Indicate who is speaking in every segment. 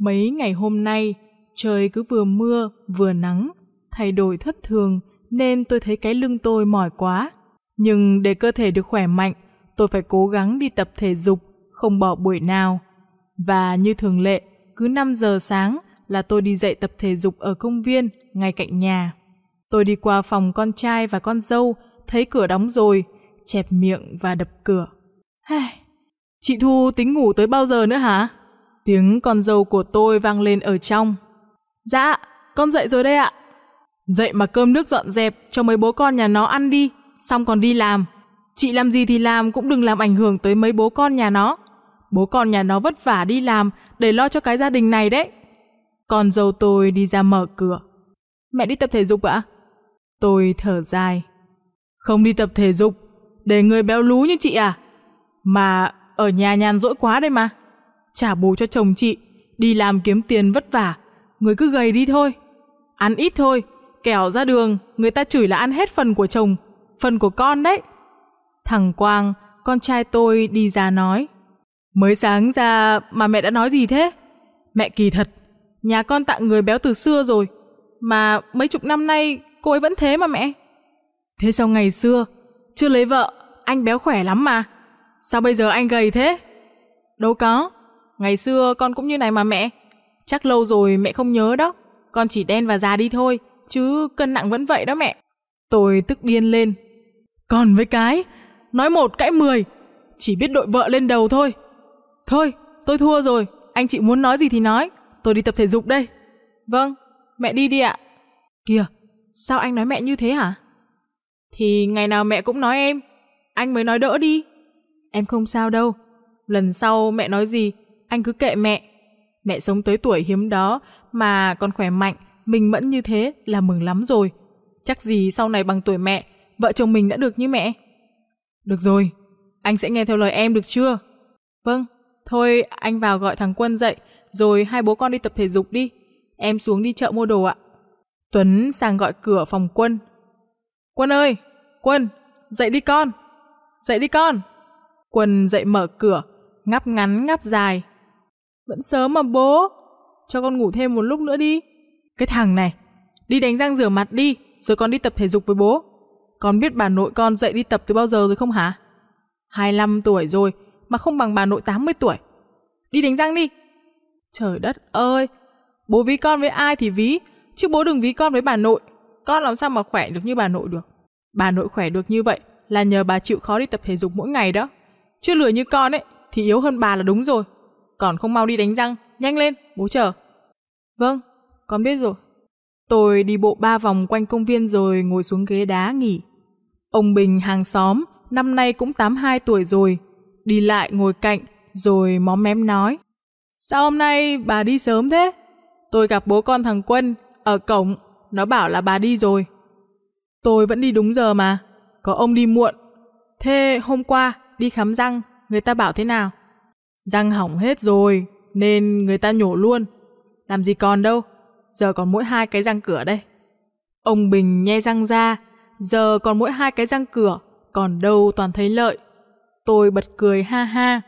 Speaker 1: Mấy ngày hôm nay, trời cứ vừa mưa vừa nắng, thay đổi thất thường nên tôi thấy cái lưng tôi mỏi quá. Nhưng để cơ thể được khỏe mạnh, tôi phải cố gắng đi tập thể dục, không bỏ buổi nào. Và như thường lệ, cứ 5 giờ sáng là tôi đi dậy tập thể dục ở công viên ngay cạnh nhà. Tôi đi qua phòng con trai và con dâu, thấy cửa đóng rồi, chẹp miệng và đập cửa. Hey, chị Thu tính ngủ tới bao giờ nữa hả? Tiếng con dâu của tôi vang lên ở trong. Dạ, con dậy rồi đây ạ. Dậy mà cơm nước dọn dẹp cho mấy bố con nhà nó ăn đi, xong còn đi làm. Chị làm gì thì làm cũng đừng làm ảnh hưởng tới mấy bố con nhà nó. Bố con nhà nó vất vả đi làm để lo cho cái gia đình này đấy. Con dâu tôi đi ra mở cửa. Mẹ đi tập thể dục ạ? À? Tôi thở dài. Không đi tập thể dục, để người béo lú như chị à? Mà ở nhà nhàn rỗi quá đây mà trả bù cho chồng chị, đi làm kiếm tiền vất vả, người cứ gầy đi thôi. Ăn ít thôi, kẻo ra đường, người ta chửi là ăn hết phần của chồng, phần của con đấy. Thằng Quang, con trai tôi đi ra nói. Mới sáng ra mà mẹ đã nói gì thế? Mẹ kỳ thật, nhà con tặng người béo từ xưa rồi, mà mấy chục năm nay cô ấy vẫn thế mà mẹ. Thế sao ngày xưa, chưa lấy vợ, anh béo khỏe lắm mà. Sao bây giờ anh gầy thế? Đâu có, Ngày xưa con cũng như này mà mẹ. Chắc lâu rồi mẹ không nhớ đó. Con chỉ đen và già đi thôi, chứ cân nặng vẫn vậy đó mẹ. Tôi tức điên lên. Còn với cái, nói một cãi mười, chỉ biết đội vợ lên đầu thôi. Thôi, tôi thua rồi, anh chị muốn nói gì thì nói, tôi đi tập thể dục đây. Vâng, mẹ đi đi ạ. Kìa, sao anh nói mẹ như thế hả? Thì ngày nào mẹ cũng nói em, anh mới nói đỡ đi. Em không sao đâu, lần sau mẹ nói gì anh cứ kệ mẹ. Mẹ sống tới tuổi hiếm đó mà còn khỏe mạnh, mình mẫn như thế là mừng lắm rồi. Chắc gì sau này bằng tuổi mẹ, vợ chồng mình đã được như mẹ. Được rồi, anh sẽ nghe theo lời em được chưa? Vâng, thôi anh vào gọi thằng Quân dậy, rồi hai bố con đi tập thể dục đi. Em xuống đi chợ mua đồ ạ. Tuấn sang gọi cửa phòng Quân. Quân ơi, Quân, dậy đi con, dậy đi con. Quân dậy mở cửa, ngắp ngắn ngắp dài, vẫn sớm mà bố. Cho con ngủ thêm một lúc nữa đi. Cái thằng này, đi đánh răng rửa mặt đi, rồi con đi tập thể dục với bố. Con biết bà nội con dậy đi tập từ bao giờ rồi không hả? 25 tuổi rồi mà không bằng bà nội 80 tuổi. Đi đánh răng đi. Trời đất ơi, bố ví con với ai thì ví, chứ bố đừng ví con với bà nội. Con làm sao mà khỏe được như bà nội được. Bà nội khỏe được như vậy là nhờ bà chịu khó đi tập thể dục mỗi ngày đó. Chứ lười như con ấy thì yếu hơn bà là đúng rồi còn không mau đi đánh răng, nhanh lên, bố chờ. Vâng, con biết rồi. Tôi đi bộ ba vòng quanh công viên rồi ngồi xuống ghế đá nghỉ. Ông Bình hàng xóm, năm nay cũng 82 tuổi rồi, đi lại ngồi cạnh rồi móm mém nói. Sao hôm nay bà đi sớm thế? Tôi gặp bố con thằng Quân ở cổng, nó bảo là bà đi rồi. Tôi vẫn đi đúng giờ mà, có ông đi muộn. Thế hôm qua đi khám răng, người ta bảo thế nào? Răng hỏng hết rồi, nên người ta nhổ luôn. Làm gì còn đâu, giờ còn mỗi hai cái răng cửa đây. Ông Bình nhe răng ra, giờ còn mỗi hai cái răng cửa, còn đâu toàn thấy lợi. Tôi bật cười ha ha.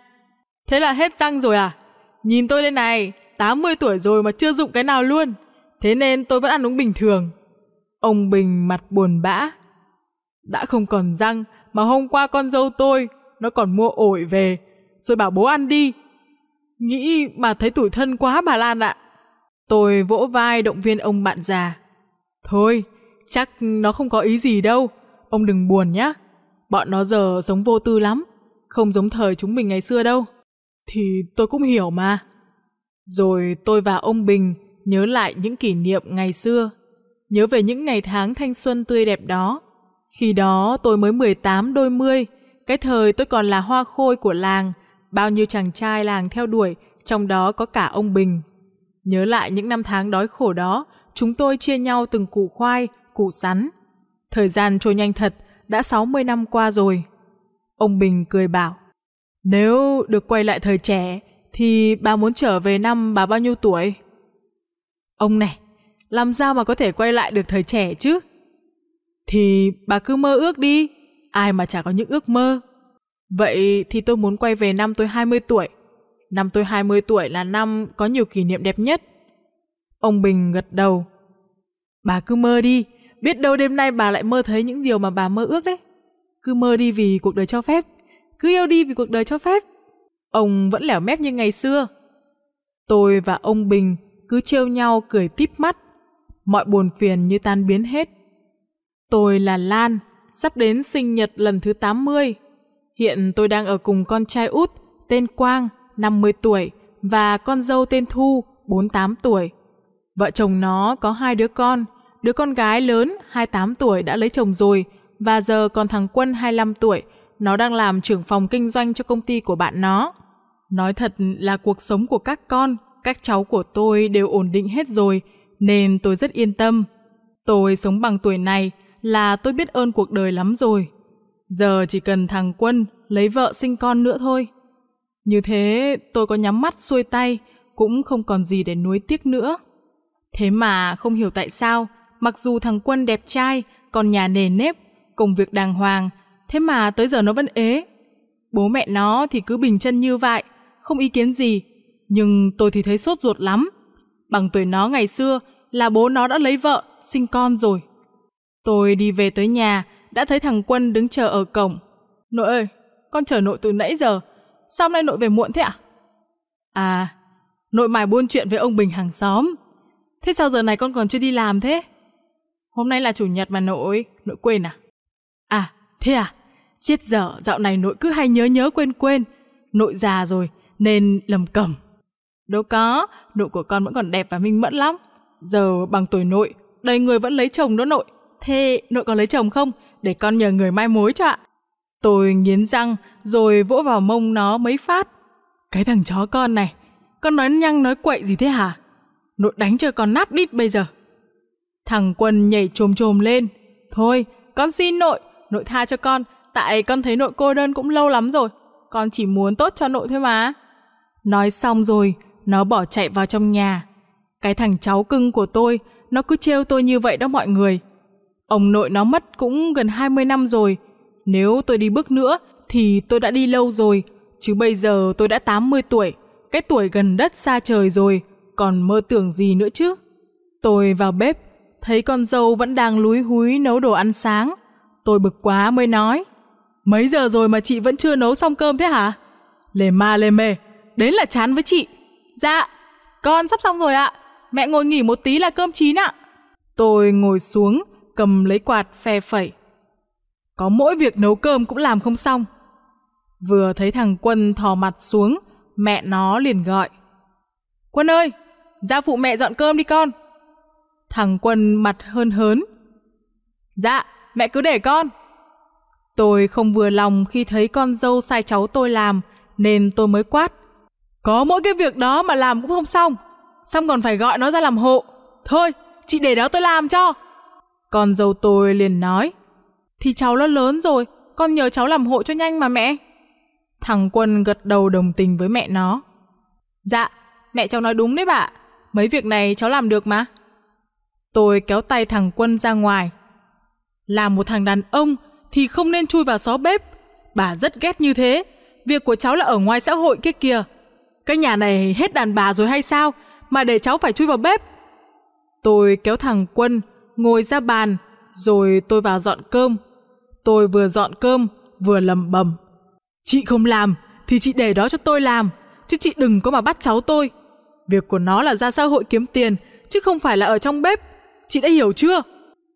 Speaker 1: Thế là hết răng rồi à? Nhìn tôi đây này, 80 tuổi rồi mà chưa dụng cái nào luôn. Thế nên tôi vẫn ăn uống bình thường. Ông Bình mặt buồn bã. Đã không còn răng mà hôm qua con dâu tôi nó còn mua ổi về rồi bảo bố ăn đi. Nghĩ mà thấy tủi thân quá bà Lan ạ. Tôi vỗ vai động viên ông bạn già. Thôi, chắc nó không có ý gì đâu. Ông đừng buồn nhé. Bọn nó giờ sống vô tư lắm. Không giống thời chúng mình ngày xưa đâu. Thì tôi cũng hiểu mà. Rồi tôi và ông Bình nhớ lại những kỷ niệm ngày xưa. Nhớ về những ngày tháng thanh xuân tươi đẹp đó. Khi đó tôi mới 18 đôi mươi. Cái thời tôi còn là hoa khôi của làng bao nhiêu chàng trai làng theo đuổi, trong đó có cả ông Bình. Nhớ lại những năm tháng đói khổ đó, chúng tôi chia nhau từng củ khoai, củ sắn. Thời gian trôi nhanh thật, đã 60 năm qua rồi. Ông Bình cười bảo, nếu được quay lại thời trẻ, thì bà muốn trở về năm bà bao nhiêu tuổi? Ông này, làm sao mà có thể quay lại được thời trẻ chứ? Thì bà cứ mơ ước đi, ai mà chả có những ước mơ. Vậy thì tôi muốn quay về năm tôi 20 tuổi. Năm tôi 20 tuổi là năm có nhiều kỷ niệm đẹp nhất. Ông Bình gật đầu. Bà cứ mơ đi, biết đâu đêm nay bà lại mơ thấy những điều mà bà mơ ước đấy. Cứ mơ đi vì cuộc đời cho phép, cứ yêu đi vì cuộc đời cho phép. Ông vẫn lẻo mép như ngày xưa. Tôi và ông Bình cứ trêu nhau cười tiếp mắt, mọi buồn phiền như tan biến hết. Tôi là Lan, sắp đến sinh nhật lần thứ 80. Hiện tôi đang ở cùng con trai út tên Quang, 50 tuổi và con dâu tên Thu, 48 tuổi. Vợ chồng nó có hai đứa con, đứa con gái lớn 28 tuổi đã lấy chồng rồi và giờ còn thằng Quân 25 tuổi, nó đang làm trưởng phòng kinh doanh cho công ty của bạn nó. Nói thật là cuộc sống của các con, các cháu của tôi đều ổn định hết rồi, nên tôi rất yên tâm. Tôi sống bằng tuổi này là tôi biết ơn cuộc đời lắm rồi. Giờ chỉ cần thằng Quân lấy vợ sinh con nữa thôi. Như thế tôi có nhắm mắt xuôi tay cũng không còn gì để nuối tiếc nữa. Thế mà không hiểu tại sao, mặc dù thằng Quân đẹp trai, còn nhà nề nếp, công việc đàng hoàng, thế mà tới giờ nó vẫn ế. Bố mẹ nó thì cứ bình chân như vậy, không ý kiến gì, nhưng tôi thì thấy sốt ruột lắm. Bằng tuổi nó ngày xưa là bố nó đã lấy vợ, sinh con rồi. Tôi đi về tới nhà đã thấy thằng Quân đứng chờ ở cổng. Nội ơi, con chờ nội từ nãy giờ, sao nay nội về muộn thế ạ? À? à, nội mải buôn chuyện với ông Bình hàng xóm. Thế sao giờ này con còn chưa đi làm thế? Hôm nay là chủ nhật mà nội, nội quên à? À, thế à? Chết dở, dạo này nội cứ hay nhớ nhớ quên quên. Nội già rồi, nên lầm cầm. Đâu có, nội của con vẫn còn đẹp và minh mẫn lắm. Giờ bằng tuổi nội, đầy người vẫn lấy chồng đó nội. Thế nội còn lấy chồng không? để con nhờ người mai mối cho ạ. Tôi nghiến răng rồi vỗ vào mông nó mấy phát. Cái thằng chó con này, con nói nhăng nói quậy gì thế hả? Nội đánh cho con nát đít bây giờ. Thằng quân nhảy trồm trồm lên. Thôi, con xin nội, nội tha cho con, tại con thấy nội cô đơn cũng lâu lắm rồi. Con chỉ muốn tốt cho nội thôi mà. Nói xong rồi, nó bỏ chạy vào trong nhà. Cái thằng cháu cưng của tôi, nó cứ trêu tôi như vậy đó mọi người. Ông nội nó mất cũng gần 20 năm rồi. Nếu tôi đi bước nữa thì tôi đã đi lâu rồi, chứ bây giờ tôi đã 80 tuổi, cái tuổi gần đất xa trời rồi, còn mơ tưởng gì nữa chứ. Tôi vào bếp, thấy con dâu vẫn đang lúi húi nấu đồ ăn sáng. Tôi bực quá mới nói, mấy giờ rồi mà chị vẫn chưa nấu xong cơm thế hả? Lề ma lề mề, đến là chán với chị. Dạ, con sắp xong rồi ạ, mẹ ngồi nghỉ một tí là cơm chín ạ. Tôi ngồi xuống, cầm lấy quạt phe phẩy. Có mỗi việc nấu cơm cũng làm không xong. Vừa thấy thằng Quân thò mặt xuống, mẹ nó liền gọi. Quân ơi, ra phụ mẹ dọn cơm đi con. Thằng Quân mặt hơn hớn. Dạ, mẹ cứ để con. Tôi không vừa lòng khi thấy con dâu sai cháu tôi làm, nên tôi mới quát. Có mỗi cái việc đó mà làm cũng không xong, xong còn phải gọi nó ra làm hộ. Thôi, chị để đó tôi làm cho. Con dâu tôi liền nói, thì cháu nó lớn rồi, con nhờ cháu làm hộ cho nhanh mà mẹ. Thằng Quân gật đầu đồng tình với mẹ nó. Dạ, mẹ cháu nói đúng đấy bà, mấy việc này cháu làm được mà. Tôi kéo tay thằng Quân ra ngoài. làm một thằng đàn ông thì không nên chui vào xó bếp. Bà rất ghét như thế, việc của cháu là ở ngoài xã hội kia kìa. Cái nhà này hết đàn bà rồi hay sao mà để cháu phải chui vào bếp? Tôi kéo thằng Quân ngồi ra bàn, rồi tôi vào dọn cơm. Tôi vừa dọn cơm, vừa lầm bầm. Chị không làm, thì chị để đó cho tôi làm, chứ chị đừng có mà bắt cháu tôi. Việc của nó là ra xã hội kiếm tiền, chứ không phải là ở trong bếp. Chị đã hiểu chưa?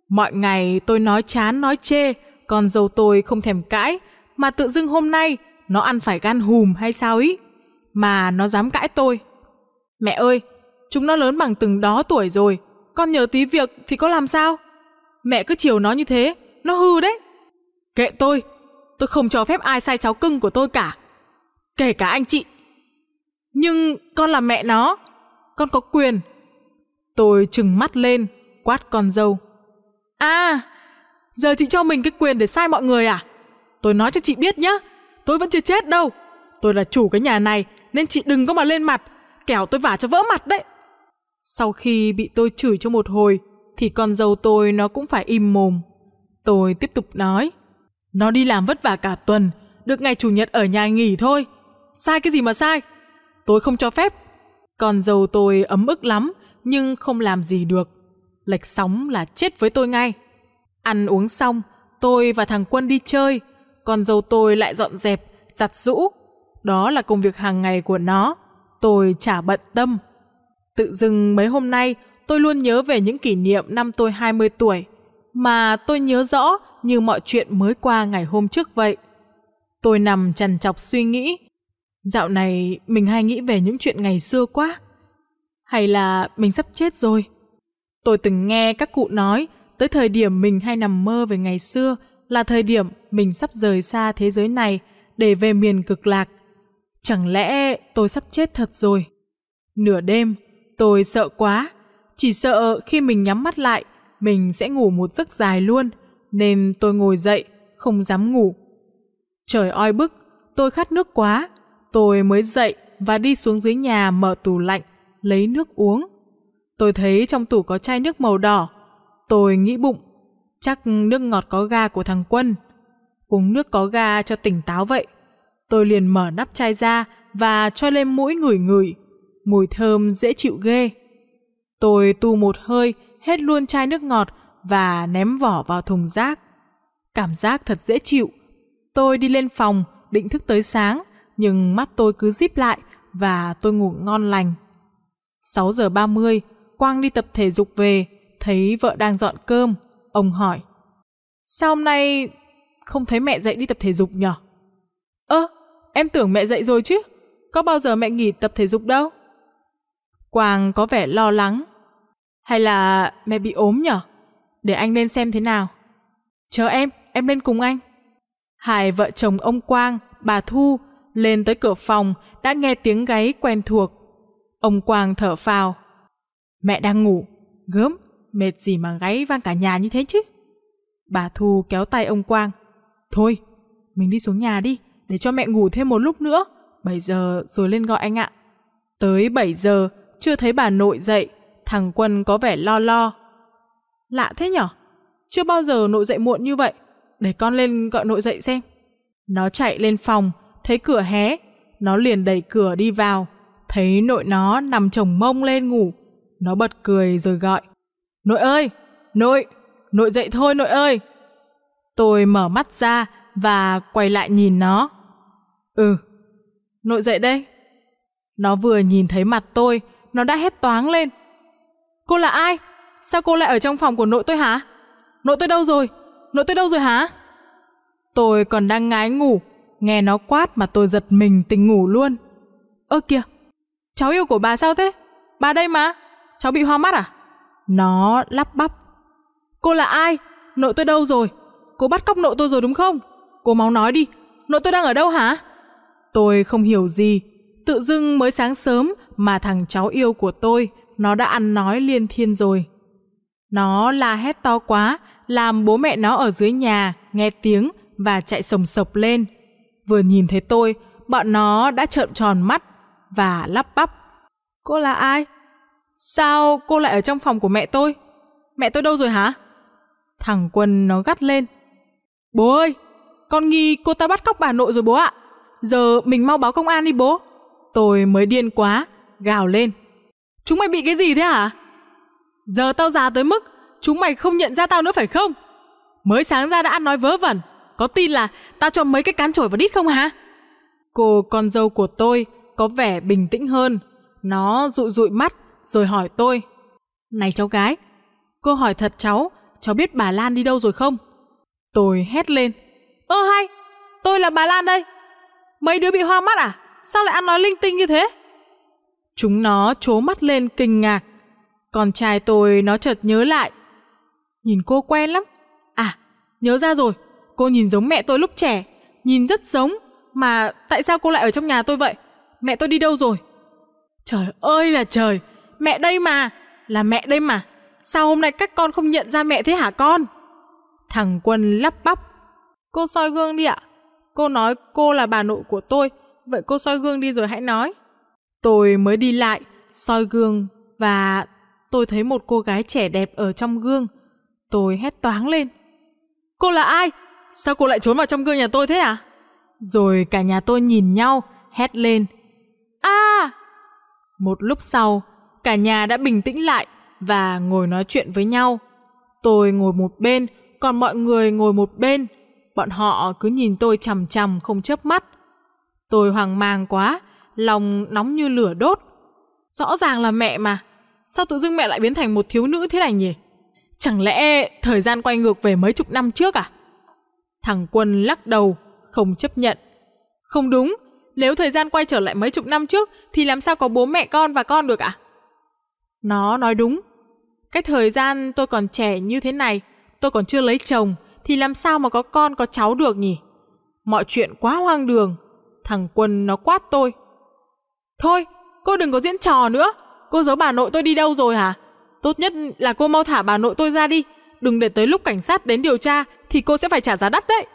Speaker 1: Mọi ngày tôi nói chán nói chê, con dâu tôi không thèm cãi, mà tự dưng hôm nay nó ăn phải gan hùm hay sao ý. Mà nó dám cãi tôi. Mẹ ơi, chúng nó lớn bằng từng đó tuổi rồi, con nhờ tí việc thì có làm sao? Mẹ cứ chiều nó như thế, nó hư đấy. Kệ tôi, tôi không cho phép ai sai cháu cưng của tôi cả. Kể cả anh chị. Nhưng con là mẹ nó, con có quyền. Tôi trừng mắt lên, quát con dâu. À, giờ chị cho mình cái quyền để sai mọi người à? Tôi nói cho chị biết nhá, tôi vẫn chưa chết đâu. Tôi là chủ cái nhà này nên chị đừng có mà lên mặt, kẻo tôi vả cho vỡ mặt đấy. Sau khi bị tôi chửi cho một hồi, thì con dâu tôi nó cũng phải im mồm. Tôi tiếp tục nói, nó đi làm vất vả cả tuần, được ngày chủ nhật ở nhà nghỉ thôi. Sai cái gì mà sai? Tôi không cho phép. Con dâu tôi ấm ức lắm, nhưng không làm gì được. Lệch sóng là chết với tôi ngay. Ăn uống xong, tôi và thằng Quân đi chơi. Con dâu tôi lại dọn dẹp, giặt rũ. Đó là công việc hàng ngày của nó. Tôi chả bận tâm. Tự dưng mấy hôm nay tôi luôn nhớ về những kỷ niệm năm tôi 20 tuổi mà tôi nhớ rõ như mọi chuyện mới qua ngày hôm trước vậy. Tôi nằm trằn chọc suy nghĩ. Dạo này mình hay nghĩ về những chuyện ngày xưa quá. Hay là mình sắp chết rồi. Tôi từng nghe các cụ nói tới thời điểm mình hay nằm mơ về ngày xưa là thời điểm mình sắp rời xa thế giới này để về miền cực lạc. Chẳng lẽ tôi sắp chết thật rồi? Nửa đêm, tôi sợ quá, chỉ sợ khi mình nhắm mắt lại, mình sẽ ngủ một giấc dài luôn, nên tôi ngồi dậy, không dám ngủ. Trời oi bức, tôi khát nước quá, tôi mới dậy và đi xuống dưới nhà mở tủ lạnh, lấy nước uống. Tôi thấy trong tủ có chai nước màu đỏ, tôi nghĩ bụng, chắc nước ngọt có ga của thằng Quân. Uống nước có ga cho tỉnh táo vậy. Tôi liền mở nắp chai ra và cho lên mũi ngửi ngửi mùi thơm dễ chịu ghê. Tôi tu một hơi, hết luôn chai nước ngọt và ném vỏ vào thùng rác. Cảm giác thật dễ chịu. Tôi đi lên phòng, định thức tới sáng, nhưng mắt tôi cứ díp lại và tôi ngủ ngon lành. 6 giờ 30, Quang đi tập thể dục về, thấy vợ đang dọn cơm. Ông hỏi, sao hôm nay không thấy mẹ dậy đi tập thể dục nhở? Ơ, em tưởng mẹ dậy rồi chứ, có bao giờ mẹ nghỉ tập thể dục đâu? Quang có vẻ lo lắng. Hay là mẹ bị ốm nhở? Để anh lên xem thế nào. Chờ em, em lên cùng anh. Hai vợ chồng ông Quang, bà Thu lên tới cửa phòng đã nghe tiếng gáy quen thuộc. Ông Quang thở phào. Mẹ đang ngủ, gớm, mệt gì mà gáy vang cả nhà như thế chứ. Bà Thu kéo tay ông Quang. Thôi, mình đi xuống nhà đi, để cho mẹ ngủ thêm một lúc nữa. 7 giờ rồi lên gọi anh ạ. Tới 7 giờ, chưa thấy bà nội dậy, thằng Quân có vẻ lo lo. Lạ thế nhở? Chưa bao giờ nội dậy muộn như vậy, để con lên gọi nội dậy xem. Nó chạy lên phòng, thấy cửa hé, nó liền đẩy cửa đi vào, thấy nội nó nằm chồng mông lên ngủ. Nó bật cười rồi gọi. Nội ơi, nội, nội dậy thôi nội ơi. Tôi mở mắt ra và quay lại nhìn nó. Ừ, nội dậy đây. Nó vừa nhìn thấy mặt tôi, nó đã hét toáng lên. Cô là ai? Sao cô lại ở trong phòng của nội tôi hả? Nội tôi đâu rồi? Nội tôi đâu rồi hả? Tôi còn đang ngái ngủ, nghe nó quát mà tôi giật mình tỉnh ngủ luôn. Ơ kìa, cháu yêu của bà sao thế? Bà đây mà, cháu bị hoa mắt à? Nó lắp bắp. Cô là ai? Nội tôi đâu rồi? Cô bắt cóc nội tôi rồi đúng không? Cô máu nói đi, nội tôi đang ở đâu hả? Tôi không hiểu gì, Tự dưng mới sáng sớm mà thằng cháu yêu của tôi, nó đã ăn nói liên thiên rồi. Nó la hét to quá, làm bố mẹ nó ở dưới nhà, nghe tiếng và chạy sồng sộc lên. Vừa nhìn thấy tôi, bọn nó đã trợn tròn mắt và lắp bắp. Cô là ai? Sao cô lại ở trong phòng của mẹ tôi? Mẹ tôi đâu rồi hả? Thằng Quân nó gắt lên. Bố ơi, con nghi cô ta bắt cóc bà nội rồi bố ạ. Giờ mình mau báo công an đi bố. Tôi mới điên quá, gào lên. Chúng mày bị cái gì thế hả? Giờ tao già tới mức chúng mày không nhận ra tao nữa phải không? Mới sáng ra đã ăn nói vớ vẩn, có tin là tao cho mấy cái cán chổi vào đít không hả? Cô con dâu của tôi có vẻ bình tĩnh hơn. Nó dụi dụi mắt rồi hỏi tôi. Này cháu gái, cô hỏi thật cháu, cháu biết bà Lan đi đâu rồi không? Tôi hét lên. Ơ hay, tôi là bà Lan đây. Mấy đứa bị hoa mắt à? sao lại ăn nói linh tinh như thế? Chúng nó trố mắt lên kinh ngạc. Con trai tôi nó chợt nhớ lại. Nhìn cô quen lắm. À, nhớ ra rồi. Cô nhìn giống mẹ tôi lúc trẻ. Nhìn rất giống. Mà tại sao cô lại ở trong nhà tôi vậy? Mẹ tôi đi đâu rồi? Trời ơi là trời. Mẹ đây mà. Là mẹ đây mà. Sao hôm nay các con không nhận ra mẹ thế hả con? Thằng Quân lắp bắp. Cô soi gương đi ạ. Cô nói cô là bà nội của tôi vậy cô soi gương đi rồi hãy nói. Tôi mới đi lại, soi gương và tôi thấy một cô gái trẻ đẹp ở trong gương. Tôi hét toáng lên. Cô là ai? Sao cô lại trốn vào trong gương nhà tôi thế à? Rồi cả nhà tôi nhìn nhau, hét lên. a à! Một lúc sau, cả nhà đã bình tĩnh lại và ngồi nói chuyện với nhau. Tôi ngồi một bên, còn mọi người ngồi một bên. Bọn họ cứ nhìn tôi chằm chằm không chớp mắt. Tôi hoang mang quá, lòng nóng như lửa đốt. Rõ ràng là mẹ mà, sao tự dưng mẹ lại biến thành một thiếu nữ thế này nhỉ? Chẳng lẽ thời gian quay ngược về mấy chục năm trước à? Thằng Quân lắc đầu, không chấp nhận. Không đúng, nếu thời gian quay trở lại mấy chục năm trước thì làm sao có bố mẹ con và con được ạ? À? Nó nói đúng. Cái thời gian tôi còn trẻ như thế này, tôi còn chưa lấy chồng thì làm sao mà có con có cháu được nhỉ? Mọi chuyện quá hoang đường, Thằng Quân nó quát tôi. Thôi, cô đừng có diễn trò nữa. Cô giấu bà nội tôi đi đâu rồi hả? Tốt nhất là cô mau thả bà nội tôi ra đi. Đừng để tới lúc cảnh sát đến điều tra thì cô sẽ phải trả giá đắt đấy.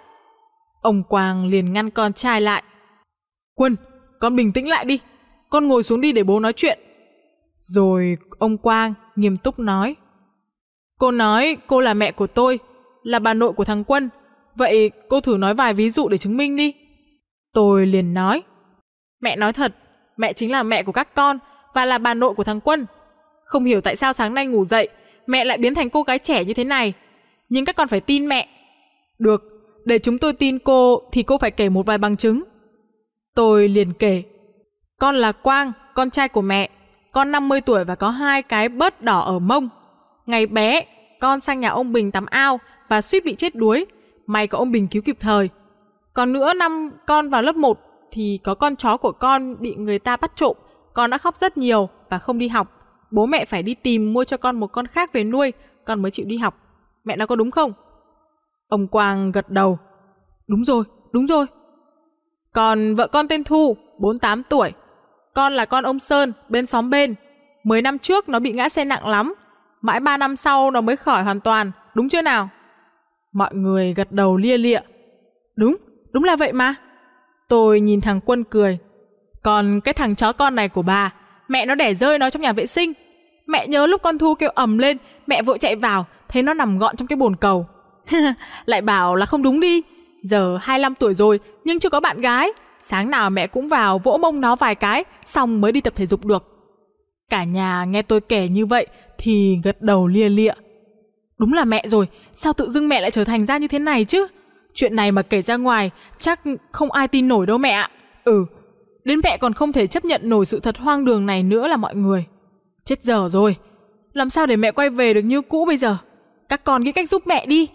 Speaker 1: Ông Quang liền ngăn con trai lại. Quân, con bình tĩnh lại đi. Con ngồi xuống đi để bố nói chuyện. Rồi ông Quang nghiêm túc nói. Cô nói cô là mẹ của tôi, là bà nội của thằng Quân. Vậy cô thử nói vài ví dụ để chứng minh đi. Tôi liền nói, mẹ nói thật, mẹ chính là mẹ của các con và là bà nội của thằng Quân. Không hiểu tại sao sáng nay ngủ dậy, mẹ lại biến thành cô gái trẻ như thế này. Nhưng các con phải tin mẹ. Được, để chúng tôi tin cô thì cô phải kể một vài bằng chứng. Tôi liền kể, con là Quang, con trai của mẹ, con 50 tuổi và có hai cái bớt đỏ ở mông. Ngày bé, con sang nhà ông Bình tắm ao và suýt bị chết đuối. May có ông Bình cứu kịp thời, còn nữa năm con vào lớp 1 thì có con chó của con bị người ta bắt trộm, con đã khóc rất nhiều và không đi học. Bố mẹ phải đi tìm mua cho con một con khác về nuôi, con mới chịu đi học. Mẹ nói có đúng không? Ông Quang gật đầu. Đúng rồi, đúng rồi. Còn vợ con tên Thu, 48 tuổi. Con là con ông Sơn, bên xóm bên. mười năm trước nó bị ngã xe nặng lắm. Mãi ba năm sau nó mới khỏi hoàn toàn, đúng chưa nào? Mọi người gật đầu lia lịa. Đúng, đúng là vậy mà. Tôi nhìn thằng Quân cười. Còn cái thằng chó con này của bà, mẹ nó đẻ rơi nó trong nhà vệ sinh. Mẹ nhớ lúc con Thu kêu ầm lên, mẹ vội chạy vào, thấy nó nằm gọn trong cái bồn cầu. Lại bảo là không đúng đi. Giờ 25 tuổi rồi nhưng chưa có bạn gái. Sáng nào mẹ cũng vào vỗ mông nó vài cái, xong mới đi tập thể dục được. Cả nhà nghe tôi kể như vậy thì gật đầu lia lịa. Đúng là mẹ rồi, sao tự dưng mẹ lại trở thành ra như thế này chứ? Chuyện này mà kể ra ngoài, chắc không ai tin nổi đâu mẹ ạ. Ừ, đến mẹ còn không thể chấp nhận nổi sự thật hoang đường này nữa là mọi người. Chết giờ rồi, làm sao để mẹ quay về được như cũ bây giờ? Các con nghĩ cách giúp mẹ đi.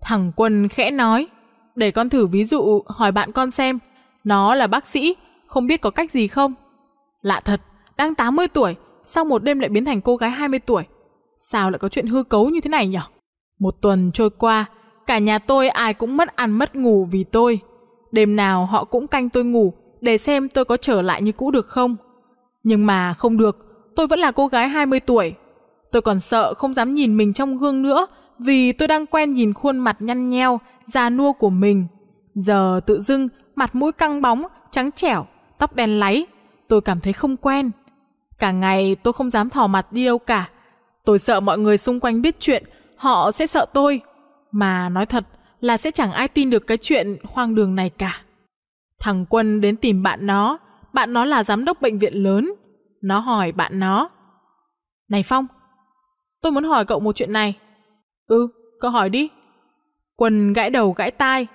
Speaker 1: Thằng Quân khẽ nói, để con thử ví dụ hỏi bạn con xem, nó là bác sĩ, không biết có cách gì không? Lạ thật, đang 80 tuổi, sau một đêm lại biến thành cô gái 20 tuổi. Sao lại có chuyện hư cấu như thế này nhỉ? Một tuần trôi qua, cả nhà tôi ai cũng mất ăn mất ngủ vì tôi. Đêm nào họ cũng canh tôi ngủ để xem tôi có trở lại như cũ được không. Nhưng mà không được, tôi vẫn là cô gái 20 tuổi. Tôi còn sợ không dám nhìn mình trong gương nữa vì tôi đang quen nhìn khuôn mặt nhăn nheo, già nua của mình. Giờ tự dưng, mặt mũi căng bóng, trắng trẻo, tóc đen láy, tôi cảm thấy không quen. Cả ngày tôi không dám thò mặt đi đâu cả. Tôi sợ mọi người xung quanh biết chuyện, họ sẽ sợ tôi mà nói thật là sẽ chẳng ai tin được cái chuyện hoang đường này cả. Thằng Quân đến tìm bạn nó, bạn nó là giám đốc bệnh viện lớn. Nó hỏi bạn nó. Này Phong, tôi muốn hỏi cậu một chuyện này. Ừ, cậu hỏi đi. Quân gãi đầu gãi tai.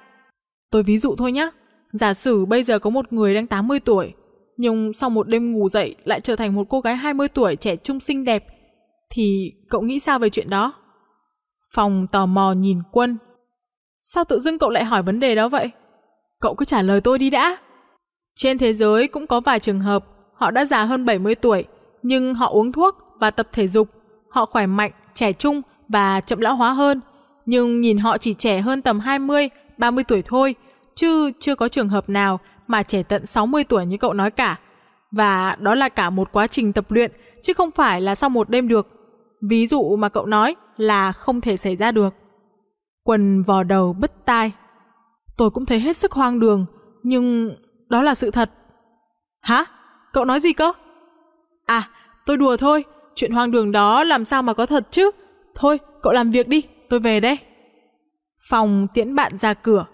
Speaker 1: Tôi ví dụ thôi nhé. Giả sử bây giờ có một người đang 80 tuổi, nhưng sau một đêm ngủ dậy lại trở thành một cô gái 20 tuổi trẻ trung xinh đẹp, thì cậu nghĩ sao về chuyện đó? Phòng tò mò nhìn Quân. Sao tự dưng cậu lại hỏi vấn đề đó vậy? Cậu cứ trả lời tôi đi đã. Trên thế giới cũng có vài trường hợp họ đã già hơn 70 tuổi, nhưng họ uống thuốc và tập thể dục. Họ khỏe mạnh, trẻ trung và chậm lão hóa hơn. Nhưng nhìn họ chỉ trẻ hơn tầm 20, 30 tuổi thôi, chứ chưa có trường hợp nào mà trẻ tận 60 tuổi như cậu nói cả. Và đó là cả một quá trình tập luyện, chứ không phải là sau một đêm được. Ví dụ mà cậu nói, là không thể xảy ra được. Quần vò đầu bứt tai. Tôi cũng thấy hết sức hoang đường, nhưng đó là sự thật. Hả? Cậu nói gì cơ? À, tôi đùa thôi, chuyện hoang đường đó làm sao mà có thật chứ? Thôi, cậu làm việc đi, tôi về đây. Phòng tiễn bạn ra cửa.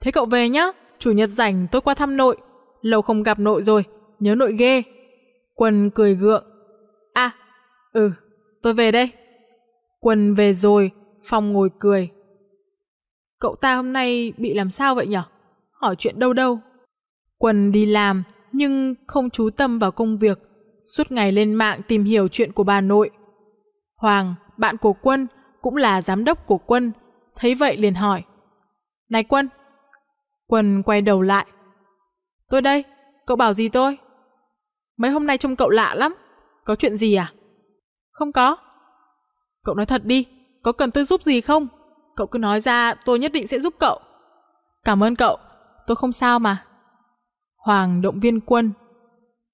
Speaker 1: Thế cậu về nhá, chủ nhật rảnh tôi qua thăm nội. Lâu không gặp nội rồi, nhớ nội ghê. Quần cười gượng. À, ừ, tôi về đây. Quân về rồi, Phong ngồi cười. Cậu ta hôm nay bị làm sao vậy nhở? Hỏi chuyện đâu đâu. Quân đi làm nhưng không chú tâm vào công việc, suốt ngày lên mạng tìm hiểu chuyện của bà nội. Hoàng, bạn của Quân, cũng là giám đốc của Quân, thấy vậy liền hỏi. Này Quân! Quân quay đầu lại. Tôi đây, cậu bảo gì tôi? Mấy hôm nay trông cậu lạ lắm, có chuyện gì à? Không có. Cậu nói thật đi, có cần tôi giúp gì không? Cậu cứ nói ra, tôi nhất định sẽ giúp cậu. Cảm ơn cậu, tôi không sao mà. Hoàng động viên quân.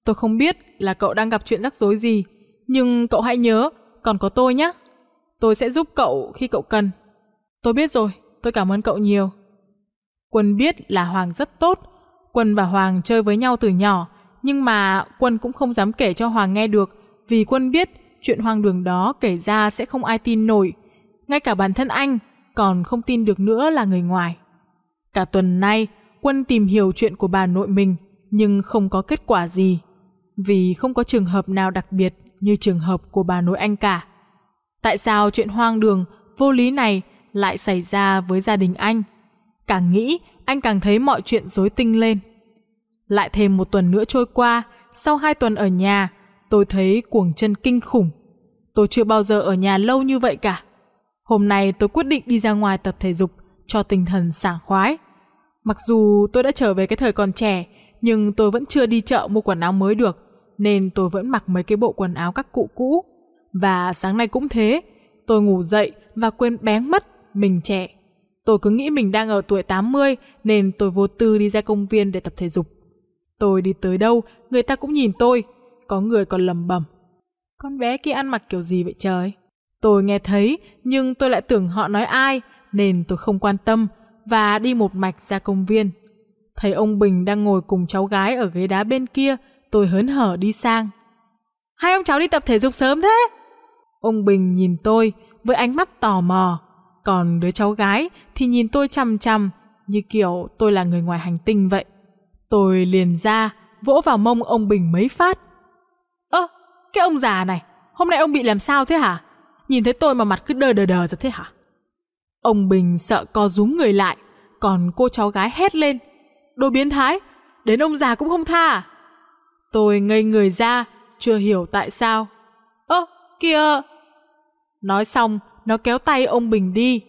Speaker 1: Tôi không biết là cậu đang gặp chuyện rắc rối gì, nhưng cậu hãy nhớ, còn có tôi nhé. Tôi sẽ giúp cậu khi cậu cần. Tôi biết rồi, tôi cảm ơn cậu nhiều. Quân biết là Hoàng rất tốt. Quân và Hoàng chơi với nhau từ nhỏ, nhưng mà Quân cũng không dám kể cho Hoàng nghe được vì Quân biết Chuyện hoang đường đó kể ra sẽ không ai tin nổi. Ngay cả bản thân anh còn không tin được nữa là người ngoài. Cả tuần nay, Quân tìm hiểu chuyện của bà nội mình nhưng không có kết quả gì. Vì không có trường hợp nào đặc biệt như trường hợp của bà nội anh cả. Tại sao chuyện hoang đường, vô lý này lại xảy ra với gia đình anh? Càng nghĩ, anh càng thấy mọi chuyện rối tinh lên. Lại thêm một tuần nữa trôi qua, sau hai tuần ở nhà, tôi thấy cuồng chân kinh khủng. Tôi chưa bao giờ ở nhà lâu như vậy cả. Hôm nay tôi quyết định đi ra ngoài tập thể dục cho tinh thần sảng khoái. Mặc dù tôi đã trở về cái thời còn trẻ, nhưng tôi vẫn chưa đi chợ mua quần áo mới được, nên tôi vẫn mặc mấy cái bộ quần áo các cụ cũ. Và sáng nay cũng thế, tôi ngủ dậy và quên bén mất mình trẻ. Tôi cứ nghĩ mình đang ở tuổi 80 nên tôi vô tư đi ra công viên để tập thể dục. Tôi đi tới đâu, người ta cũng nhìn tôi, có người còn lầm bầm. Con bé kia ăn mặc kiểu gì vậy trời? Tôi nghe thấy, nhưng tôi lại tưởng họ nói ai, nên tôi không quan tâm và đi một mạch ra công viên. Thấy ông Bình đang ngồi cùng cháu gái ở ghế đá bên kia, tôi hớn hở đi sang. Hai ông cháu đi tập thể dục sớm thế? Ông Bình nhìn tôi với ánh mắt tò mò, còn đứa cháu gái thì nhìn tôi chằm chằm như kiểu tôi là người ngoài hành tinh vậy. Tôi liền ra, vỗ vào mông ông Bình mấy phát cái ông già này, hôm nay ông bị làm sao thế hả? Nhìn thấy tôi mà mặt cứ đờ đờ đờ ra thế hả? Ông Bình sợ co rúm người lại, còn cô cháu gái hét lên. Đồ biến thái, đến ông già cũng không tha à? Tôi ngây người ra, chưa hiểu tại sao. Ơ, kìa! Nói xong, nó kéo tay ông Bình đi.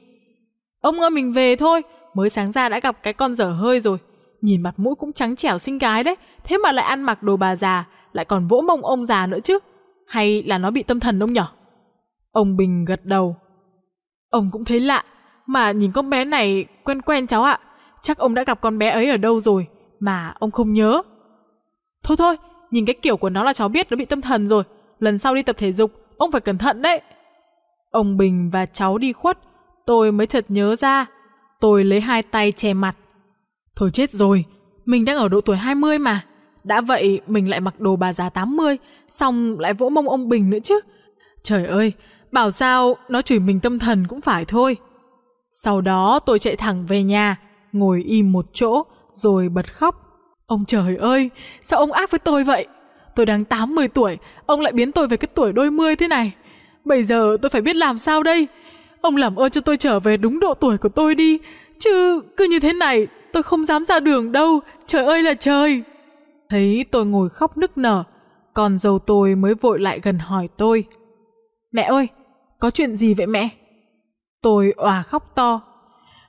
Speaker 1: Ông ơi mình về thôi, mới sáng ra đã gặp cái con dở hơi rồi. Nhìn mặt mũi cũng trắng trẻo xinh gái đấy, thế mà lại ăn mặc đồ bà già, lại còn vỗ mông ông già nữa chứ hay là nó bị tâm thần ông nhở? Ông Bình gật đầu. Ông cũng thấy lạ, mà nhìn con bé này quen quen cháu ạ. Chắc ông đã gặp con bé ấy ở đâu rồi, mà ông không nhớ. Thôi thôi, nhìn cái kiểu của nó là cháu biết nó bị tâm thần rồi. Lần sau đi tập thể dục, ông phải cẩn thận đấy. Ông Bình và cháu đi khuất, tôi mới chợt nhớ ra. Tôi lấy hai tay che mặt. Thôi chết rồi, mình đang ở độ tuổi 20 mà. Đã vậy mình lại mặc đồ bà già 80, xong lại vỗ mông ông Bình nữa chứ. Trời ơi, bảo sao nó chửi mình tâm thần cũng phải thôi. Sau đó tôi chạy thẳng về nhà, ngồi im một chỗ rồi bật khóc. Ông trời ơi, sao ông ác với tôi vậy? Tôi đang 80 tuổi, ông lại biến tôi về cái tuổi đôi mươi thế này. Bây giờ tôi phải biết làm sao đây? Ông làm ơn cho tôi trở về đúng độ tuổi của tôi đi, chứ cứ như thế này tôi không dám ra đường đâu, trời ơi là trời thấy tôi ngồi khóc nức nở, còn dâu tôi mới vội lại gần hỏi tôi. Mẹ ơi, có chuyện gì vậy mẹ? Tôi òa khóc to.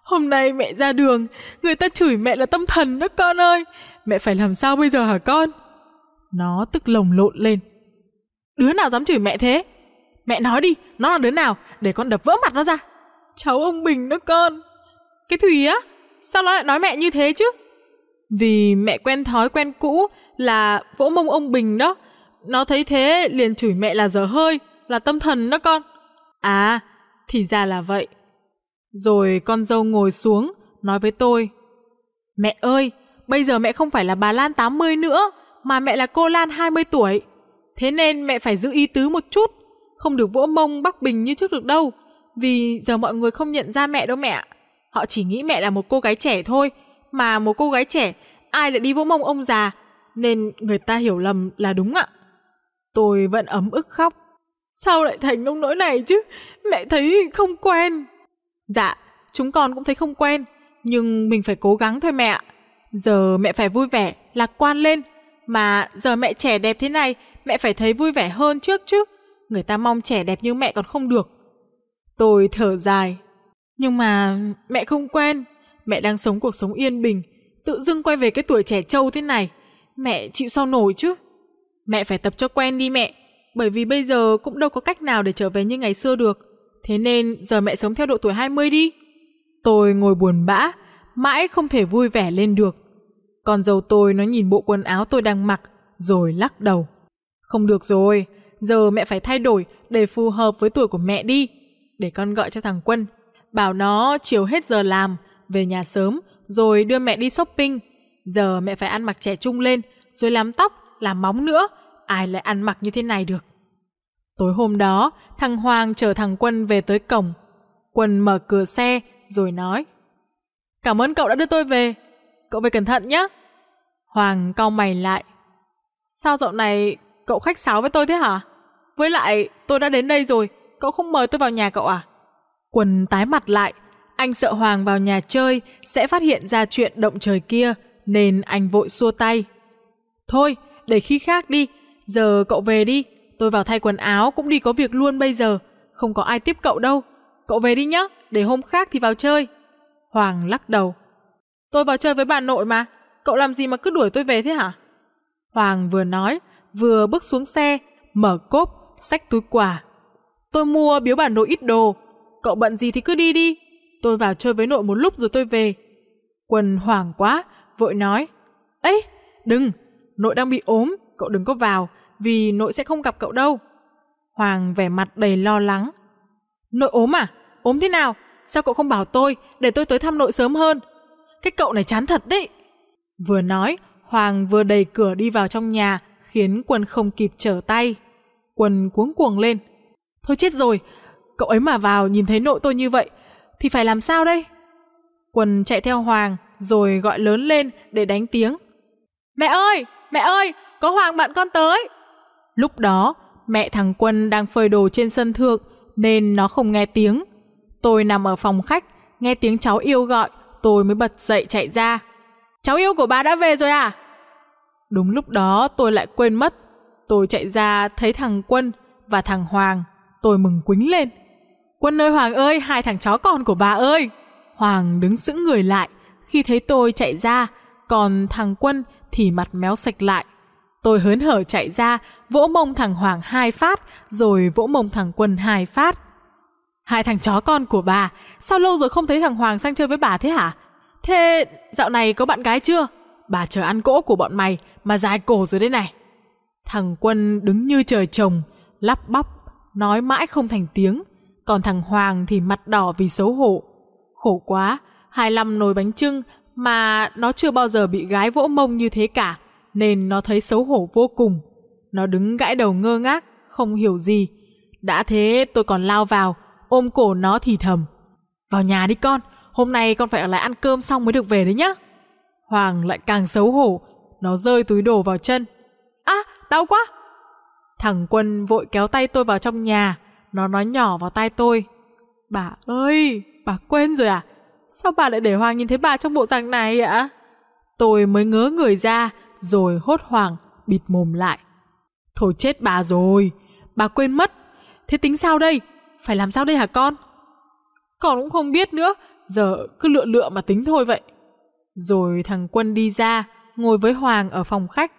Speaker 1: Hôm nay mẹ ra đường, người ta chửi mẹ là tâm thần đó con ơi. Mẹ phải làm sao bây giờ hả con? Nó tức lồng lộn lên. Đứa nào dám chửi mẹ thế? Mẹ nói đi, nó là đứa nào, để con đập vỡ mặt nó ra. Cháu ông Bình đó con. Cái thủy á, sao nó lại nói mẹ như thế chứ? Vì mẹ quen thói quen cũ là vỗ mông ông Bình đó. Nó thấy thế liền chửi mẹ là dở hơi, là tâm thần đó con. À, thì ra là vậy. Rồi con dâu ngồi xuống, nói với tôi. Mẹ ơi, bây giờ mẹ không phải là bà Lan 80 nữa, mà mẹ là cô Lan 20 tuổi. Thế nên mẹ phải giữ ý tứ một chút, không được vỗ mông Bắc Bình như trước được đâu. Vì giờ mọi người không nhận ra mẹ đâu mẹ. Họ chỉ nghĩ mẹ là một cô gái trẻ thôi, mà một cô gái trẻ ai lại đi vỗ mông ông già nên người ta hiểu lầm là đúng ạ. Tôi vẫn ấm ức khóc. Sao lại thành nông nỗi này chứ? Mẹ thấy không quen. Dạ, chúng con cũng thấy không quen. Nhưng mình phải cố gắng thôi mẹ ạ. Giờ mẹ phải vui vẻ, lạc quan lên. Mà giờ mẹ trẻ đẹp thế này, mẹ phải thấy vui vẻ hơn trước chứ. Người ta mong trẻ đẹp như mẹ còn không được. Tôi thở dài. Nhưng mà mẹ không quen. Mẹ đang sống cuộc sống yên bình, tự dưng quay về cái tuổi trẻ trâu thế này. Mẹ chịu sao nổi chứ? Mẹ phải tập cho quen đi mẹ, bởi vì bây giờ cũng đâu có cách nào để trở về như ngày xưa được. Thế nên giờ mẹ sống theo độ tuổi 20 đi. Tôi ngồi buồn bã, mãi không thể vui vẻ lên được. Con dâu tôi nó nhìn bộ quần áo tôi đang mặc, rồi lắc đầu. Không được rồi, giờ mẹ phải thay đổi để phù hợp với tuổi của mẹ đi. Để con gọi cho thằng Quân, bảo nó chiều hết giờ làm, về nhà sớm, rồi đưa mẹ đi shopping. Giờ mẹ phải ăn mặc trẻ trung lên, rồi làm tóc, làm móng nữa, ai lại ăn mặc như thế này được. Tối hôm đó, thằng Hoàng chở thằng Quân về tới cổng. Quân mở cửa xe rồi nói Cảm ơn cậu đã đưa tôi về, cậu về cẩn thận nhé. Hoàng cau mày lại. Sao dạo này cậu khách sáo với tôi thế hả? Với lại tôi đã đến đây rồi, cậu không mời tôi vào nhà cậu à? Quân tái mặt lại, anh sợ Hoàng vào nhà chơi sẽ phát hiện ra chuyện động trời kia, nên anh vội xua tay. Thôi, để khi khác đi, giờ cậu về đi, tôi vào thay quần áo cũng đi có việc luôn bây giờ, không có ai tiếp cậu đâu. Cậu về đi nhá, để hôm khác thì vào chơi. Hoàng lắc đầu. Tôi vào chơi với bà nội mà, cậu làm gì mà cứ đuổi tôi về thế hả? Hoàng vừa nói, vừa bước xuống xe, mở cốp, xách túi quà. Tôi mua biếu bà nội ít đồ, cậu bận gì thì cứ đi đi, Tôi vào chơi với nội một lúc rồi tôi về. Quần hoảng quá, vội nói. ấy đừng, nội đang bị ốm, cậu đừng có vào, vì nội sẽ không gặp cậu đâu. Hoàng vẻ mặt đầy lo lắng. Nội ốm à? Ốm thế nào? Sao cậu không bảo tôi, để tôi tới thăm nội sớm hơn? Cái cậu này chán thật đấy. Vừa nói, Hoàng vừa đẩy cửa đi vào trong nhà, khiến Quân không kịp trở tay. Quân cuống cuồng lên. Thôi chết rồi, cậu ấy mà vào nhìn thấy nội tôi như vậy, thì phải làm sao đây? Quần chạy theo Hoàng rồi gọi lớn lên để đánh tiếng. Mẹ ơi, mẹ ơi, có Hoàng bạn con tới. Lúc đó, mẹ thằng Quân đang phơi đồ trên sân thượng nên nó không nghe tiếng. Tôi nằm ở phòng khách, nghe tiếng cháu yêu gọi, tôi mới bật dậy chạy ra. Cháu yêu của bà đã về rồi à? Đúng lúc đó tôi lại quên mất. Tôi chạy ra thấy thằng Quân và thằng Hoàng, tôi mừng quính lên. Quân ơi Hoàng ơi, hai thằng chó con của bà ơi. Hoàng đứng sững người lại khi thấy tôi chạy ra, còn thằng Quân thì mặt méo sạch lại. Tôi hớn hở chạy ra, vỗ mông thằng Hoàng hai phát, rồi vỗ mông thằng Quân hai phát. Hai thằng chó con của bà, sao lâu rồi không thấy thằng Hoàng sang chơi với bà thế hả? Thế dạo này có bạn gái chưa? Bà chờ ăn cỗ của bọn mày mà dài cổ rồi đây này. Thằng Quân đứng như trời trồng, lắp bắp, nói mãi không thành tiếng, còn thằng Hoàng thì mặt đỏ vì xấu hổ. Khổ quá, Hai 25 nồi bánh trưng mà nó chưa bao giờ bị gái vỗ mông như thế cả, nên nó thấy xấu hổ vô cùng. Nó đứng gãi đầu ngơ ngác, không hiểu gì. Đã thế tôi còn lao vào, ôm cổ nó thì thầm. Vào nhà đi con, hôm nay con phải ở lại ăn cơm xong mới được về đấy nhá. Hoàng lại càng xấu hổ, nó rơi túi đồ vào chân. À, đau quá! Thằng Quân vội kéo tay tôi vào trong nhà, nó nói nhỏ vào tai tôi. Bà ơi, bà quên rồi à? Sao bà lại để Hoàng nhìn thấy bà trong bộ dạng này ạ? À? Tôi mới ngớ người ra, rồi hốt hoảng, bịt mồm lại. Thôi chết bà rồi, bà quên mất. Thế tính sao đây? Phải làm sao đây hả con? Con cũng không biết nữa, giờ cứ lựa lựa mà tính thôi vậy. Rồi thằng Quân đi ra, ngồi với Hoàng ở phòng khách.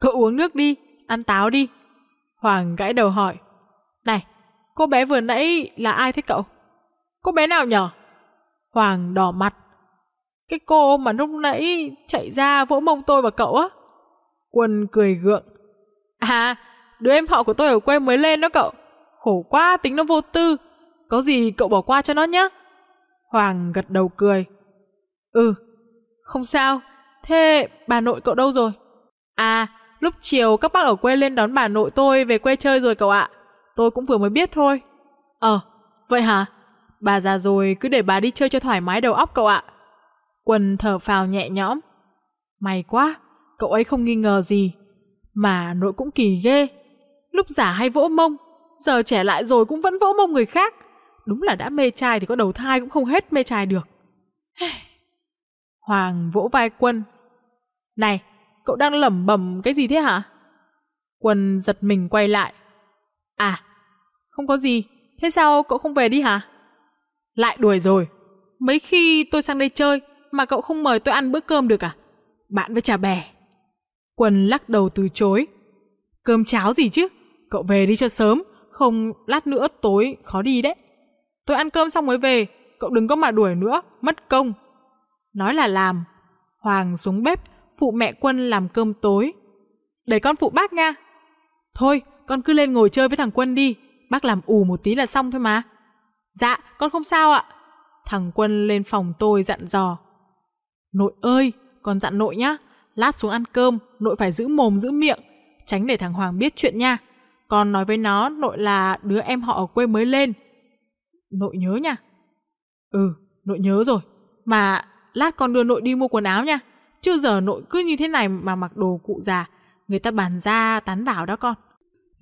Speaker 1: Cậu uống nước đi, ăn táo đi. Hoàng gãi đầu hỏi. Này, cô bé vừa nãy là ai thế cậu? Cô bé nào nhở? Hoàng đỏ mặt. Cái cô mà lúc nãy chạy ra vỗ mông tôi và cậu á. Quân cười gượng. À, đứa em họ của tôi ở quê mới lên đó cậu. Khổ quá, tính nó vô tư. Có gì cậu bỏ qua cho nó nhé. Hoàng gật đầu cười. Ừ, không sao. Thế bà nội cậu đâu rồi? À, lúc chiều các bác ở quê lên đón bà nội tôi về quê chơi rồi cậu ạ tôi cũng vừa mới biết thôi. Ờ, vậy hả? Bà già rồi cứ để bà đi chơi cho thoải mái đầu óc cậu ạ. Quân thở phào nhẹ nhõm. May quá, cậu ấy không nghi ngờ gì. Mà nội cũng kỳ ghê. Lúc giả hay vỗ mông, giờ trẻ lại rồi cũng vẫn vỗ mông người khác. Đúng là đã mê trai thì có đầu thai cũng không hết mê trai được. Hoàng vỗ vai Quân. Này, cậu đang lẩm bẩm cái gì thế hả? Quân giật mình quay lại. À, không có gì, thế sao cậu không về đi hả? Lại đuổi rồi. Mấy khi tôi sang đây chơi mà cậu không mời tôi ăn bữa cơm được à? Bạn với trà bè. Quân lắc đầu từ chối. Cơm cháo gì chứ? Cậu về đi cho sớm, không lát nữa tối khó đi đấy. Tôi ăn cơm xong mới về, cậu đừng có mà đuổi nữa, mất công. Nói là làm. Hoàng xuống bếp, phụ mẹ Quân làm cơm tối. Để con phụ bác nha. Thôi, con cứ lên ngồi chơi với thằng Quân đi, Bác làm ù một tí là xong thôi mà. Dạ, con không sao ạ. Thằng Quân lên phòng tôi dặn dò. Nội ơi, con dặn nội nhá. Lát xuống ăn cơm, nội phải giữ mồm giữ miệng. Tránh để thằng Hoàng biết chuyện nha. Con nói với nó nội là đứa em họ ở quê mới lên. Nội nhớ nha. Ừ, nội nhớ rồi. Mà lát con đưa nội đi mua quần áo nha. chưa giờ nội cứ như thế này mà mặc đồ cụ già. Người ta bàn ra tán vào đó con.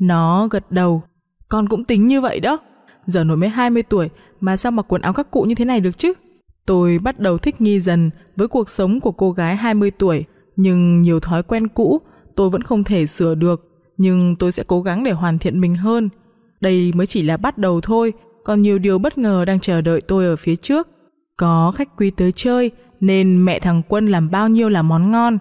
Speaker 1: Nó gật đầu, con cũng tính như vậy đó. Giờ nổi mới 20 tuổi mà sao mặc quần áo các cụ như thế này được chứ? Tôi bắt đầu thích nghi dần với cuộc sống của cô gái 20 tuổi, nhưng nhiều thói quen cũ tôi vẫn không thể sửa được, nhưng tôi sẽ cố gắng để hoàn thiện mình hơn. Đây mới chỉ là bắt đầu thôi, còn nhiều điều bất ngờ đang chờ đợi tôi ở phía trước. Có khách quý tới chơi nên mẹ thằng Quân làm bao nhiêu là món ngon.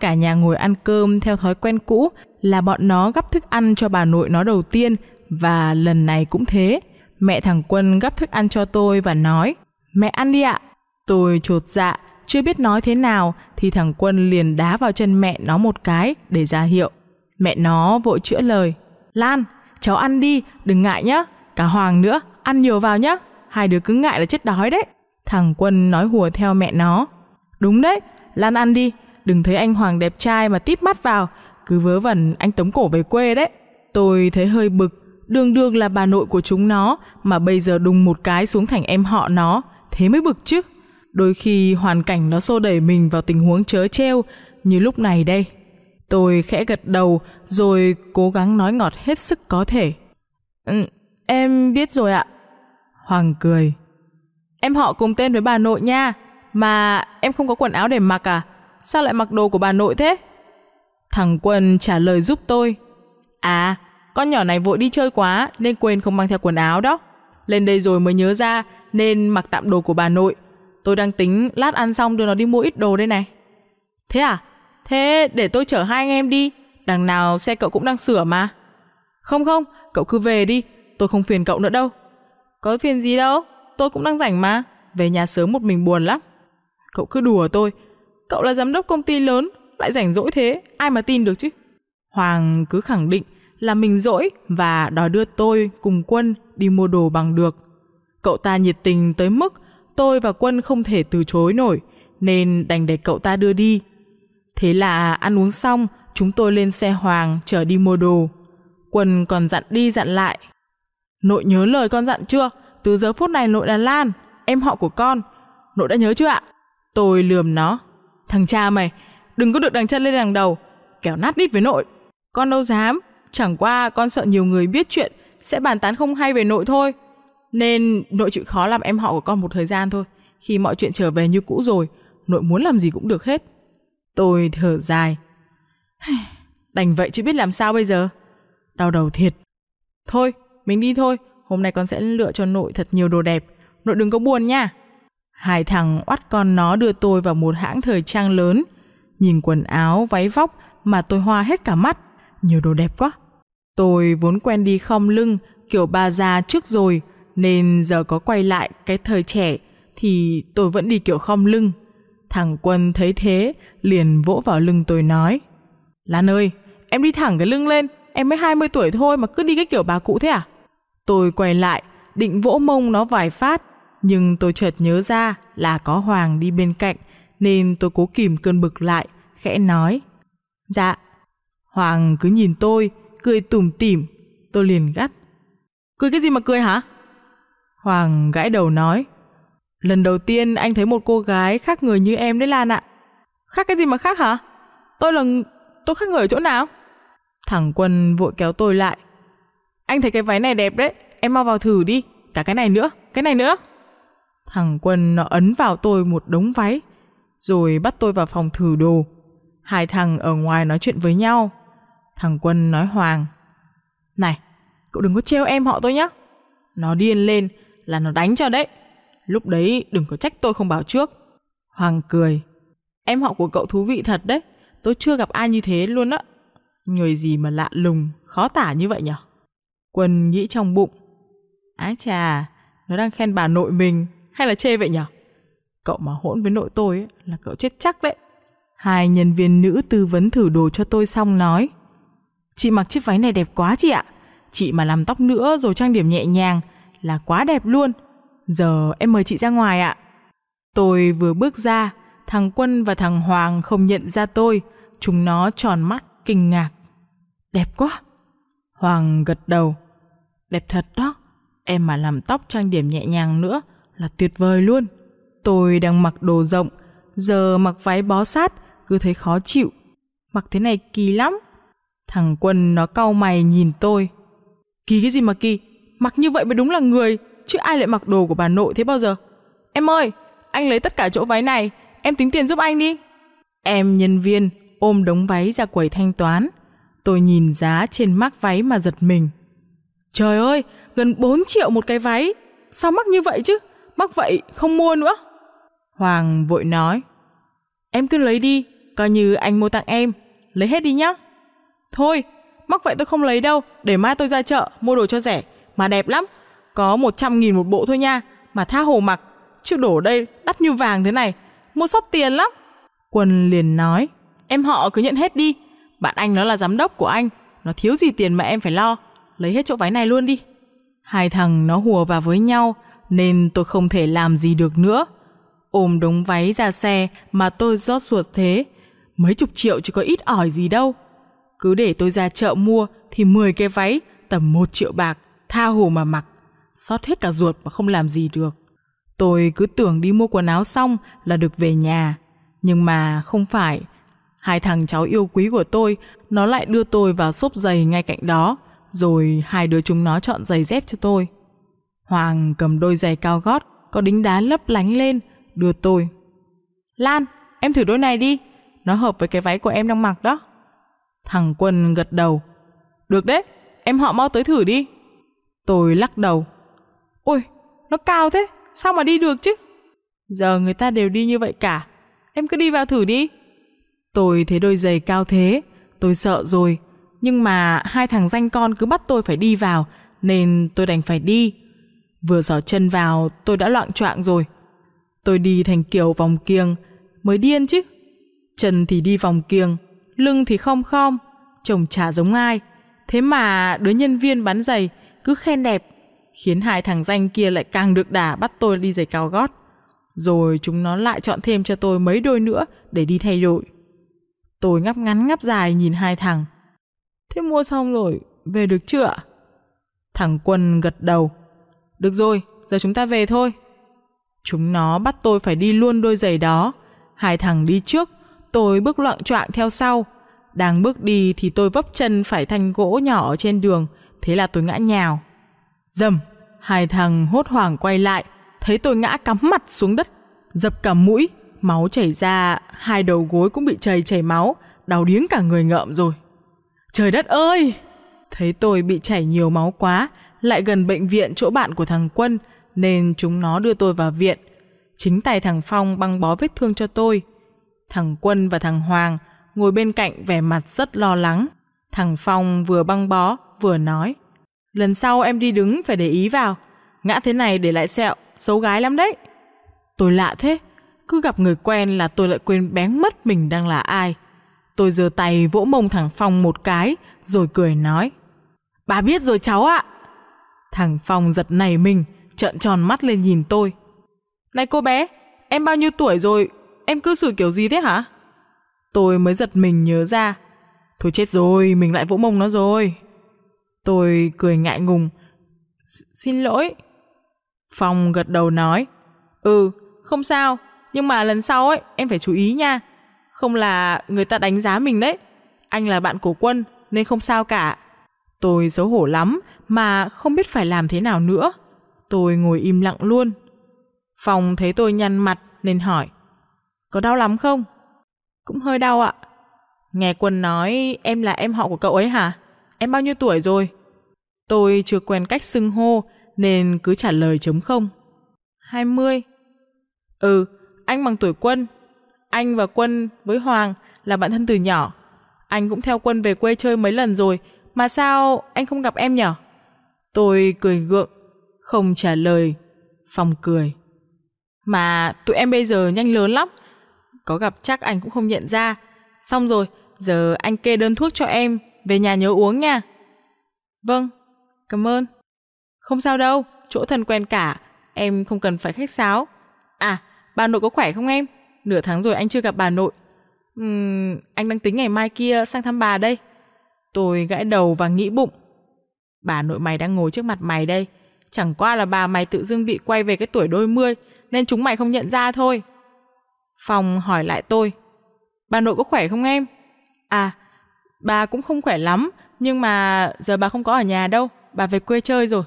Speaker 1: Cả nhà ngồi ăn cơm theo thói quen cũ là bọn nó gắp thức ăn cho bà nội nó đầu tiên và lần này cũng thế, mẹ thằng Quân gắp thức ăn cho tôi và nói, mẹ ăn đi ạ. Tôi trột dạ, chưa biết nói thế nào thì thằng Quân liền đá vào chân mẹ nó một cái để ra hiệu. Mẹ nó vội chữa lời, Lan, cháu ăn đi, đừng ngại nhá, cả Hoàng nữa, ăn nhiều vào nhá, hai đứa cứ ngại là chết đói đấy. Thằng Quân nói hùa theo mẹ nó, đúng đấy, Lan ăn đi, đừng thấy anh Hoàng đẹp trai mà tít mắt vào, cứ vớ vẩn anh tống cổ về quê đấy. Tôi thấy hơi bực đương đương là bà nội của chúng nó mà bây giờ đùng một cái xuống thành em họ nó, thế mới bực chứ. Đôi khi hoàn cảnh nó xô đẩy mình vào tình huống chớ treo như lúc này đây. Tôi khẽ gật đầu rồi cố gắng nói ngọt hết sức có thể. Ừ, em biết rồi ạ. Hoàng cười. Em họ cùng tên với bà nội nha, mà em không có quần áo để mặc à? Sao lại mặc đồ của bà nội thế? Thằng Quân trả lời giúp tôi. À, con nhỏ này vội đi chơi quá nên quên không mang theo quần áo đó. Lên đây rồi mới nhớ ra nên mặc tạm đồ của bà nội. Tôi đang tính lát ăn xong đưa nó đi mua ít đồ đây này. Thế à? Thế để tôi chở hai anh em đi, đằng nào xe cậu cũng đang sửa mà. Không không, cậu cứ về đi, tôi không phiền cậu nữa đâu. Có phiền gì đâu, tôi cũng đang rảnh mà, về nhà sớm một mình buồn lắm. Cậu cứ đùa tôi, cậu là giám đốc công ty lớn, lại rảnh rỗi thế, ai mà tin được chứ. Hoàng cứ khẳng định là mình dỗi và đòi đưa tôi cùng quân đi mua đồ bằng được. Cậu ta nhiệt tình tới mức tôi và quân không thể từ chối nổi nên đành để cậu ta đưa đi. Thế là ăn uống xong, chúng tôi lên xe Hoàng chở đi mua đồ. Quân còn dặn đi dặn lại. Nội nhớ lời con dặn chưa? Từ giờ phút này nội là Lan, em họ của con. Nội đã nhớ chưa ạ? Tôi lườm nó. Thằng cha mày, đừng có được đằng chân lên đằng đầu. Kẻo nát đít với nội. Con đâu dám, Chẳng qua con sợ nhiều người biết chuyện sẽ bàn tán không hay về nội thôi. Nên nội chịu khó làm em họ của con một thời gian thôi. Khi mọi chuyện trở về như cũ rồi, nội muốn làm gì cũng được hết. Tôi thở dài. Đành vậy chứ biết làm sao bây giờ. Đau đầu thiệt. Thôi, mình đi thôi. Hôm nay con sẽ lựa cho nội thật nhiều đồ đẹp. Nội đừng có buồn nha. Hai thằng oắt con nó đưa tôi vào một hãng thời trang lớn. Nhìn quần áo, váy vóc mà tôi hoa hết cả mắt. Nhiều đồ đẹp quá Tôi vốn quen đi khom lưng kiểu bà già trước rồi, nên giờ có quay lại cái thời trẻ thì tôi vẫn đi kiểu khom lưng. Thằng Quân thấy thế, liền vỗ vào lưng tôi nói. Lan ơi, em đi thẳng cái lưng lên, em mới 20 tuổi thôi mà cứ đi cái kiểu bà cụ thế à? Tôi quay lại, định vỗ mông nó vài phát, nhưng tôi chợt nhớ ra là có Hoàng đi bên cạnh, nên tôi cố kìm cơn bực lại, khẽ nói. Dạ. Hoàng cứ nhìn tôi, cười tủm tỉm, tôi liền gắt. Cười cái gì mà cười hả? Hoàng gãi đầu nói. Lần đầu tiên anh thấy một cô gái khác người như em đấy Lan ạ. Khác cái gì mà khác hả? Tôi là... tôi khác người ở chỗ nào? Thằng Quân vội kéo tôi lại. Anh thấy cái váy này đẹp đấy, em mau vào thử đi. Cả cái này nữa, cái này nữa. Thằng Quân nó ấn vào tôi một đống váy, rồi bắt tôi vào phòng thử đồ. Hai thằng ở ngoài nói chuyện với nhau. Thằng Quân nói Hoàng Này, cậu đừng có trêu em họ tôi nhé Nó điên lên là nó đánh cho đấy Lúc đấy đừng có trách tôi không bảo trước Hoàng cười Em họ của cậu thú vị thật đấy Tôi chưa gặp ai như thế luôn á Người gì mà lạ lùng, khó tả như vậy nhở Quân nghĩ trong bụng Ái chà, nó đang khen bà nội mình Hay là chê vậy nhở Cậu mà hỗn với nội tôi ấy, là cậu chết chắc đấy Hai nhân viên nữ tư vấn thử đồ cho tôi xong nói Chị mặc chiếc váy này đẹp quá chị ạ. Chị mà làm tóc nữa rồi trang điểm nhẹ nhàng là quá đẹp luôn. Giờ em mời chị ra ngoài ạ. Tôi vừa bước ra, thằng Quân và thằng Hoàng không nhận ra tôi. Chúng nó tròn mắt kinh ngạc. Đẹp quá. Hoàng gật đầu. Đẹp thật đó. Em mà làm tóc trang điểm nhẹ nhàng nữa là tuyệt vời luôn. Tôi đang mặc đồ rộng, giờ mặc váy bó sát cứ thấy khó chịu. Mặc thế này kỳ lắm. Thằng Quân nó cau mày nhìn tôi. Kỳ cái gì mà kỳ, mặc như vậy mới đúng là người, chứ ai lại mặc đồ của bà nội thế bao giờ. Em ơi, anh lấy tất cả chỗ váy này, em tính tiền giúp anh đi. Em nhân viên ôm đống váy ra quầy thanh toán. Tôi nhìn giá trên mắc váy mà giật mình. Trời ơi, gần 4 triệu một cái váy. Sao mắc như vậy chứ? Mắc vậy không mua nữa. Hoàng vội nói. Em cứ lấy đi, coi như anh mua tặng em. Lấy hết đi nhá. Thôi, mắc vậy tôi không lấy đâu, để mai tôi ra chợ mua đồ cho rẻ, mà đẹp lắm. Có 100 nghìn một bộ thôi nha, mà tha hồ mặc, chứ đổ đây đắt như vàng thế này, mua sót tiền lắm. Quân liền nói, em họ cứ nhận hết đi, bạn anh nó là giám đốc của anh, nó thiếu gì tiền mà em phải lo, lấy hết chỗ váy này luôn đi. Hai thằng nó hùa vào với nhau, nên tôi không thể làm gì được nữa. Ôm đống váy ra xe mà tôi rót ruột thế, mấy chục triệu chứ có ít ỏi gì đâu. Cứ để tôi ra chợ mua thì 10 cái váy tầm 1 triệu bạc, tha hồ mà mặc. Xót hết cả ruột mà không làm gì được. Tôi cứ tưởng đi mua quần áo xong là được về nhà. Nhưng mà không phải. Hai thằng cháu yêu quý của tôi, nó lại đưa tôi vào xốp giày ngay cạnh đó. Rồi hai đứa chúng nó chọn giày dép cho tôi. Hoàng cầm đôi giày cao gót, có đính đá lấp lánh lên, đưa tôi. Lan, em thử đôi này đi. Nó hợp với cái váy của em đang mặc đó. Thằng Quân gật đầu. Được đấy, em họ mau tới thử đi. Tôi lắc đầu. Ôi, nó cao thế, sao mà đi được chứ? Giờ người ta đều đi như vậy cả. Em cứ đi vào thử đi. Tôi thấy đôi giày cao thế, tôi sợ rồi. Nhưng mà hai thằng danh con cứ bắt tôi phải đi vào, nên tôi đành phải đi. Vừa dò chân vào, tôi đã loạn choạng rồi. Tôi đi thành kiểu vòng kiêng, mới điên chứ. Chân thì đi vòng kiêng, lưng thì khom khom, chồng chả giống ai. Thế mà đứa nhân viên bán giày cứ khen đẹp, khiến hai thằng danh kia lại càng được đà bắt tôi đi giày cao gót. Rồi chúng nó lại chọn thêm cho tôi mấy đôi nữa để đi thay đổi. Tôi ngắp ngắn ngắp dài nhìn hai thằng. Thế mua xong rồi, về được chưa ạ? Thằng Quân gật đầu. Được rồi, giờ chúng ta về thôi. Chúng nó bắt tôi phải đi luôn đôi giày đó. Hai thằng đi trước, Tôi bước loạn choạng theo sau. Đang bước đi thì tôi vấp chân phải thanh gỗ nhỏ ở trên đường, thế là tôi ngã nhào. Dầm, hai thằng hốt hoảng quay lại, thấy tôi ngã cắm mặt xuống đất, dập cả mũi, máu chảy ra, hai đầu gối cũng bị chảy chảy máu, đau điếng cả người ngợm rồi. Trời đất ơi! Thấy tôi bị chảy nhiều máu quá, lại gần bệnh viện chỗ bạn của thằng Quân, nên chúng nó đưa tôi vào viện. Chính tay thằng Phong băng bó vết thương cho tôi, Thằng Quân và thằng Hoàng ngồi bên cạnh vẻ mặt rất lo lắng. Thằng Phong vừa băng bó, vừa nói. Lần sau em đi đứng phải để ý vào. Ngã thế này để lại sẹo, xấu gái lắm đấy. Tôi lạ thế, cứ gặp người quen là tôi lại quên bén mất mình đang là ai. Tôi giơ tay vỗ mông thằng Phong một cái, rồi cười nói. Bà biết rồi cháu ạ. Thằng Phong giật nảy mình, trợn tròn mắt lên nhìn tôi. Này cô bé, em bao nhiêu tuổi rồi Em cư xử kiểu gì thế hả? Tôi mới giật mình nhớ ra. Thôi chết rồi, mình lại vỗ mông nó rồi. Tôi cười ngại ngùng. Xin lỗi. Phong gật đầu nói. Ừ, không sao, nhưng mà lần sau ấy em phải chú ý nha. Không là người ta đánh giá mình đấy. Anh là bạn của quân nên không sao cả. Tôi xấu hổ lắm mà không biết phải làm thế nào nữa. Tôi ngồi im lặng luôn. Phong thấy tôi nhăn mặt nên hỏi. Có đau lắm không? Cũng hơi đau ạ. Nghe Quân nói em là em họ của cậu ấy hả? Em bao nhiêu tuổi rồi? Tôi chưa quen cách xưng hô nên cứ trả lời chống không. 20. Ừ, anh bằng tuổi Quân. Anh và Quân với Hoàng là bạn thân từ nhỏ. Anh cũng theo Quân về quê chơi mấy lần rồi, mà sao anh không gặp em nhở? Tôi cười gượng, không trả lời. Phòng cười. Mà tụi em bây giờ nhanh lớn lắm, có gặp chắc anh cũng không nhận ra. Xong rồi, giờ anh kê đơn thuốc cho em, về nhà nhớ uống nha. Vâng, cảm ơn. Không sao đâu, chỗ thân quen cả, em không cần phải khách sáo. À, bà nội có khỏe không em? Nửa tháng rồi anh chưa gặp bà nội. Uhm, anh đang tính ngày mai kia sang thăm bà đây. Tôi gãi đầu và nghĩ bụng. Bà nội mày đang ngồi trước mặt mày đây. Chẳng qua là bà mày tự dưng bị quay về cái tuổi đôi mươi nên chúng mày không nhận ra thôi. Phong hỏi lại tôi. Bà nội có khỏe không em? À, bà cũng không khỏe lắm, nhưng mà giờ bà không có ở nhà đâu, bà về quê chơi rồi.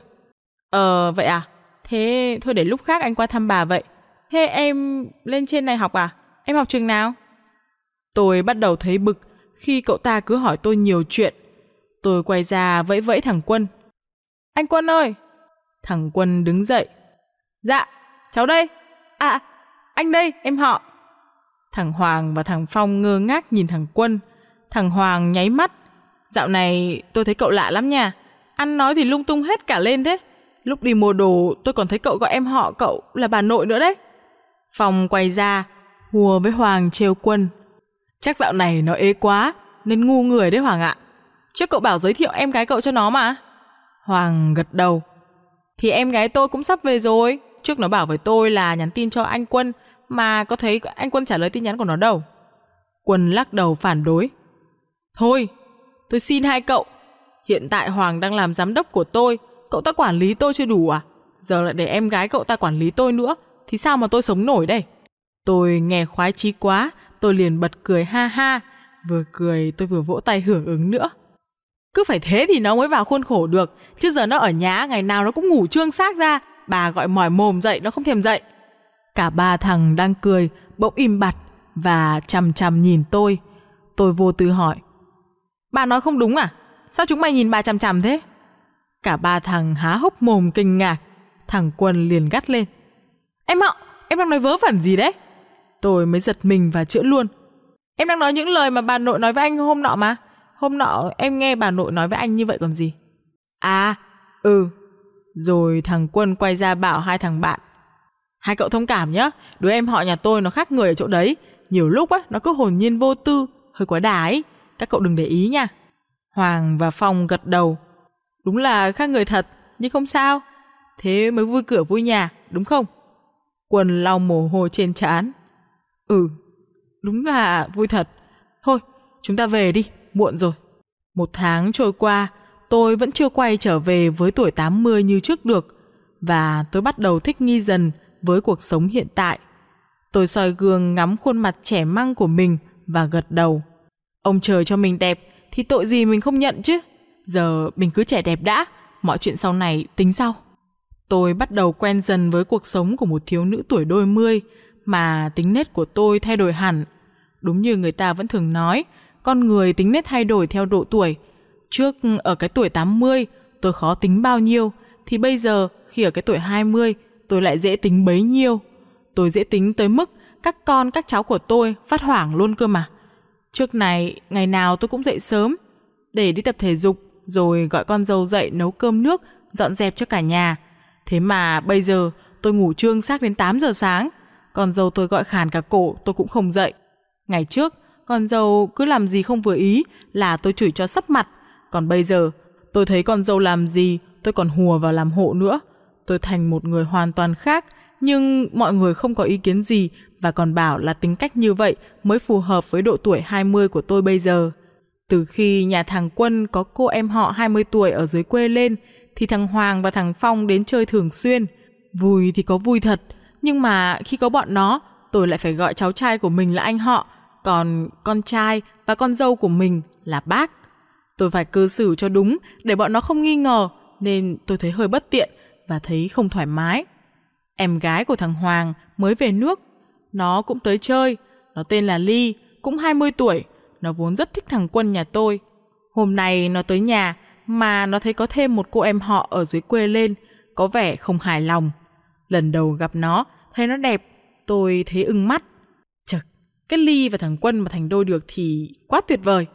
Speaker 1: Ờ, vậy à? Thế thôi để lúc khác anh qua thăm bà vậy. Thế em lên trên này học à? Em học trường nào? Tôi bắt đầu thấy bực khi cậu ta cứ hỏi tôi nhiều chuyện. Tôi quay ra vẫy vẫy thằng Quân. Anh Quân ơi! Thằng Quân đứng dậy. Dạ, cháu đây. À, anh đây, em họ. Thằng Hoàng và thằng Phong ngơ ngác nhìn thằng Quân. Thằng Hoàng nháy mắt. Dạo này tôi thấy cậu lạ lắm nha. Ăn nói thì lung tung hết cả lên thế. Lúc đi mua đồ tôi còn thấy cậu gọi em họ cậu là bà nội nữa đấy. Phong quay ra, hùa với Hoàng trêu Quân. Chắc dạo này nó ế quá nên ngu người đấy Hoàng ạ. Trước cậu bảo giới thiệu em gái cậu cho nó mà. Hoàng gật đầu. Thì em gái tôi cũng sắp về rồi. Trước nó bảo với tôi là nhắn tin cho anh Quân mà có thấy anh Quân trả lời tin nhắn của nó đâu. Quân lắc đầu phản đối. Thôi, tôi xin hai cậu. Hiện tại Hoàng đang làm giám đốc của tôi, cậu ta quản lý tôi chưa đủ à? Giờ lại để em gái cậu ta quản lý tôi nữa, thì sao mà tôi sống nổi đây? Tôi nghe khoái chí quá, tôi liền bật cười ha ha. Vừa cười tôi vừa vỗ tay hưởng ứng nữa. Cứ phải thế thì nó mới vào khuôn khổ được, chứ giờ nó ở nhà ngày nào nó cũng ngủ trương xác ra, bà gọi mỏi mồm dậy nó không thèm dậy. Cả ba thằng đang cười, bỗng im bặt và chằm chằm nhìn tôi. Tôi vô tư hỏi. Bà nói không đúng à? Sao chúng mày nhìn bà chằm chằm thế? Cả ba thằng há hốc mồm kinh ngạc. Thằng Quân liền gắt lên. Em họ, em đang nói vớ vẩn gì đấy? Tôi mới giật mình và chữa luôn. Em đang nói những lời mà bà nội nói với anh hôm nọ mà. Hôm nọ em nghe bà nội nói với anh như vậy còn gì. À, ừ. Rồi thằng Quân quay ra bảo hai thằng bạn. Hai cậu thông cảm nhé, đứa em họ nhà tôi nó khác người ở chỗ đấy. Nhiều lúc á, nó cứ hồn nhiên vô tư, hơi quá đà ấy. Các cậu đừng để ý nha. Hoàng và Phong gật đầu. Đúng là khác người thật, nhưng không sao. Thế mới vui cửa vui nhà, đúng không? Quần lau mồ hôi trên trán. Ừ, đúng là vui thật. Thôi, chúng ta về đi, muộn rồi. Một tháng trôi qua, tôi vẫn chưa quay trở về với tuổi 80 như trước được. Và tôi bắt đầu thích nghi dần với cuộc sống hiện tại. Tôi soi gương ngắm khuôn mặt trẻ măng của mình và gật đầu. Ông trời cho mình đẹp thì tội gì mình không nhận chứ. Giờ mình cứ trẻ đẹp đã, mọi chuyện sau này tính sau. Tôi bắt đầu quen dần với cuộc sống của một thiếu nữ tuổi đôi mươi mà tính nết của tôi thay đổi hẳn. Đúng như người ta vẫn thường nói, con người tính nết thay đổi theo độ tuổi. Trước ở cái tuổi 80, tôi khó tính bao nhiêu, thì bây giờ khi ở cái tuổi 20, tôi lại dễ tính bấy nhiêu. Tôi dễ tính tới mức các con các cháu của tôi phát hoảng luôn cơ mà. Trước này, ngày nào tôi cũng dậy sớm, để đi tập thể dục, rồi gọi con dâu dậy nấu cơm nước, dọn dẹp cho cả nhà. Thế mà bây giờ tôi ngủ trương xác đến 8 giờ sáng, con dâu tôi gọi khàn cả cổ tôi cũng không dậy. Ngày trước, con dâu cứ làm gì không vừa ý là tôi chửi cho sấp mặt, còn bây giờ tôi thấy con dâu làm gì tôi còn hùa vào làm hộ nữa tôi thành một người hoàn toàn khác, nhưng mọi người không có ý kiến gì và còn bảo là tính cách như vậy mới phù hợp với độ tuổi 20 của tôi bây giờ. Từ khi nhà thằng Quân có cô em họ 20 tuổi ở dưới quê lên, thì thằng Hoàng và thằng Phong đến chơi thường xuyên. Vui thì có vui thật, nhưng mà khi có bọn nó, tôi lại phải gọi cháu trai của mình là anh họ, còn con trai và con dâu của mình là bác. Tôi phải cư xử cho đúng để bọn nó không nghi ngờ, nên tôi thấy hơi bất tiện và thấy không thoải mái. Em gái của thằng Hoàng mới về nước, nó cũng tới chơi, nó tên là Ly, cũng 20 tuổi, nó vốn rất thích thằng Quân nhà tôi. Hôm nay nó tới nhà mà nó thấy có thêm một cô em họ ở dưới quê lên, có vẻ không hài lòng. Lần đầu gặp nó, thấy nó đẹp, tôi thấy ưng mắt. Chật, cái Ly và thằng Quân mà thành đôi được thì quá tuyệt vời.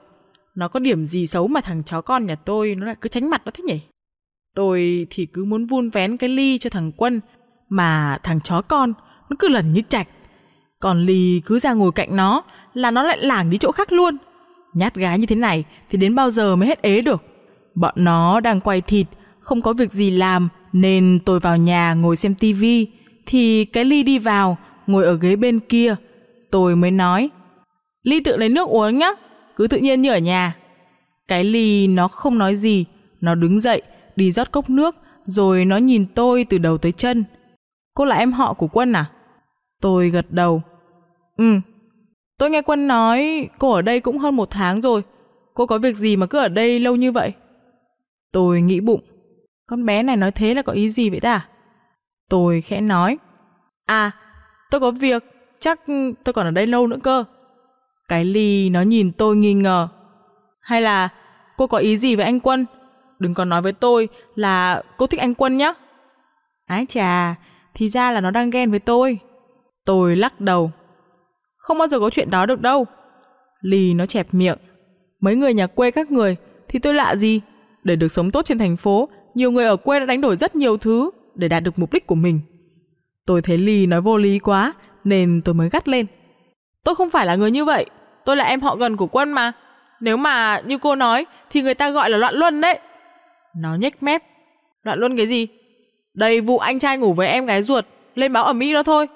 Speaker 1: Nó có điểm gì xấu mà thằng chó con nhà tôi nó lại cứ tránh mặt nó thế nhỉ? Tôi thì cứ muốn vun vén cái ly cho thằng Quân Mà thằng chó con Nó cứ lần như chạch Còn ly cứ ra ngồi cạnh nó Là nó lại lảng đi chỗ khác luôn Nhát gái như thế này thì đến bao giờ mới hết ế được Bọn nó đang quay thịt Không có việc gì làm Nên tôi vào nhà ngồi xem tivi Thì cái ly đi vào Ngồi ở ghế bên kia Tôi mới nói Ly tự lấy nước uống nhá Cứ tự nhiên như ở nhà Cái ly nó không nói gì Nó đứng dậy đi rót cốc nước, rồi nó nhìn tôi từ đầu tới chân. Cô là em họ của Quân à? Tôi gật đầu. Ừ, tôi nghe Quân nói cô ở đây cũng hơn một tháng rồi. Cô có việc gì mà cứ ở đây lâu như vậy? Tôi nghĩ bụng. Con bé này nói thế là có ý gì vậy ta? Tôi khẽ nói. À, tôi có việc, chắc tôi còn ở đây lâu nữa cơ. Cái ly nó nhìn tôi nghi ngờ. Hay là cô có ý gì với anh Quân? đừng có nói với tôi là cô thích anh Quân nhá. Ái chà, thì ra là nó đang ghen với tôi. Tôi lắc đầu. Không bao giờ có chuyện đó được đâu. Lì nó chẹp miệng. Mấy người nhà quê các người thì tôi lạ gì. Để được sống tốt trên thành phố, nhiều người ở quê đã đánh đổi rất nhiều thứ để đạt được mục đích của mình. Tôi thấy Lì nói vô lý quá nên tôi mới gắt lên. Tôi không phải là người như vậy, tôi là em họ gần của Quân mà. Nếu mà như cô nói thì người ta gọi là loạn luân đấy. Nó nhếch mép. Đoạn luôn cái gì? Đây vụ anh trai ngủ với em gái ruột, lên báo ở Mỹ đó thôi.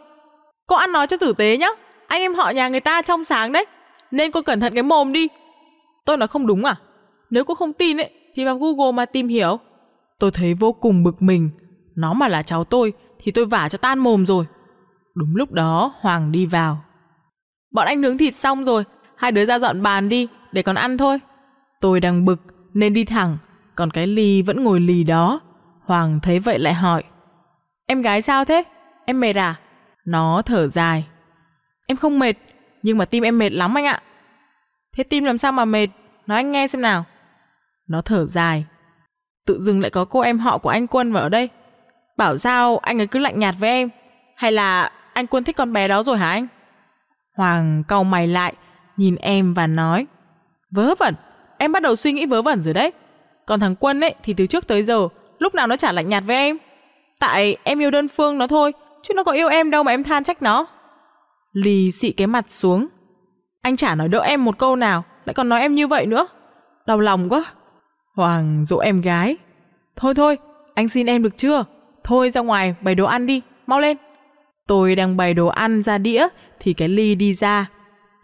Speaker 1: Cô ăn nói cho tử tế nhá, anh em họ nhà người ta trong sáng đấy, nên cô cẩn thận cái mồm đi. Tôi nói không đúng à? Nếu cô không tin ấy, thì vào Google mà tìm hiểu. Tôi thấy vô cùng bực mình, nó mà là cháu tôi thì tôi vả cho tan mồm rồi. Đúng lúc đó Hoàng đi vào. Bọn anh nướng thịt xong rồi, hai đứa ra dọn bàn đi để còn ăn thôi. Tôi đang bực nên đi thẳng còn cái lì vẫn ngồi lì đó. Hoàng thấy vậy lại hỏi, em gái sao thế? Em mệt à? Nó thở dài. Em không mệt, nhưng mà tim em mệt lắm anh ạ. Thế tim làm sao mà mệt? Nói anh nghe xem nào. Nó thở dài. Tự dưng lại có cô em họ của anh Quân vào ở đây. Bảo sao anh ấy cứ lạnh nhạt với em. Hay là anh Quân thích con bé đó rồi hả anh? Hoàng cau mày lại, nhìn em và nói. Vớ vẩn, em bắt đầu suy nghĩ vớ vẩn rồi đấy. Còn thằng Quân ấy thì từ trước tới giờ lúc nào nó chả lạnh nhạt với em. Tại em yêu đơn phương nó thôi, chứ nó có yêu em đâu mà em than trách nó. Lì xị cái mặt xuống. Anh chả nói đỡ em một câu nào, lại còn nói em như vậy nữa. Đau lòng quá. Hoàng dỗ em gái. Thôi thôi, anh xin em được chưa? Thôi ra ngoài bày đồ ăn đi, mau lên. Tôi đang bày đồ ăn ra đĩa thì cái ly đi ra.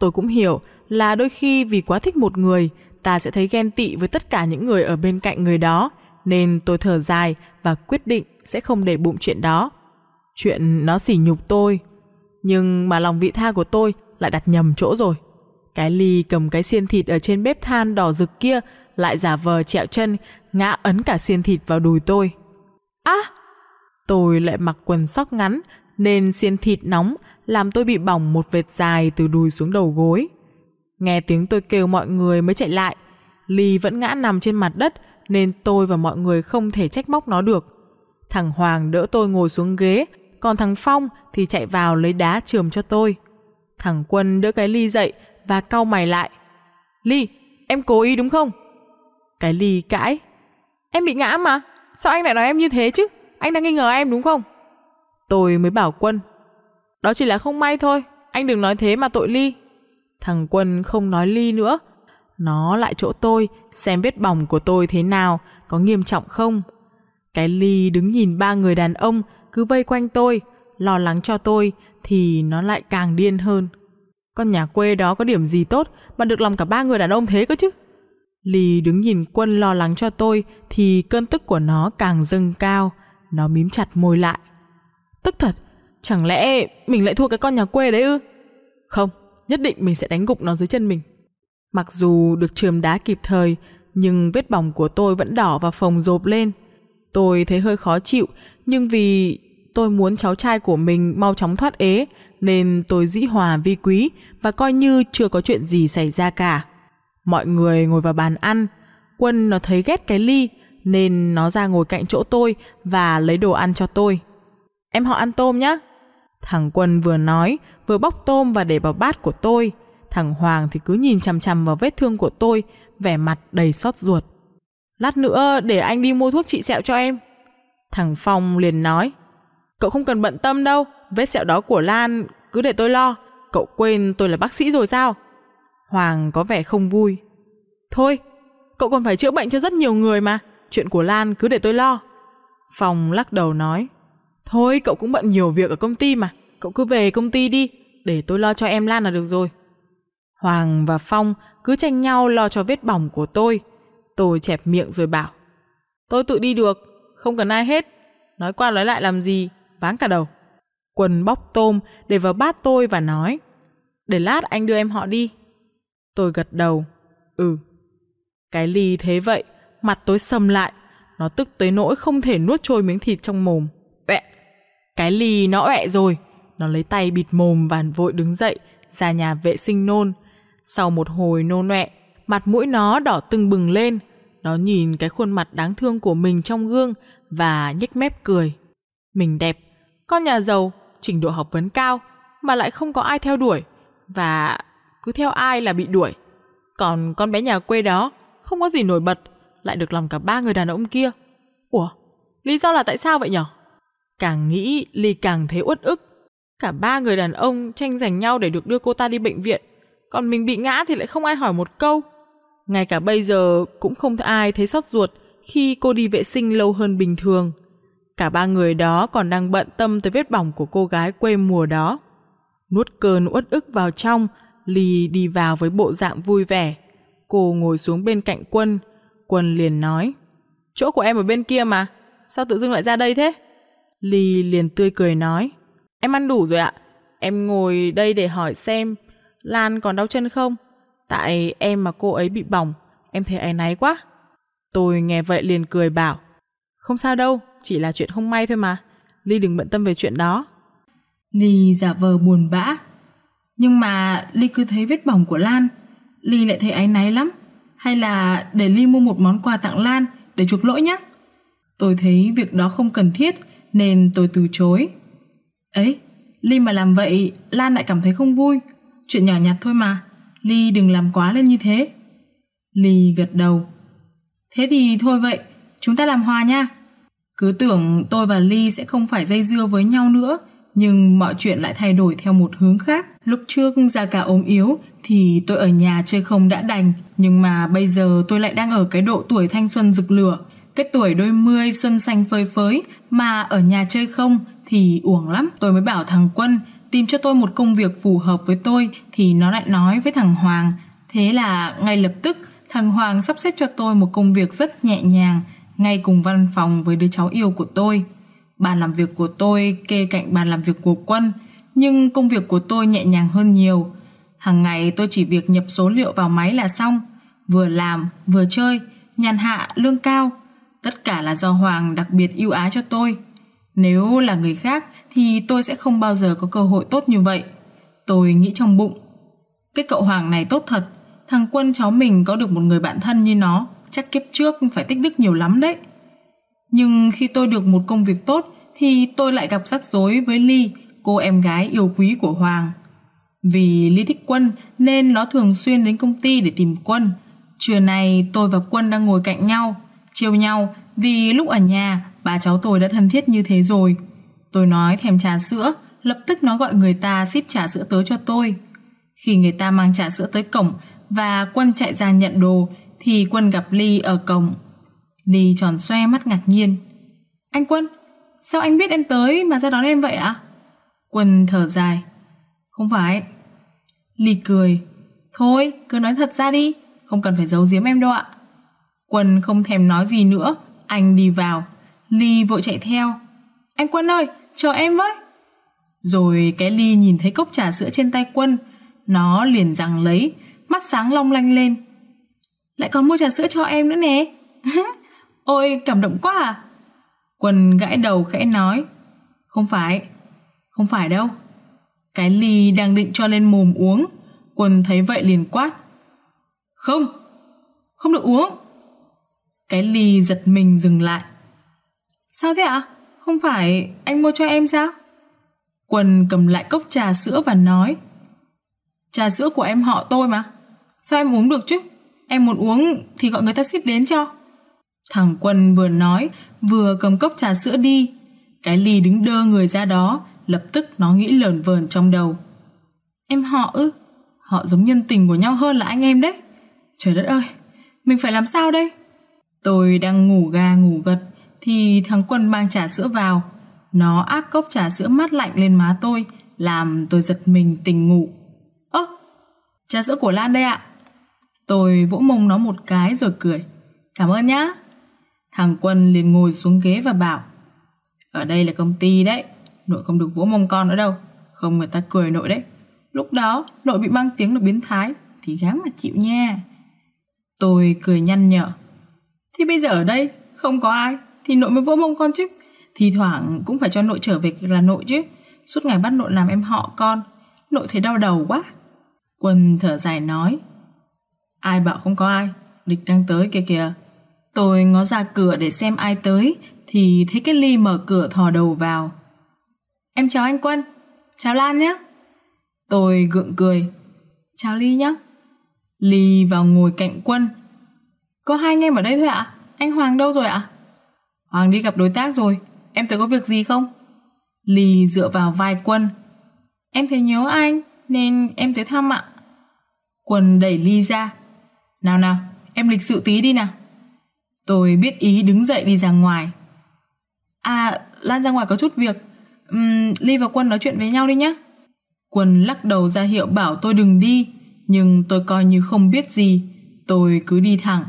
Speaker 1: Tôi cũng hiểu là đôi khi vì quá thích một người ta sẽ thấy ghen tị với tất cả những người ở bên cạnh người đó, nên tôi thở dài và quyết định sẽ không để bụng chuyện đó. Chuyện nó sỉ nhục tôi, nhưng mà lòng vị tha của tôi lại đặt nhầm chỗ rồi. Cái ly cầm cái xiên thịt ở trên bếp than đỏ rực kia lại giả vờ trẹo chân, ngã ấn cả xiên thịt vào đùi tôi. Á! À, tôi lại mặc quần sóc ngắn nên xiên thịt nóng làm tôi bị bỏng một vệt dài từ đùi xuống đầu gối. Nghe tiếng tôi kêu mọi người mới chạy lại. Ly vẫn ngã nằm trên mặt đất nên tôi và mọi người không thể trách móc nó được. Thằng Hoàng đỡ tôi ngồi xuống ghế, còn thằng Phong thì chạy vào lấy đá trường cho tôi. Thằng Quân đỡ cái ly dậy và cau mày lại. Ly, em cố ý đúng không? Cái ly cãi. Em bị ngã mà, sao anh lại nói em như thế chứ? Anh đang nghi ngờ em đúng không? Tôi mới bảo Quân. Đó chỉ là không may thôi, anh đừng nói thế mà tội Ly. Thằng Quân không nói ly nữa. Nó lại chỗ tôi, xem vết bỏng của tôi thế nào, có nghiêm trọng không. Cái ly đứng nhìn ba người đàn ông cứ vây quanh tôi, lo lắng cho tôi thì nó lại càng điên hơn. Con nhà quê đó có điểm gì tốt mà được lòng cả ba người đàn ông thế cơ chứ? ly đứng nhìn quân lo lắng cho tôi thì cơn tức của nó càng dâng cao. Nó mím chặt môi lại. Tức thật, chẳng lẽ mình lại thua cái con nhà quê đấy ư? Không, nhất định mình sẽ đánh gục nó dưới chân mình. Mặc dù được trường đá kịp thời, nhưng vết bỏng của tôi vẫn đỏ và phồng rộp lên. Tôi thấy hơi khó chịu, nhưng vì tôi muốn cháu trai của mình mau chóng thoát ế, nên tôi dĩ hòa vi quý và coi như chưa có chuyện gì xảy ra cả. Mọi người ngồi vào bàn ăn, Quân nó thấy ghét cái ly, nên nó ra ngồi cạnh chỗ tôi và lấy đồ ăn cho tôi. Em họ ăn tôm nhá. Thằng Quân vừa nói, vừa bóc tôm và để vào bát của tôi. Thằng Hoàng thì cứ nhìn chằm chằm vào vết thương của tôi, vẻ mặt đầy xót ruột. Lát nữa để anh đi mua thuốc trị sẹo cho em. Thằng Phong liền nói, cậu không cần bận tâm đâu, vết sẹo đó của Lan cứ để tôi lo, cậu quên tôi là bác sĩ rồi sao? Hoàng có vẻ không vui. Thôi, cậu còn phải chữa bệnh cho rất nhiều người mà, chuyện của Lan cứ để tôi lo. Phong lắc đầu nói, thôi cậu cũng bận nhiều việc ở công ty mà, cậu cứ về công ty đi, để tôi lo cho em Lan là được rồi. Hoàng và Phong cứ tranh nhau lo cho vết bỏng của tôi. Tôi chẹp miệng rồi bảo. Tôi tự đi được, không cần ai hết. Nói qua nói lại làm gì, váng cả đầu. Quần bóc tôm để vào bát tôi và nói. Để lát anh đưa em họ đi. Tôi gật đầu. Ừ. Cái ly thế vậy, mặt tôi sầm lại. Nó tức tới nỗi không thể nuốt trôi miếng thịt trong mồm. Ẹ, cái ly nó ẹ rồi nó lấy tay bịt mồm và vội đứng dậy, ra nhà vệ sinh nôn. Sau một hồi nôn nọe, mặt mũi nó đỏ tưng bừng lên. Nó nhìn cái khuôn mặt đáng thương của mình trong gương và nhếch mép cười. Mình đẹp, con nhà giàu, trình độ học vấn cao mà lại không có ai theo đuổi và cứ theo ai là bị đuổi. Còn con bé nhà quê đó không có gì nổi bật, lại được lòng cả ba người đàn ông kia. Ủa, lý do là tại sao vậy nhở? Càng nghĩ Ly càng thấy uất ức. Cả ba người đàn ông tranh giành nhau để được đưa cô ta đi bệnh viện. Còn mình bị ngã thì lại không ai hỏi một câu. Ngay cả bây giờ cũng không ai thấy xót ruột khi cô đi vệ sinh lâu hơn bình thường. Cả ba người đó còn đang bận tâm tới vết bỏng của cô gái quê mùa đó. Nuốt cơn uất ức vào trong, Ly đi vào với bộ dạng vui vẻ. Cô ngồi xuống bên cạnh Quân. Quân liền nói, chỗ của em ở bên kia mà, sao tự dưng lại ra đây thế? Ly liền tươi cười nói, Em ăn đủ rồi ạ. Em ngồi đây để hỏi xem Lan còn đau chân không? Tại em mà cô ấy bị bỏng, em thấy áy náy quá. Tôi nghe vậy liền cười bảo. Không sao đâu, chỉ là chuyện không may thôi mà. Ly đừng bận tâm về chuyện đó. Ly giả vờ buồn bã. Nhưng mà Ly cứ thấy vết bỏng của Lan. Ly lại thấy áy náy lắm. Hay là để Ly mua một món quà tặng Lan để chuộc lỗi nhé. Tôi thấy việc đó không cần thiết nên tôi từ chối. Ấy, Ly mà làm vậy, Lan lại cảm thấy không vui. Chuyện nhỏ nhặt thôi mà, Ly đừng làm quá lên như thế. Ly gật đầu. Thế thì thôi vậy, chúng ta làm hòa nha. Cứ tưởng tôi và Ly sẽ không phải dây dưa với nhau nữa, nhưng mọi chuyện lại thay đổi theo một hướng khác. Lúc trước ra cả ốm yếu thì tôi ở nhà chơi không đã đành, nhưng mà bây giờ tôi lại đang ở cái độ tuổi thanh xuân rực lửa, cái tuổi đôi mươi xuân xanh phơi phới mà ở nhà chơi không thì uổng lắm. Tôi mới bảo thằng Quân tìm cho tôi một công việc phù hợp với tôi thì nó lại nói với thằng Hoàng. Thế là ngay lập tức thằng Hoàng sắp xếp cho tôi một công việc rất nhẹ nhàng ngay cùng văn phòng với đứa cháu yêu của tôi. Bàn làm việc của tôi kê cạnh bàn làm việc của Quân nhưng công việc của tôi nhẹ nhàng hơn nhiều. Hàng ngày tôi chỉ việc nhập số liệu vào máy là xong Vừa làm, vừa chơi Nhàn hạ, lương cao Tất cả là do Hoàng đặc biệt ưu ái cho tôi nếu là người khác thì tôi sẽ không bao giờ có cơ hội tốt như vậy. Tôi nghĩ trong bụng. Cái cậu Hoàng này tốt thật. Thằng Quân cháu mình có được một người bạn thân như nó, chắc kiếp trước phải tích đức nhiều lắm đấy. Nhưng khi tôi được một công việc tốt thì tôi lại gặp rắc rối với Ly, cô em gái yêu quý của Hoàng. Vì Ly thích Quân nên nó thường xuyên đến công ty để tìm Quân. Trưa nay tôi và Quân đang ngồi cạnh nhau, chiều nhau vì lúc ở nhà Bà cháu tôi đã thân thiết như thế rồi. Tôi nói thèm trà sữa, lập tức nó gọi người ta ship trà sữa tới cho tôi. Khi người ta mang trà sữa tới cổng và Quân chạy ra nhận đồ thì Quân gặp Ly ở cổng. Ly tròn xoe mắt ngạc nhiên. Anh Quân, sao anh biết em tới mà ra đón em vậy ạ? Quân thở dài. Không phải. Ly cười. Thôi, cứ nói thật ra đi, không cần phải giấu giếm em đâu ạ. Quân không thèm nói gì nữa, anh đi vào. Ly vội chạy theo. Anh Quân ơi, chờ em với. Rồi cái Ly nhìn thấy cốc trà sữa trên tay Quân, nó liền giằng lấy, mắt sáng long lanh lên. Lại còn mua trà sữa cho em nữa nè. Ôi, cảm động quá à. Quân gãi đầu khẽ nói. Không phải, không phải đâu. Cái ly đang định cho lên mồm uống, Quân thấy vậy liền quát. Không, không được uống. Cái ly giật mình dừng lại. Sao thế ạ? À? Không phải anh mua cho em sao? Quần cầm lại cốc trà sữa và nói Trà sữa của em họ tôi mà Sao em uống được chứ? Em muốn uống thì gọi người ta ship đến cho Thằng Quân vừa nói vừa cầm cốc trà sữa đi Cái lì đứng đơ người ra đó lập tức nó nghĩ lờn vờn trong đầu Em họ ư? Họ giống nhân tình của nhau hơn là anh em đấy Trời đất ơi, mình phải làm sao đây? Tôi đang ngủ gà ngủ gật thì thằng Quân mang trà sữa vào. Nó áp cốc trà sữa mát lạnh lên má tôi, làm tôi giật mình tỉnh ngủ. Ơ, trà sữa của Lan đây ạ. Tôi vỗ mông nó một cái rồi cười. Cảm ơn nhá. Thằng Quân liền ngồi xuống ghế và bảo. Ở đây là công ty đấy, nội không được vỗ mông con nữa đâu. Không người ta cười nội đấy. Lúc đó, nội bị mang tiếng là biến thái, thì gắng mà chịu nha. Tôi cười nhăn nhở. Thì bây giờ ở đây, không có ai, thì nội mới vỗ mông con chứ Thì thoảng cũng phải cho nội trở về là nội chứ Suốt ngày bắt nội làm em họ con Nội thấy đau đầu quá Quân thở dài nói Ai bảo không có ai Địch đang tới kìa kìa Tôi ngó ra cửa để xem ai tới Thì thấy cái ly mở cửa thò đầu vào Em chào anh Quân Chào Lan nhé Tôi gượng cười Chào Ly nhé Ly vào ngồi cạnh Quân Có hai anh em ở đây thôi ạ à? Anh Hoàng đâu rồi ạ à? Hoàng đi gặp đối tác rồi Em tới có việc gì không Lì dựa vào vai Quân Em thấy nhớ anh Nên em tới thăm ạ Quân đẩy Ly ra Nào nào em lịch sự tí đi nào Tôi biết ý đứng dậy đi ra ngoài À Lan ra ngoài có chút việc uhm, Ly và Quân nói chuyện với nhau đi nhé Quân lắc đầu ra hiệu bảo tôi đừng đi Nhưng tôi coi như không biết gì Tôi cứ đi thẳng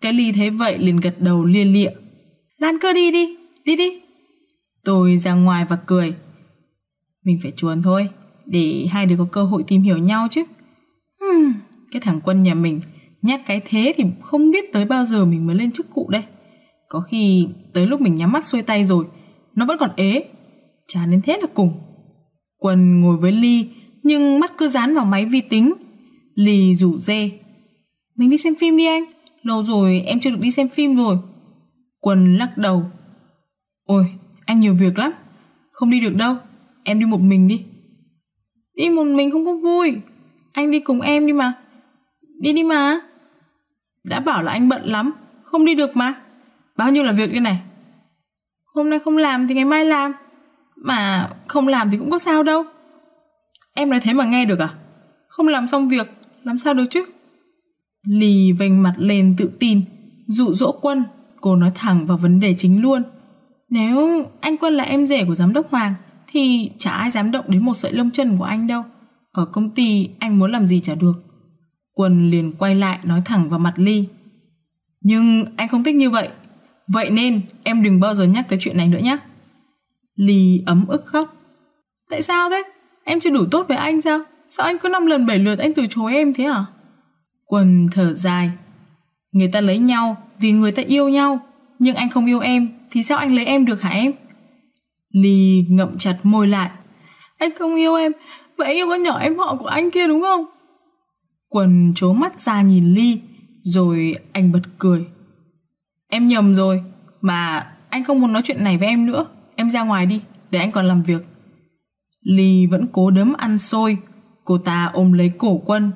Speaker 1: Cái Ly thấy vậy liền gật đầu lia lịa Lan cứ đi đi, đi đi. Tôi ra ngoài và cười. Mình phải chuồn thôi, để hai đứa có cơ hội tìm hiểu nhau chứ. Hmm, cái thằng quân nhà mình, nhắc cái thế thì không biết tới bao giờ mình mới lên chức cụ đây. Có khi tới lúc mình nhắm mắt xuôi tay rồi, nó vẫn còn ế. Chán đến thế là cùng. Quân ngồi với Ly, nhưng mắt cứ dán vào máy vi tính. Ly rủ dê. Mình đi xem phim đi anh, lâu rồi em chưa được đi xem phim rồi. Quân lắc đầu. Ôi, anh nhiều việc lắm. Không đi được đâu. Em đi một mình đi. Đi một mình không có vui. Anh đi cùng em đi mà. Đi đi mà. Đã bảo là anh bận lắm. Không đi được mà. Bao nhiêu là việc đây này. Hôm nay không làm thì ngày mai làm. Mà không làm thì cũng có sao đâu. Em nói thế mà nghe được à? Không làm xong việc, làm sao được chứ? Lì vành mặt lên tự tin, dụ dỗ quân Cô nói thẳng vào vấn đề chính luôn. Nếu anh Quân là em rể của giám đốc Hoàng thì chả ai dám động đến một sợi lông chân của anh đâu. Ở công ty anh muốn làm gì chả được. Quân liền quay lại nói thẳng vào mặt Ly. Nhưng anh không thích như vậy. Vậy nên em đừng bao giờ nhắc tới chuyện này nữa nhé. Ly ấm ức khóc. Tại sao thế? Em chưa đủ tốt với anh sao? Sao anh cứ năm lần bảy lượt anh từ chối em thế à? Quân thở dài. Người ta lấy nhau vì người ta yêu nhau, nhưng anh không yêu em thì sao anh lấy em được hả em? Ly ngậm chặt môi lại. Anh không yêu em, vậy yêu con nhỏ em họ của anh kia đúng không? Quần trố mắt ra nhìn Ly, rồi anh bật cười. Em nhầm rồi, mà anh không muốn nói chuyện này với em nữa, em ra ngoài đi, để anh còn làm việc. Ly vẫn cố đấm ăn xôi, cô ta ôm lấy cổ Quân.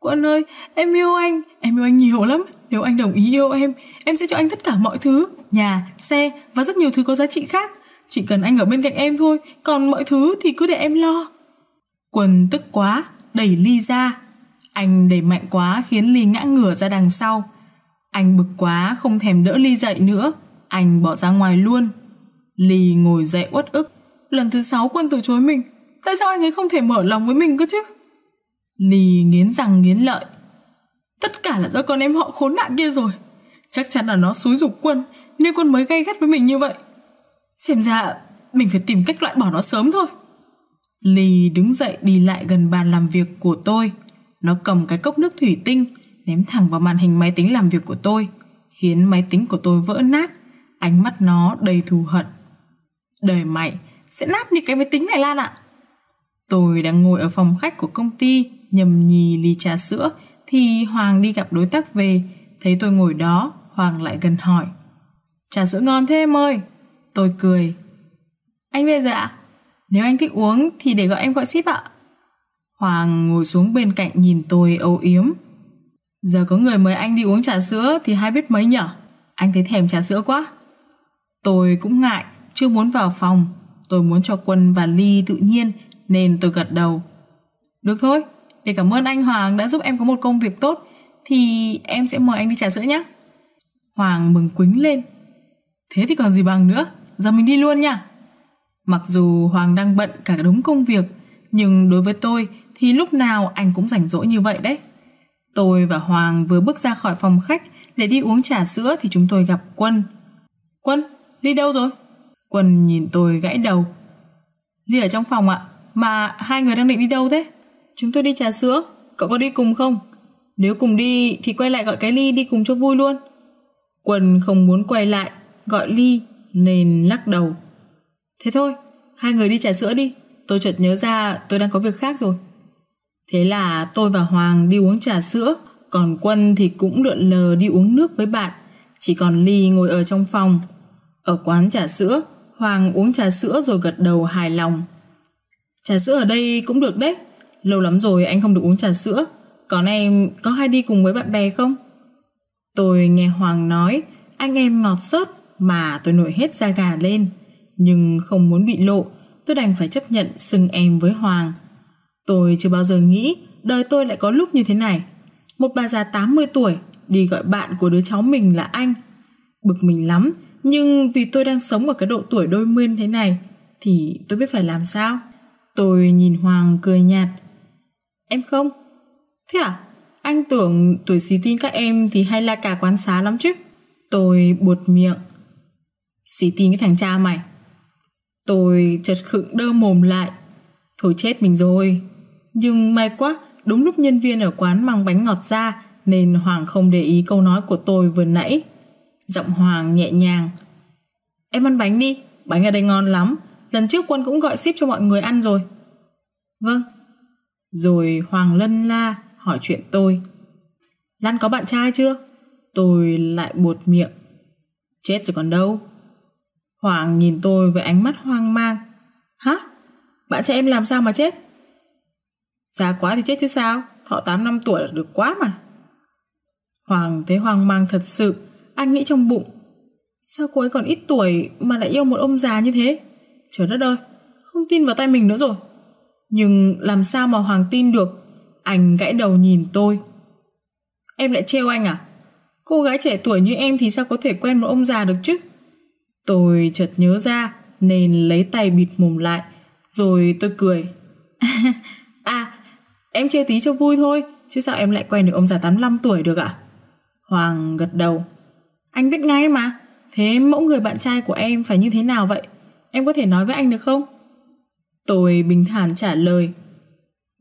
Speaker 1: Quân ơi, em yêu anh, em yêu anh nhiều lắm, nếu anh đồng ý yêu em, em sẽ cho anh tất cả mọi thứ, nhà, xe và rất nhiều thứ có giá trị khác. Chỉ cần anh ở bên cạnh em thôi, còn mọi thứ thì cứ để em lo. Quần tức quá, đẩy Ly ra. Anh đẩy mạnh quá khiến Ly ngã ngửa ra đằng sau. Anh bực quá không thèm đỡ Ly dậy nữa, anh bỏ ra ngoài luôn. Ly ngồi dậy uất ức. Lần thứ sáu Quân từ chối mình, tại sao anh ấy không thể mở lòng với mình cơ chứ? Ly nghiến răng nghiến lợi, Tất cả là do con em họ khốn nạn kia rồi. Chắc chắn là nó xúi dục quân nên quân mới gay gắt với mình như vậy. Xem ra mình phải tìm cách loại bỏ nó sớm thôi. Lì đứng dậy đi lại gần bàn làm việc của tôi. Nó cầm cái cốc nước thủy tinh ném thẳng vào màn hình máy tính làm việc của tôi khiến máy tính của tôi vỡ nát. Ánh mắt nó đầy thù hận. Đời mày sẽ nát như cái máy tính này Lan ạ. À. Tôi đang ngồi ở phòng khách của công ty nhầm nhì ly trà sữa thì Hoàng đi gặp đối tác về, thấy tôi ngồi đó, Hoàng lại gần hỏi. Trà sữa ngon thế em ơi. Tôi cười. Anh về rồi ạ? Nếu anh thích uống thì để gọi em gọi ship ạ. Hoàng ngồi xuống bên cạnh nhìn tôi âu yếm. Giờ có người mời anh đi uống trà sữa thì hai biết mấy nhở? Anh thấy thèm trà sữa quá. Tôi cũng ngại, chưa muốn vào phòng. Tôi muốn cho Quân và Ly tự nhiên nên tôi gật đầu. Được thôi, để cảm ơn anh Hoàng đã giúp em có một công việc tốt thì em sẽ mời anh đi trà sữa nhé. Hoàng mừng quính lên. Thế thì còn gì bằng nữa, giờ mình đi luôn nha. Mặc dù Hoàng đang bận cả đống công việc, nhưng đối với tôi thì lúc nào anh cũng rảnh rỗi như vậy đấy. Tôi và Hoàng vừa bước ra khỏi phòng khách để đi uống trà sữa thì chúng tôi gặp Quân. Quân, đi đâu rồi? Quân nhìn tôi gãy đầu. Đi ở trong phòng ạ, mà hai người đang định đi đâu thế? Chúng tôi đi trà sữa, cậu có đi cùng không? Nếu cùng đi thì quay lại gọi cái ly đi cùng cho vui luôn. Quân không muốn quay lại, gọi ly nên lắc đầu. Thế thôi, hai người đi trà sữa đi, tôi chợt nhớ ra tôi đang có việc khác rồi. Thế là tôi và Hoàng đi uống trà sữa, còn Quân thì cũng lượn lờ đi uống nước với bạn, chỉ còn Ly ngồi ở trong phòng. Ở quán trà sữa, Hoàng uống trà sữa rồi gật đầu hài lòng. Trà sữa ở đây cũng được đấy, Lâu lắm rồi anh không được uống trà sữa Còn em có hay đi cùng với bạn bè không? Tôi nghe Hoàng nói Anh em ngọt xớt Mà tôi nổi hết da gà lên Nhưng không muốn bị lộ Tôi đành phải chấp nhận sừng em với Hoàng Tôi chưa bao giờ nghĩ Đời tôi lại có lúc như thế này Một bà già 80 tuổi Đi gọi bạn của đứa cháu mình là anh Bực mình lắm Nhưng vì tôi đang sống ở cái độ tuổi đôi mươi thế này Thì tôi biết phải làm sao Tôi nhìn Hoàng cười nhạt Em không. Thế à? Anh tưởng tuổi xí tin các em thì hay la cà quán xá lắm chứ. Tôi buột miệng. Xí tin cái thằng cha mày. Tôi chật khựng đơ mồm lại. Thôi chết mình rồi. Nhưng may quá, đúng lúc nhân viên ở quán mang bánh ngọt ra nên Hoàng không để ý câu nói của tôi vừa nãy. Giọng Hoàng nhẹ nhàng. Em ăn bánh đi, bánh ở đây ngon lắm. Lần trước quân cũng gọi ship cho mọi người ăn rồi. Vâng, rồi Hoàng Lân La hỏi chuyện tôi. Lan có bạn trai chưa? Tôi lại buột miệng. Chết rồi còn đâu. Hoàng nhìn tôi với ánh mắt hoang mang. Hả? Bạn trai em làm sao mà chết? Già quá thì chết chứ sao? Thọ 8 năm tuổi là được quá mà. Hoàng thấy hoang mang thật sự. Anh nghĩ trong bụng. Sao cô ấy còn ít tuổi mà lại yêu một ông già như thế? Trời đất ơi, không tin vào tay mình nữa rồi. Nhưng làm sao mà Hoàng tin được Anh gãi đầu nhìn tôi Em lại trêu anh à Cô gái trẻ tuổi như em thì sao có thể quen một ông già được chứ Tôi chợt nhớ ra Nên lấy tay bịt mồm lại Rồi tôi cười À em chơi tí cho vui thôi Chứ sao em lại quen được ông già 85 tuổi được ạ à? Hoàng gật đầu Anh biết ngay mà Thế mẫu người bạn trai của em phải như thế nào vậy Em có thể nói với anh được không Tôi bình thản trả lời.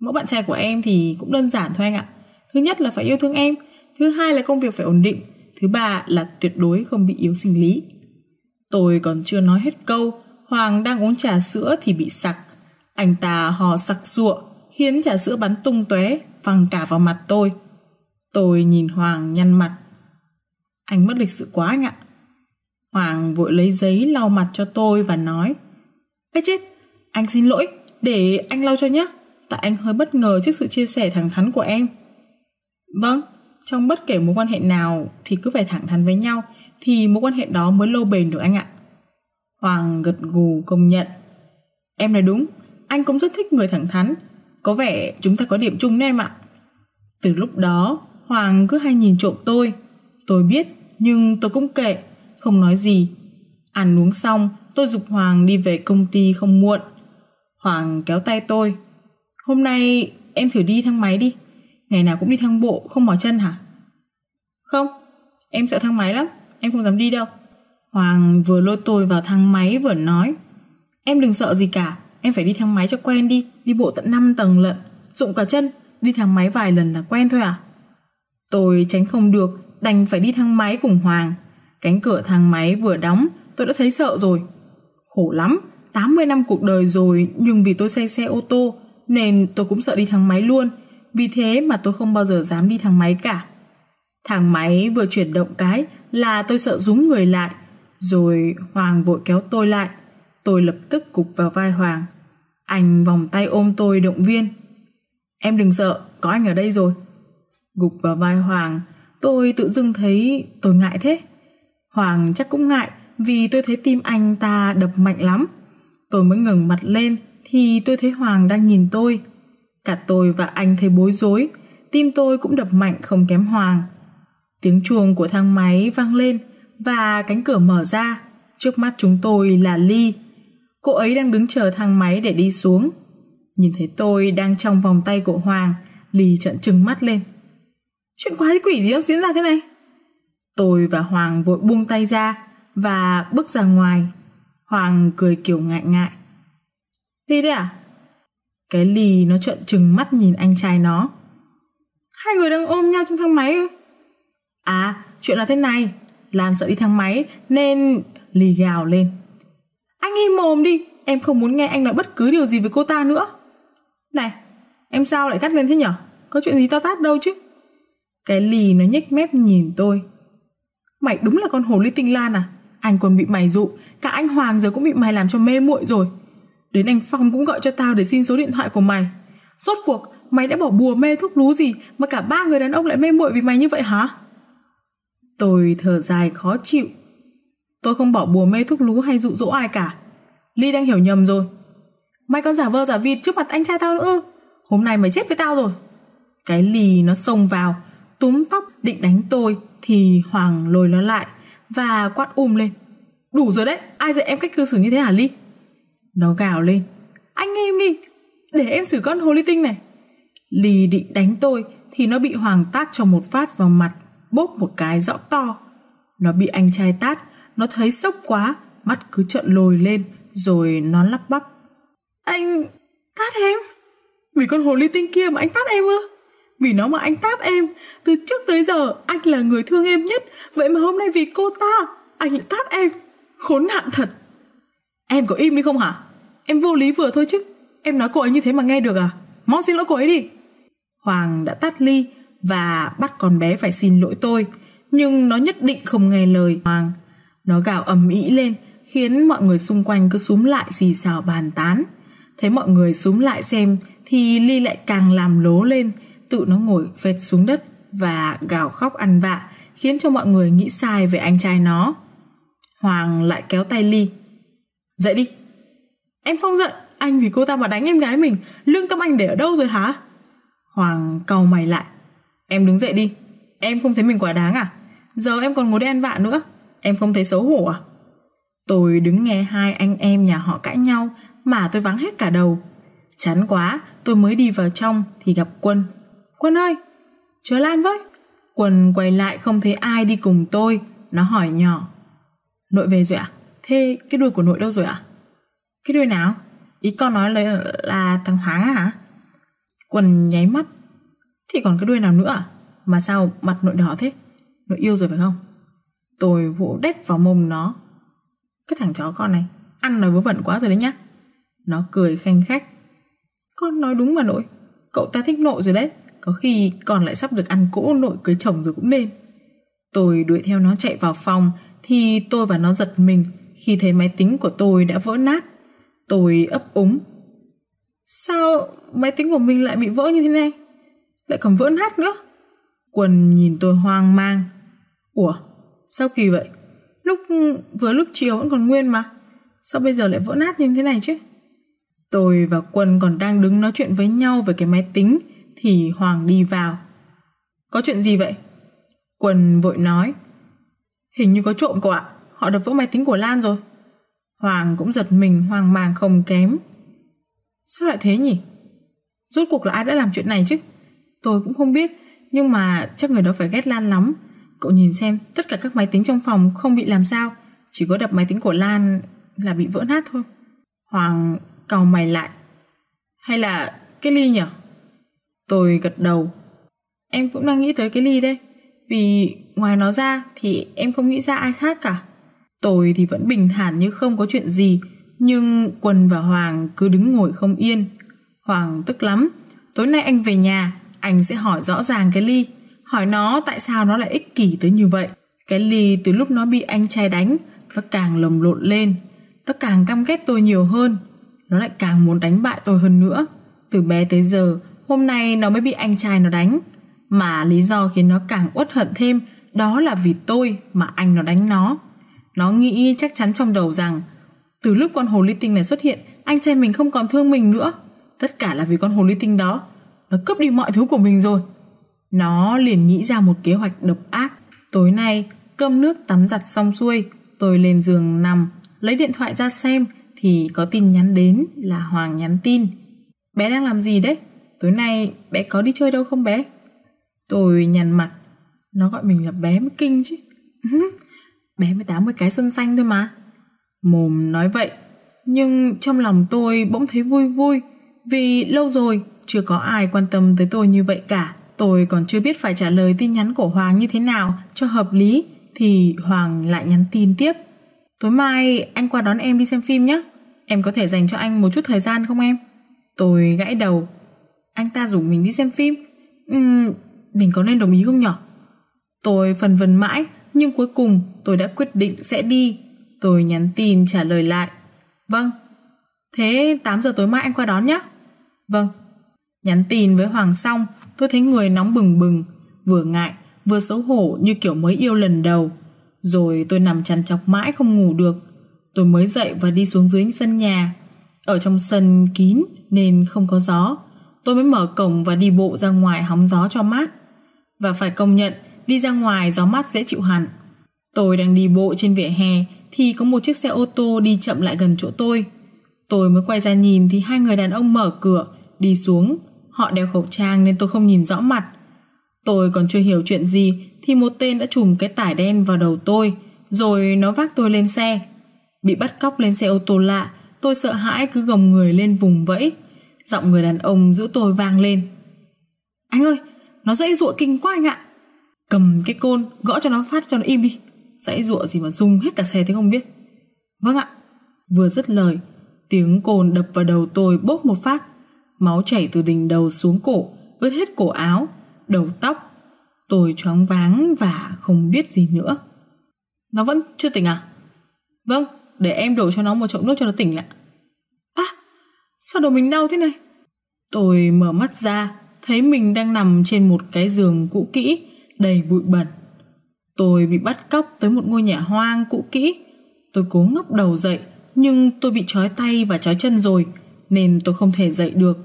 Speaker 1: Mẫu bạn trai của em thì cũng đơn giản thôi anh ạ. Thứ nhất là phải yêu thương em, thứ hai là công việc phải ổn định, thứ ba là tuyệt đối không bị yếu sinh lý. Tôi còn chưa nói hết câu, Hoàng đang uống trà sữa thì bị sặc. Anh ta hò sặc sụa, khiến trà sữa bắn tung tóe văng cả vào mặt tôi. Tôi nhìn Hoàng nhăn mặt. Anh mất lịch sự quá anh ạ. Hoàng vội lấy giấy lau mặt cho tôi và nói Ê chết, anh xin lỗi, để anh lau cho nhé. Tại anh hơi bất ngờ trước sự chia sẻ thẳng thắn của em. Vâng, trong bất kể mối quan hệ nào thì cứ phải thẳng thắn với nhau thì mối quan hệ đó mới lâu bền được anh ạ. Hoàng gật gù công nhận. Em nói đúng, anh cũng rất thích người thẳng thắn. Có vẻ chúng ta có điểm chung đấy em ạ. Từ lúc đó, Hoàng cứ hay nhìn trộm tôi. Tôi biết, nhưng tôi cũng kệ, không nói gì. Ăn uống xong, tôi dục Hoàng đi về công ty không muộn. Hoàng kéo tay tôi. Hôm nay em thử đi thang máy đi. Ngày nào cũng đi thang bộ, không mỏi chân hả? Không, em sợ thang máy lắm, em không dám đi đâu. Hoàng vừa lôi tôi vào thang máy vừa nói. Em đừng sợ gì cả, em phải đi thang máy cho quen đi, đi bộ tận 5 tầng lận, dụng cả chân, đi thang máy vài lần là quen thôi à? Tôi tránh không được, đành phải đi thang máy cùng Hoàng. Cánh cửa thang máy vừa đóng, tôi đã thấy sợ rồi. Khổ lắm, 80 năm cuộc đời rồi nhưng vì tôi say xe ô tô nên tôi cũng sợ đi thang máy luôn. Vì thế mà tôi không bao giờ dám đi thang máy cả. Thang máy vừa chuyển động cái là tôi sợ rúng người lại. Rồi Hoàng vội kéo tôi lại. Tôi lập tức cục vào vai Hoàng. Anh vòng tay ôm tôi động viên. Em đừng sợ, có anh ở đây rồi. Gục vào vai Hoàng, tôi tự dưng thấy tôi ngại thế. Hoàng chắc cũng ngại vì tôi thấy tim anh ta đập mạnh lắm tôi mới ngẩng mặt lên thì tôi thấy Hoàng đang nhìn tôi. Cả tôi và anh thấy bối rối, tim tôi cũng đập mạnh không kém Hoàng. Tiếng chuông của thang máy vang lên và cánh cửa mở ra, trước mắt chúng tôi là Ly. Cô ấy đang đứng chờ thang máy để đi xuống. Nhìn thấy tôi đang trong vòng tay của Hoàng, Ly trợn trừng mắt lên. Chuyện quái quỷ gì đang diễn ra thế này? Tôi và Hoàng vội buông tay ra và bước ra ngoài Hoàng cười kiểu ngại ngại. Đi đấy à? Cái lì nó trợn trừng mắt nhìn anh trai nó. Hai người đang ôm nhau trong thang máy À, chuyện là thế này. Lan sợ đi thang máy nên lì gào lên. Anh im mồm đi, em không muốn nghe anh nói bất cứ điều gì với cô ta nữa. Này, em sao lại cắt lên thế nhở? Có chuyện gì to tát đâu chứ? Cái lì nó nhếch mép nhìn tôi. Mày đúng là con hồ ly tinh Lan à? Anh còn bị mày dụ, Cả anh Hoàng giờ cũng bị mày làm cho mê muội rồi. Đến anh Phong cũng gọi cho tao để xin số điện thoại của mày. Rốt cuộc, mày đã bỏ bùa mê thuốc lú gì mà cả ba người đàn ông lại mê muội vì mày như vậy hả? Tôi thở dài khó chịu. Tôi không bỏ bùa mê thuốc lú hay dụ dỗ ai cả. Ly đang hiểu nhầm rồi. Mày còn giả vờ giả vịt trước mặt anh trai tao nữa Hôm nay mày chết với tao rồi. Cái lì nó xông vào, túm tóc định đánh tôi thì Hoàng lôi nó lại và quát um lên. Đủ rồi đấy, ai dạy em cách cư xử như thế hả Ly? Nó gào lên. Anh em đi, để em xử con hồ ly tinh này. Ly định đánh tôi thì nó bị Hoàng tát cho một phát vào mặt, bốp một cái rõ to. Nó bị anh trai tát, nó thấy sốc quá, mắt cứ trợn lồi lên, rồi nó lắp bắp. Anh tát em? Vì con hồ ly tinh kia mà anh tát em ư? Vì nó mà anh tát em, từ trước tới giờ anh là người thương em nhất, vậy mà hôm nay vì cô ta, anh lại tát em khốn nạn thật em có im đi không hả em vô lý vừa thôi chứ em nói cô ấy như thế mà nghe được à mau xin lỗi cô ấy đi hoàng đã tắt ly và bắt con bé phải xin lỗi tôi nhưng nó nhất định không nghe lời hoàng nó gào ầm ĩ lên khiến mọi người xung quanh cứ súm lại xì xào bàn tán thấy mọi người súm lại xem thì ly lại càng làm lố lên tự nó ngồi phệt xuống đất và gào khóc ăn vạ khiến cho mọi người nghĩ sai về anh trai nó Hoàng lại kéo tay Ly. Dậy đi. Em không giận, anh vì cô ta mà đánh em gái mình, lương tâm anh để ở đâu rồi hả? Hoàng cầu mày lại. Em đứng dậy đi, em không thấy mình quá đáng à? Giờ em còn ngồi đây ăn vạ nữa, em không thấy xấu hổ à? Tôi đứng nghe hai anh em nhà họ cãi nhau mà tôi vắng hết cả đầu. Chán quá, tôi mới đi vào trong thì gặp Quân. Quân ơi, chờ Lan với. Quân quay lại không thấy ai đi cùng tôi, nó hỏi nhỏ. Nội về rồi À? Thế cái đuôi của nội đâu rồi À? Cái đuôi nào? Ý con nói là, là thằng Hoàng à hả? Quần nháy mắt. Thì còn cái đuôi nào nữa à? Mà sao mặt nội đỏ thế? Nội yêu rồi phải không? Tôi vỗ đếch vào mông nó. Cái thằng chó con này, ăn nói vớ vẩn quá rồi đấy nhá. Nó cười khanh khách. Con nói đúng mà nội, cậu ta thích nội rồi đấy. Có khi còn lại sắp được ăn cỗ nội cưới chồng rồi cũng nên. Tôi đuổi theo nó chạy vào phòng, thì tôi và nó giật mình khi thấy máy tính của tôi đã vỡ nát. Tôi ấp úng. Sao máy tính của mình lại bị vỡ như thế này? Lại còn vỡ nát nữa. Quần nhìn tôi hoang mang. Ủa, sao kỳ vậy? Lúc vừa lúc chiều vẫn còn nguyên mà. Sao bây giờ lại vỡ nát như thế này chứ? Tôi và Quân còn đang đứng nói chuyện với nhau về cái máy tính thì Hoàng đi vào. Có chuyện gì vậy? Quân vội nói. Hình như có trộm cậu ạ, họ đập vỡ máy tính của Lan rồi. Hoàng cũng giật mình hoang mang không kém. Sao lại thế nhỉ? Rốt cuộc là ai đã làm chuyện này chứ? Tôi cũng không biết, nhưng mà chắc người đó phải ghét Lan lắm. Cậu nhìn xem, tất cả các máy tính trong phòng không bị làm sao, chỉ có đập máy tính của Lan là bị vỡ nát thôi. Hoàng cầu mày lại. Hay là cái ly nhỉ? Tôi gật đầu. Em cũng đang nghĩ tới cái ly đây vì ngoài nó ra thì em không nghĩ ra ai khác cả. Tôi thì vẫn bình thản như không có chuyện gì, nhưng quần và Hoàng cứ đứng ngồi không yên. Hoàng tức lắm, tối nay anh về nhà, anh sẽ hỏi rõ ràng cái ly, hỏi nó tại sao nó lại ích kỷ tới như vậy. Cái ly từ lúc nó bị anh trai đánh, nó càng lầm lộn lên, nó càng căm ghét tôi nhiều hơn, nó lại càng muốn đánh bại tôi hơn nữa. Từ bé tới giờ, hôm nay nó mới bị anh trai nó đánh, mà lý do khiến nó càng uất hận thêm đó là vì tôi mà anh nó đánh nó. Nó nghĩ chắc chắn trong đầu rằng từ lúc con hồ ly tinh này xuất hiện, anh trai mình không còn thương mình nữa. Tất cả là vì con hồ ly tinh đó. Nó cướp đi mọi thứ của mình rồi. Nó liền nghĩ ra một kế hoạch độc ác. Tối nay, cơm nước tắm giặt xong xuôi, tôi lên giường nằm, lấy điện thoại ra xem thì có tin nhắn đến là Hoàng nhắn tin. Bé đang làm gì đấy? Tối nay bé có đi chơi đâu không bé? Tôi nhằn mặt Nó gọi mình là bé mới kinh chứ Bé mới 80 cái xuân xanh thôi mà Mồm nói vậy Nhưng trong lòng tôi bỗng thấy vui vui Vì lâu rồi Chưa có ai quan tâm tới tôi như vậy cả Tôi còn chưa biết phải trả lời tin nhắn của Hoàng như thế nào Cho hợp lý Thì Hoàng lại nhắn tin tiếp Tối mai anh qua đón em đi xem phim nhé Em có thể dành cho anh một chút thời gian không em Tôi gãi đầu Anh ta rủ mình đi xem phim Ừm mình có nên đồng ý không nhở? Tôi phần vần mãi, nhưng cuối cùng tôi đã quyết định sẽ đi. Tôi nhắn tin trả lời lại. Vâng. Thế 8 giờ tối mai anh qua đón nhé. Vâng. Nhắn tin với Hoàng xong, tôi thấy người nóng bừng bừng, vừa ngại, vừa xấu hổ như kiểu mới yêu lần đầu. Rồi tôi nằm chằn chọc mãi không ngủ được. Tôi mới dậy và đi xuống dưới sân nhà. Ở trong sân kín nên không có gió. Tôi mới mở cổng và đi bộ ra ngoài hóng gió cho mát. Và phải công nhận, đi ra ngoài gió mát dễ chịu hẳn. Tôi đang đi bộ trên vỉa hè thì có một chiếc xe ô tô đi chậm lại gần chỗ tôi. Tôi mới quay ra nhìn thì hai người đàn ông mở cửa, đi xuống. Họ đeo khẩu trang nên tôi không nhìn rõ mặt. Tôi còn chưa hiểu chuyện gì thì một tên đã trùm cái tải đen vào đầu tôi, rồi nó vác tôi lên xe. Bị bắt cóc lên xe ô tô lạ, tôi sợ hãi cứ gồng người lên vùng vẫy. Giọng người đàn ông giữ tôi vang lên. Anh ơi, nó dãy ruộng kinh quá anh ạ Cầm cái côn gõ cho nó phát cho nó im đi Dãy ruộng gì mà dùng hết cả xe thế không biết Vâng ạ Vừa dứt lời Tiếng cồn đập vào đầu tôi bốc một phát Máu chảy từ đỉnh đầu xuống cổ Ướt hết cổ áo Đầu tóc Tôi choáng váng và không biết gì nữa Nó vẫn chưa tỉnh à Vâng để em đổ cho nó một chậu nước cho nó tỉnh lại à, Sao đầu mình đau thế này Tôi mở mắt ra thấy mình đang nằm trên một cái giường cũ kỹ, đầy bụi bẩn. Tôi bị bắt cóc tới một ngôi nhà hoang cũ kỹ. Tôi cố ngóc đầu dậy, nhưng tôi bị trói tay và trói chân rồi, nên tôi không thể dậy được.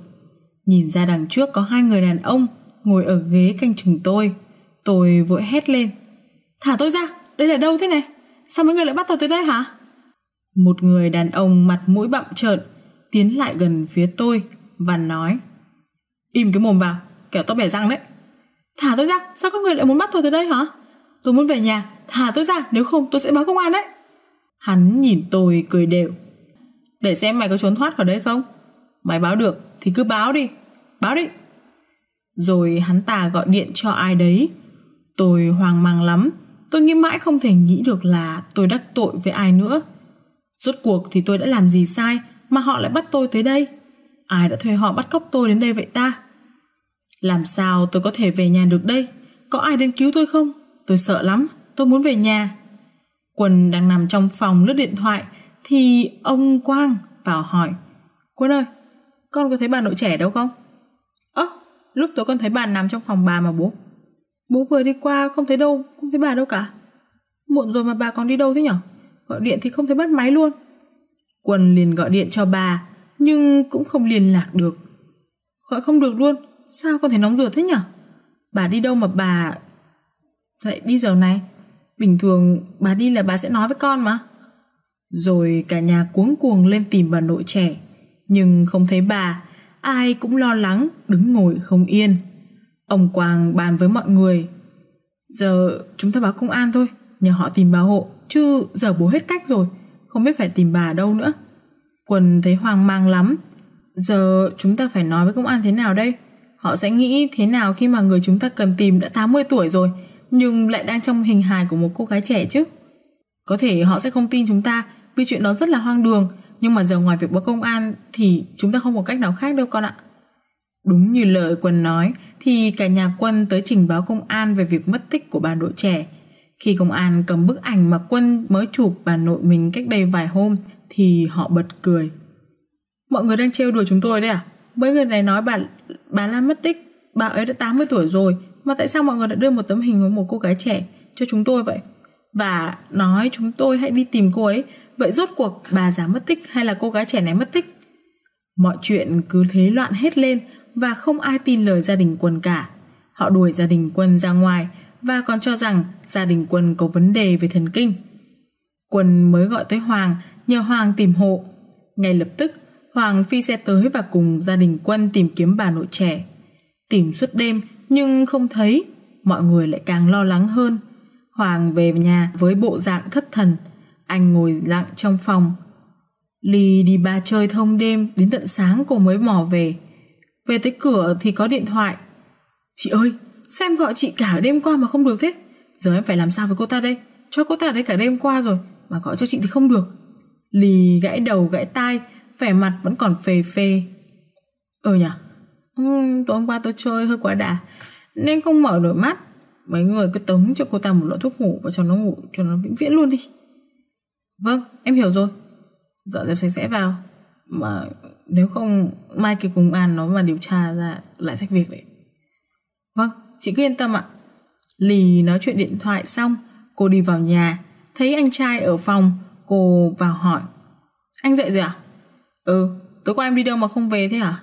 Speaker 1: Nhìn ra đằng trước có hai người đàn ông ngồi ở ghế canh chừng tôi. Tôi vội hét lên. Thả tôi ra, đây là đâu thế này? Sao mấy người lại bắt tôi tới đây hả? Một người đàn ông mặt mũi bặm trợn tiến lại gần phía tôi và nói Im cái mồm vào, kẻo tao bẻ răng đấy. Thả tôi ra, sao các người lại muốn bắt tôi tới đây hả? Tôi muốn về nhà, thả tôi ra, nếu không tôi sẽ báo công an đấy. Hắn nhìn tôi cười đều. Để xem mày có trốn thoát khỏi đấy không? Mày báo được thì cứ báo đi, báo đi. Rồi hắn ta gọi điện cho ai đấy. Tôi hoang mang lắm, tôi nghĩ mãi không thể nghĩ được là tôi đắc tội với ai nữa. Rốt cuộc thì tôi đã làm gì sai mà họ lại bắt tôi tới đây? Ai đã thuê họ bắt cóc tôi đến đây vậy ta? Làm sao tôi có thể về nhà được đây? Có ai đến cứu tôi không? Tôi sợ lắm, tôi muốn về nhà. Quân đang nằm trong phòng lướt điện thoại thì ông Quang vào hỏi. Quân ơi, con có thấy bà nội trẻ đâu không? Ơ, lúc tối con thấy bà nằm trong phòng bà mà bố. Bố vừa đi qua không thấy đâu, không thấy bà đâu cả. Muộn rồi mà bà còn đi đâu thế nhở? Gọi điện thì không thấy bắt máy luôn. Quân liền gọi điện cho bà, nhưng cũng không liên lạc được. Gọi không được luôn, sao con thấy nóng ruột thế nhở? Bà đi đâu mà bà... lại đi giờ này, bình thường bà đi là bà sẽ nói với con mà. Rồi cả nhà cuống cuồng lên tìm bà nội trẻ, nhưng không thấy bà, ai cũng lo lắng, đứng ngồi không yên. Ông Quang bàn với mọi người, giờ chúng ta báo công an thôi, nhờ họ tìm bà hộ, chứ giờ bố hết cách rồi, không biết phải tìm bà đâu nữa. Quần thấy hoang mang lắm, giờ chúng ta phải nói với công an thế nào đây? Họ sẽ nghĩ thế nào khi mà người chúng ta cần tìm đã 80 tuổi rồi, nhưng lại đang trong hình hài của một cô gái trẻ chứ? Có thể họ sẽ không tin chúng ta vì chuyện đó rất là hoang đường, nhưng mà giờ ngoài việc báo công an thì chúng ta không có cách nào khác đâu con ạ. Đúng như lời Quân nói thì cả nhà Quân tới trình báo công an về việc mất tích của bà nội trẻ. Khi công an cầm bức ảnh mà Quân mới chụp bà nội mình cách đây vài hôm thì họ bật cười. Mọi người đang trêu đùa chúng tôi đấy à? Mấy người này nói bà bà Lan mất tích, bà ấy đã 80 tuổi rồi, mà tại sao mọi người lại đưa một tấm hình của một cô gái trẻ cho chúng tôi vậy? Và nói chúng tôi hãy đi tìm cô ấy, vậy rốt cuộc bà già mất tích hay là cô gái trẻ này mất tích? Mọi chuyện cứ thế loạn hết lên và không ai tin lời gia đình quân cả. Họ đuổi gia đình quân ra ngoài và còn cho rằng gia đình quân có vấn đề về thần kinh. Quân mới gọi tới Hoàng, nhờ Hoàng tìm hộ. Ngay lập tức, Hoàng phi xe tới và cùng gia đình quân tìm kiếm bà nội trẻ. Tìm suốt đêm nhưng không thấy, mọi người lại càng lo lắng hơn. Hoàng về nhà với bộ dạng thất thần, anh ngồi lặng trong phòng. Ly đi ba chơi thông đêm đến tận sáng cô mới mò về. Về tới cửa thì có điện thoại. Chị ơi, sao em gọi chị cả đêm qua mà không được thế? Giờ em phải làm sao với cô ta đây? Cho cô ta đấy cả đêm qua rồi, mà gọi cho chị thì không được. Lì gãy đầu gãy tai vẻ mặt vẫn còn phê phê. Ừ nhỉ, ừ, tối hôm qua tôi chơi hơi quá đà, nên không mở nổi mắt. Mấy người cứ tống cho cô ta một lọ thuốc ngủ và cho nó ngủ, cho nó vĩnh viễn luôn đi. Vâng, em hiểu rồi. Dọn dẹp sạch sẽ vào. Mà nếu không mai kia cùng An nó mà điều tra ra lại sách việc đấy. Vâng, chị cứ yên tâm ạ. Lì nói chuyện điện thoại xong, cô đi vào nhà, thấy anh trai ở phòng, cô vào hỏi. Anh dậy rồi à? Ừ, tối qua em đi đâu mà không về thế hả?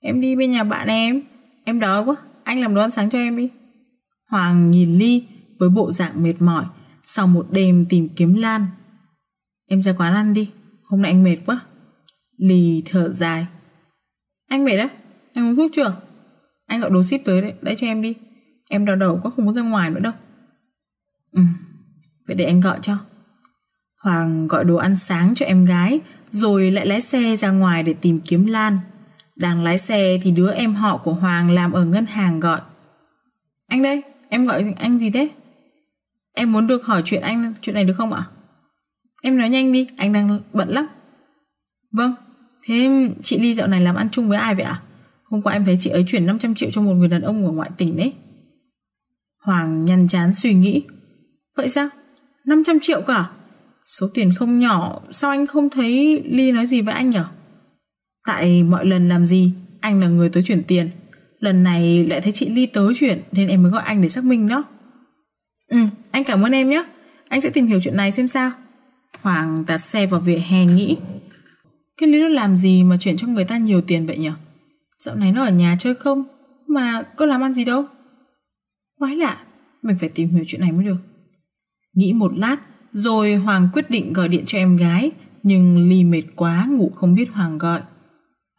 Speaker 1: Em đi bên nhà bạn em. Em đói quá, anh làm đồ ăn sáng cho em đi. Hoàng nhìn Ly với bộ dạng mệt mỏi sau một đêm tìm kiếm Lan. Em ra quán ăn đi, hôm nay anh mệt quá. Ly thở dài. Anh mệt á? Anh uống thuốc chưa? Anh gọi đồ ship tới đấy, đấy cho em đi. Em đau đầu quá không muốn ra ngoài nữa đâu. Ừ, vậy để anh gọi cho. Hoàng gọi đồ ăn sáng cho em gái rồi lại lái xe ra ngoài để tìm kiếm Lan. Đang lái xe thì đứa em họ của Hoàng làm ở ngân hàng gọi. Anh đây, em gọi anh gì thế? Em muốn được hỏi chuyện anh, chuyện này được không ạ? Em nói nhanh đi, anh đang bận lắm. Vâng, thế chị Ly dạo này làm ăn chung với ai vậy ạ? Hôm qua em thấy chị ấy chuyển 500 triệu cho một người đàn ông ở ngoại tỉnh đấy. Hoàng nhăn chán suy nghĩ. Vậy sao? 500 triệu cả? Số tiền không nhỏ, sao anh không thấy Ly nói gì với anh nhở? Tại mọi lần làm gì, anh là người tới chuyển tiền. Lần này lại thấy chị Ly tới chuyển nên em mới gọi anh để xác minh đó. Ừ, anh cảm ơn em nhé. Anh sẽ tìm hiểu chuyện này xem sao. Hoàng tạt xe vào vỉa hè nghĩ. Cái Ly nó làm gì mà chuyển cho người ta nhiều tiền vậy nhở? Dạo này nó ở nhà chơi không? Mà có làm ăn gì đâu? Quái lạ, mình phải tìm hiểu chuyện này mới được. Nghĩ một lát, rồi Hoàng quyết định gọi điện cho em gái, nhưng Ly mệt quá ngủ không biết Hoàng gọi.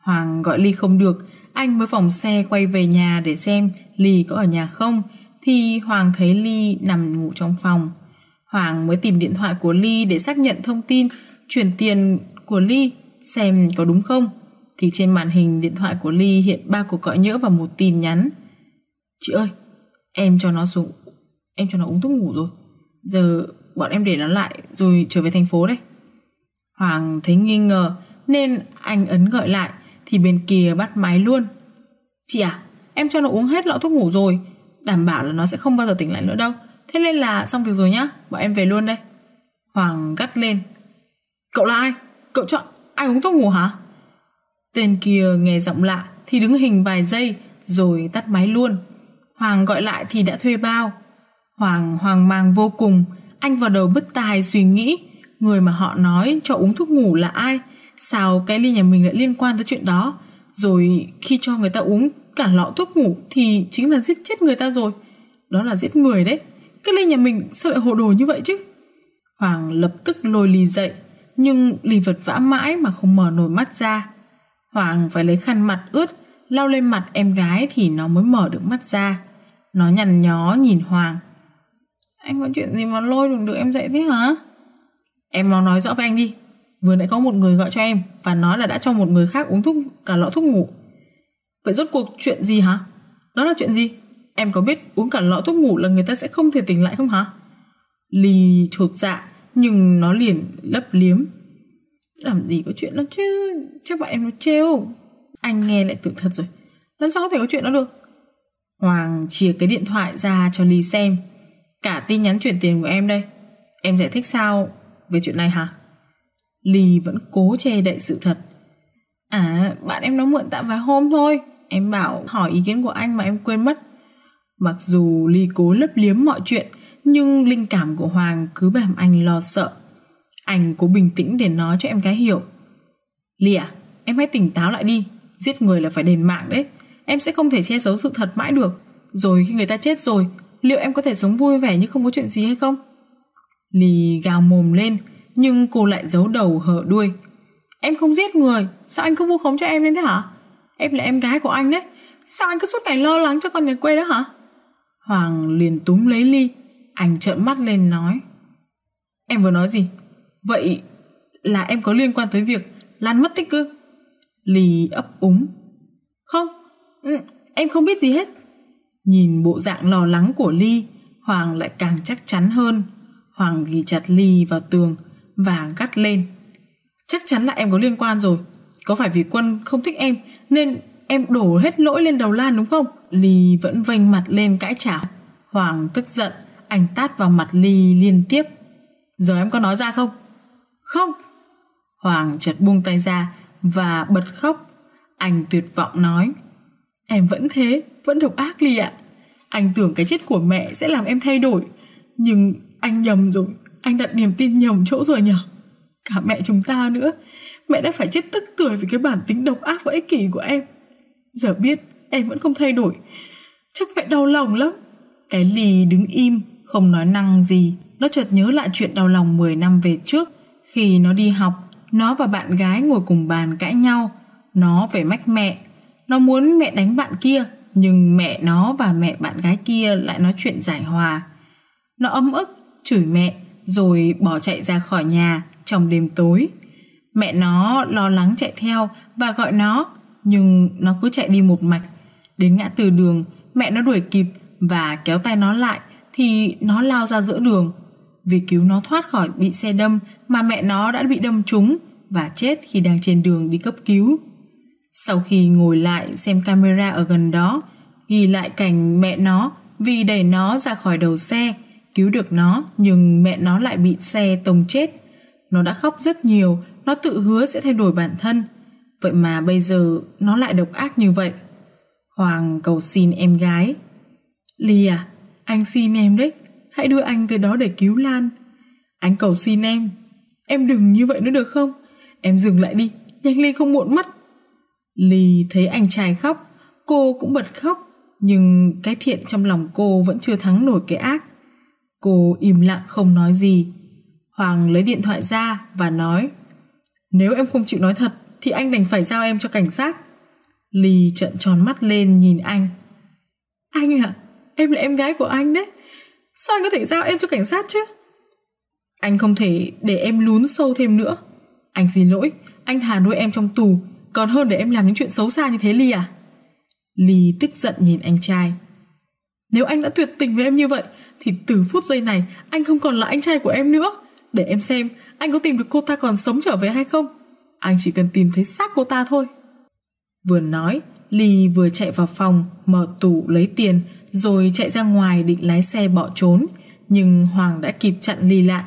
Speaker 1: Hoàng gọi Ly không được, anh mới vòng xe quay về nhà để xem Ly có ở nhà không, thì Hoàng thấy Ly nằm ngủ trong phòng. Hoàng mới tìm điện thoại của Ly để xác nhận thông tin chuyển tiền của Ly xem có đúng không. Thì trên màn hình điện thoại của Ly hiện ba cuộc gọi nhỡ và một tin nhắn. Chị ơi, em cho nó xuống, em cho nó uống thuốc ngủ rồi. Giờ bọn em để nó lại rồi trở về thành phố đấy. Hoàng thấy nghi ngờ nên anh ấn gọi lại thì bên kia bắt máy luôn. Chị à, em cho nó uống hết lọ thuốc ngủ rồi, đảm bảo là nó sẽ không bao giờ tỉnh lại nữa đâu. Thế nên là xong việc rồi nhá, bọn em về luôn đây. Hoàng gắt lên. Cậu là ai? Cậu chọn ai uống thuốc ngủ hả? Tên kia nghe giọng lạ thì đứng hình vài giây rồi tắt máy luôn. Hoàng gọi lại thì đã thuê bao. Hoàng hoang mang vô cùng anh vào đầu bứt tai suy nghĩ người mà họ nói cho uống thuốc ngủ là ai sao cái ly nhà mình lại liên quan tới chuyện đó rồi khi cho người ta uống cả lọ thuốc ngủ thì chính là giết chết người ta rồi đó là giết người đấy cái ly nhà mình sao lại hồ đồ như vậy chứ hoàng lập tức lôi ly dậy nhưng ly vật vã mãi mà không mở nổi mắt ra hoàng phải lấy khăn mặt ướt lau lên mặt em gái thì nó mới mở được mắt ra nó nhằn nhó nhìn hoàng anh có chuyện gì mà lôi được được em dậy thế hả? Em nó nói rõ với anh đi. Vừa nãy có một người gọi cho em và nói là đã cho một người khác uống thuốc cả lọ thuốc ngủ. Vậy rốt cuộc chuyện gì hả? Đó là chuyện gì? Em có biết uống cả lọ thuốc ngủ là người ta sẽ không thể tỉnh lại không hả? Lì chột dạ nhưng nó liền lấp liếm. Làm gì có chuyện đó chứ, chắc bọn em nó trêu. Anh nghe lại tưởng thật rồi. Làm sao có thể có chuyện đó được? Hoàng chìa cái điện thoại ra cho Lì xem Cả tin nhắn chuyển tiền của em đây Em giải thích sao về chuyện này hả lì vẫn cố che đậy sự thật À bạn em nó mượn tạm vài hôm thôi Em bảo hỏi ý kiến của anh mà em quên mất Mặc dù Ly cố lấp liếm mọi chuyện Nhưng linh cảm của Hoàng cứ làm anh lo sợ Anh cố bình tĩnh để nói cho em cái hiểu Ly à Em hãy tỉnh táo lại đi Giết người là phải đền mạng đấy Em sẽ không thể che giấu sự thật mãi được Rồi khi người ta chết rồi liệu em có thể sống vui vẻ như không có chuyện gì hay không? Lì gào mồm lên, nhưng cô lại giấu đầu hở đuôi. Em không giết người, sao anh cứ vu khống cho em lên thế hả? Em là em gái của anh đấy, sao anh cứ suốt ngày lo lắng cho con nhà quê đó hả? Hoàng liền túm lấy Ly, anh trợn mắt lên nói. Em vừa nói gì? Vậy là em có liên quan tới việc Lan mất tích cư? Lì ấp úng. Không, ừ, em không biết gì hết. Nhìn bộ dạng lo lắng của Ly, Hoàng lại càng chắc chắn hơn. Hoàng ghi chặt Ly vào tường và gắt lên. Chắc chắn là em có liên quan rồi. Có phải vì quân không thích em nên em đổ hết lỗi lên đầu Lan đúng không? Ly vẫn vênh mặt lên cãi trả. Hoàng tức giận, anh tát vào mặt Ly liên tiếp. Giờ em có nói ra không? Không. Hoàng chợt buông tay ra và bật khóc. Anh tuyệt vọng nói. Em vẫn thế, vẫn độc ác Ly ạ. Anh tưởng cái chết của mẹ sẽ làm em thay đổi, nhưng anh nhầm rồi, anh đặt niềm tin nhầm chỗ rồi nhở. Cả mẹ chúng ta nữa, mẹ đã phải chết tức tuổi vì cái bản tính độc ác và ích kỷ của em. Giờ biết em vẫn không thay đổi, chắc mẹ đau lòng lắm. Cái lì đứng im, không nói năng gì, nó chợt nhớ lại chuyện đau lòng 10 năm về trước, khi nó đi học, nó và bạn gái ngồi cùng bàn cãi nhau, nó về mách mẹ, nó muốn mẹ đánh bạn kia nhưng mẹ nó và mẹ bạn gái kia lại nói chuyện giải hòa. Nó ấm ức, chửi mẹ, rồi bỏ chạy ra khỏi nhà trong đêm tối. Mẹ nó lo lắng chạy theo và gọi nó, nhưng nó cứ chạy đi một mạch. Đến ngã tư đường, mẹ nó đuổi kịp và kéo tay nó lại thì nó lao ra giữa đường. Vì cứu nó thoát khỏi bị xe đâm mà mẹ nó đã bị đâm trúng và chết khi đang trên đường đi cấp cứu. Sau khi ngồi lại xem camera ở gần đó, ghi lại cảnh mẹ nó vì đẩy nó ra khỏi đầu xe, cứu được nó nhưng mẹ nó lại bị xe tông chết. Nó đã khóc rất nhiều, nó tự hứa sẽ thay đổi bản thân. Vậy mà bây giờ nó lại độc ác như vậy. Hoàng cầu xin em gái. Ly à, anh xin em đấy, hãy đưa anh tới đó để cứu Lan. Anh cầu xin em, em đừng như vậy nữa được không? Em dừng lại đi, nhanh lên không muộn mất. Ly thấy anh trai khóc, cô cũng bật khóc, nhưng cái thiện trong lòng cô vẫn chưa thắng nổi cái ác. Cô im lặng không nói gì. Hoàng lấy điện thoại ra và nói Nếu em không chịu nói thật thì anh đành phải giao em cho cảnh sát. Ly trợn tròn mắt lên nhìn anh. Anh ạ, à, em là em gái của anh đấy. Sao anh có thể giao em cho cảnh sát chứ? Anh không thể để em lún sâu thêm nữa. Anh xin lỗi, anh thà nuôi em trong tù còn hơn để em làm những chuyện xấu xa như thế Ly à? Ly tức giận nhìn anh trai. Nếu anh đã tuyệt tình với em như vậy, thì từ phút giây này anh không còn là anh trai của em nữa. Để em xem anh có tìm được cô ta còn sống trở về hay không. Anh chỉ cần tìm thấy xác cô ta thôi. Vừa nói, Ly vừa chạy vào phòng, mở tủ lấy tiền, rồi chạy ra ngoài định lái xe bỏ trốn. Nhưng Hoàng đã kịp chặn Ly lại.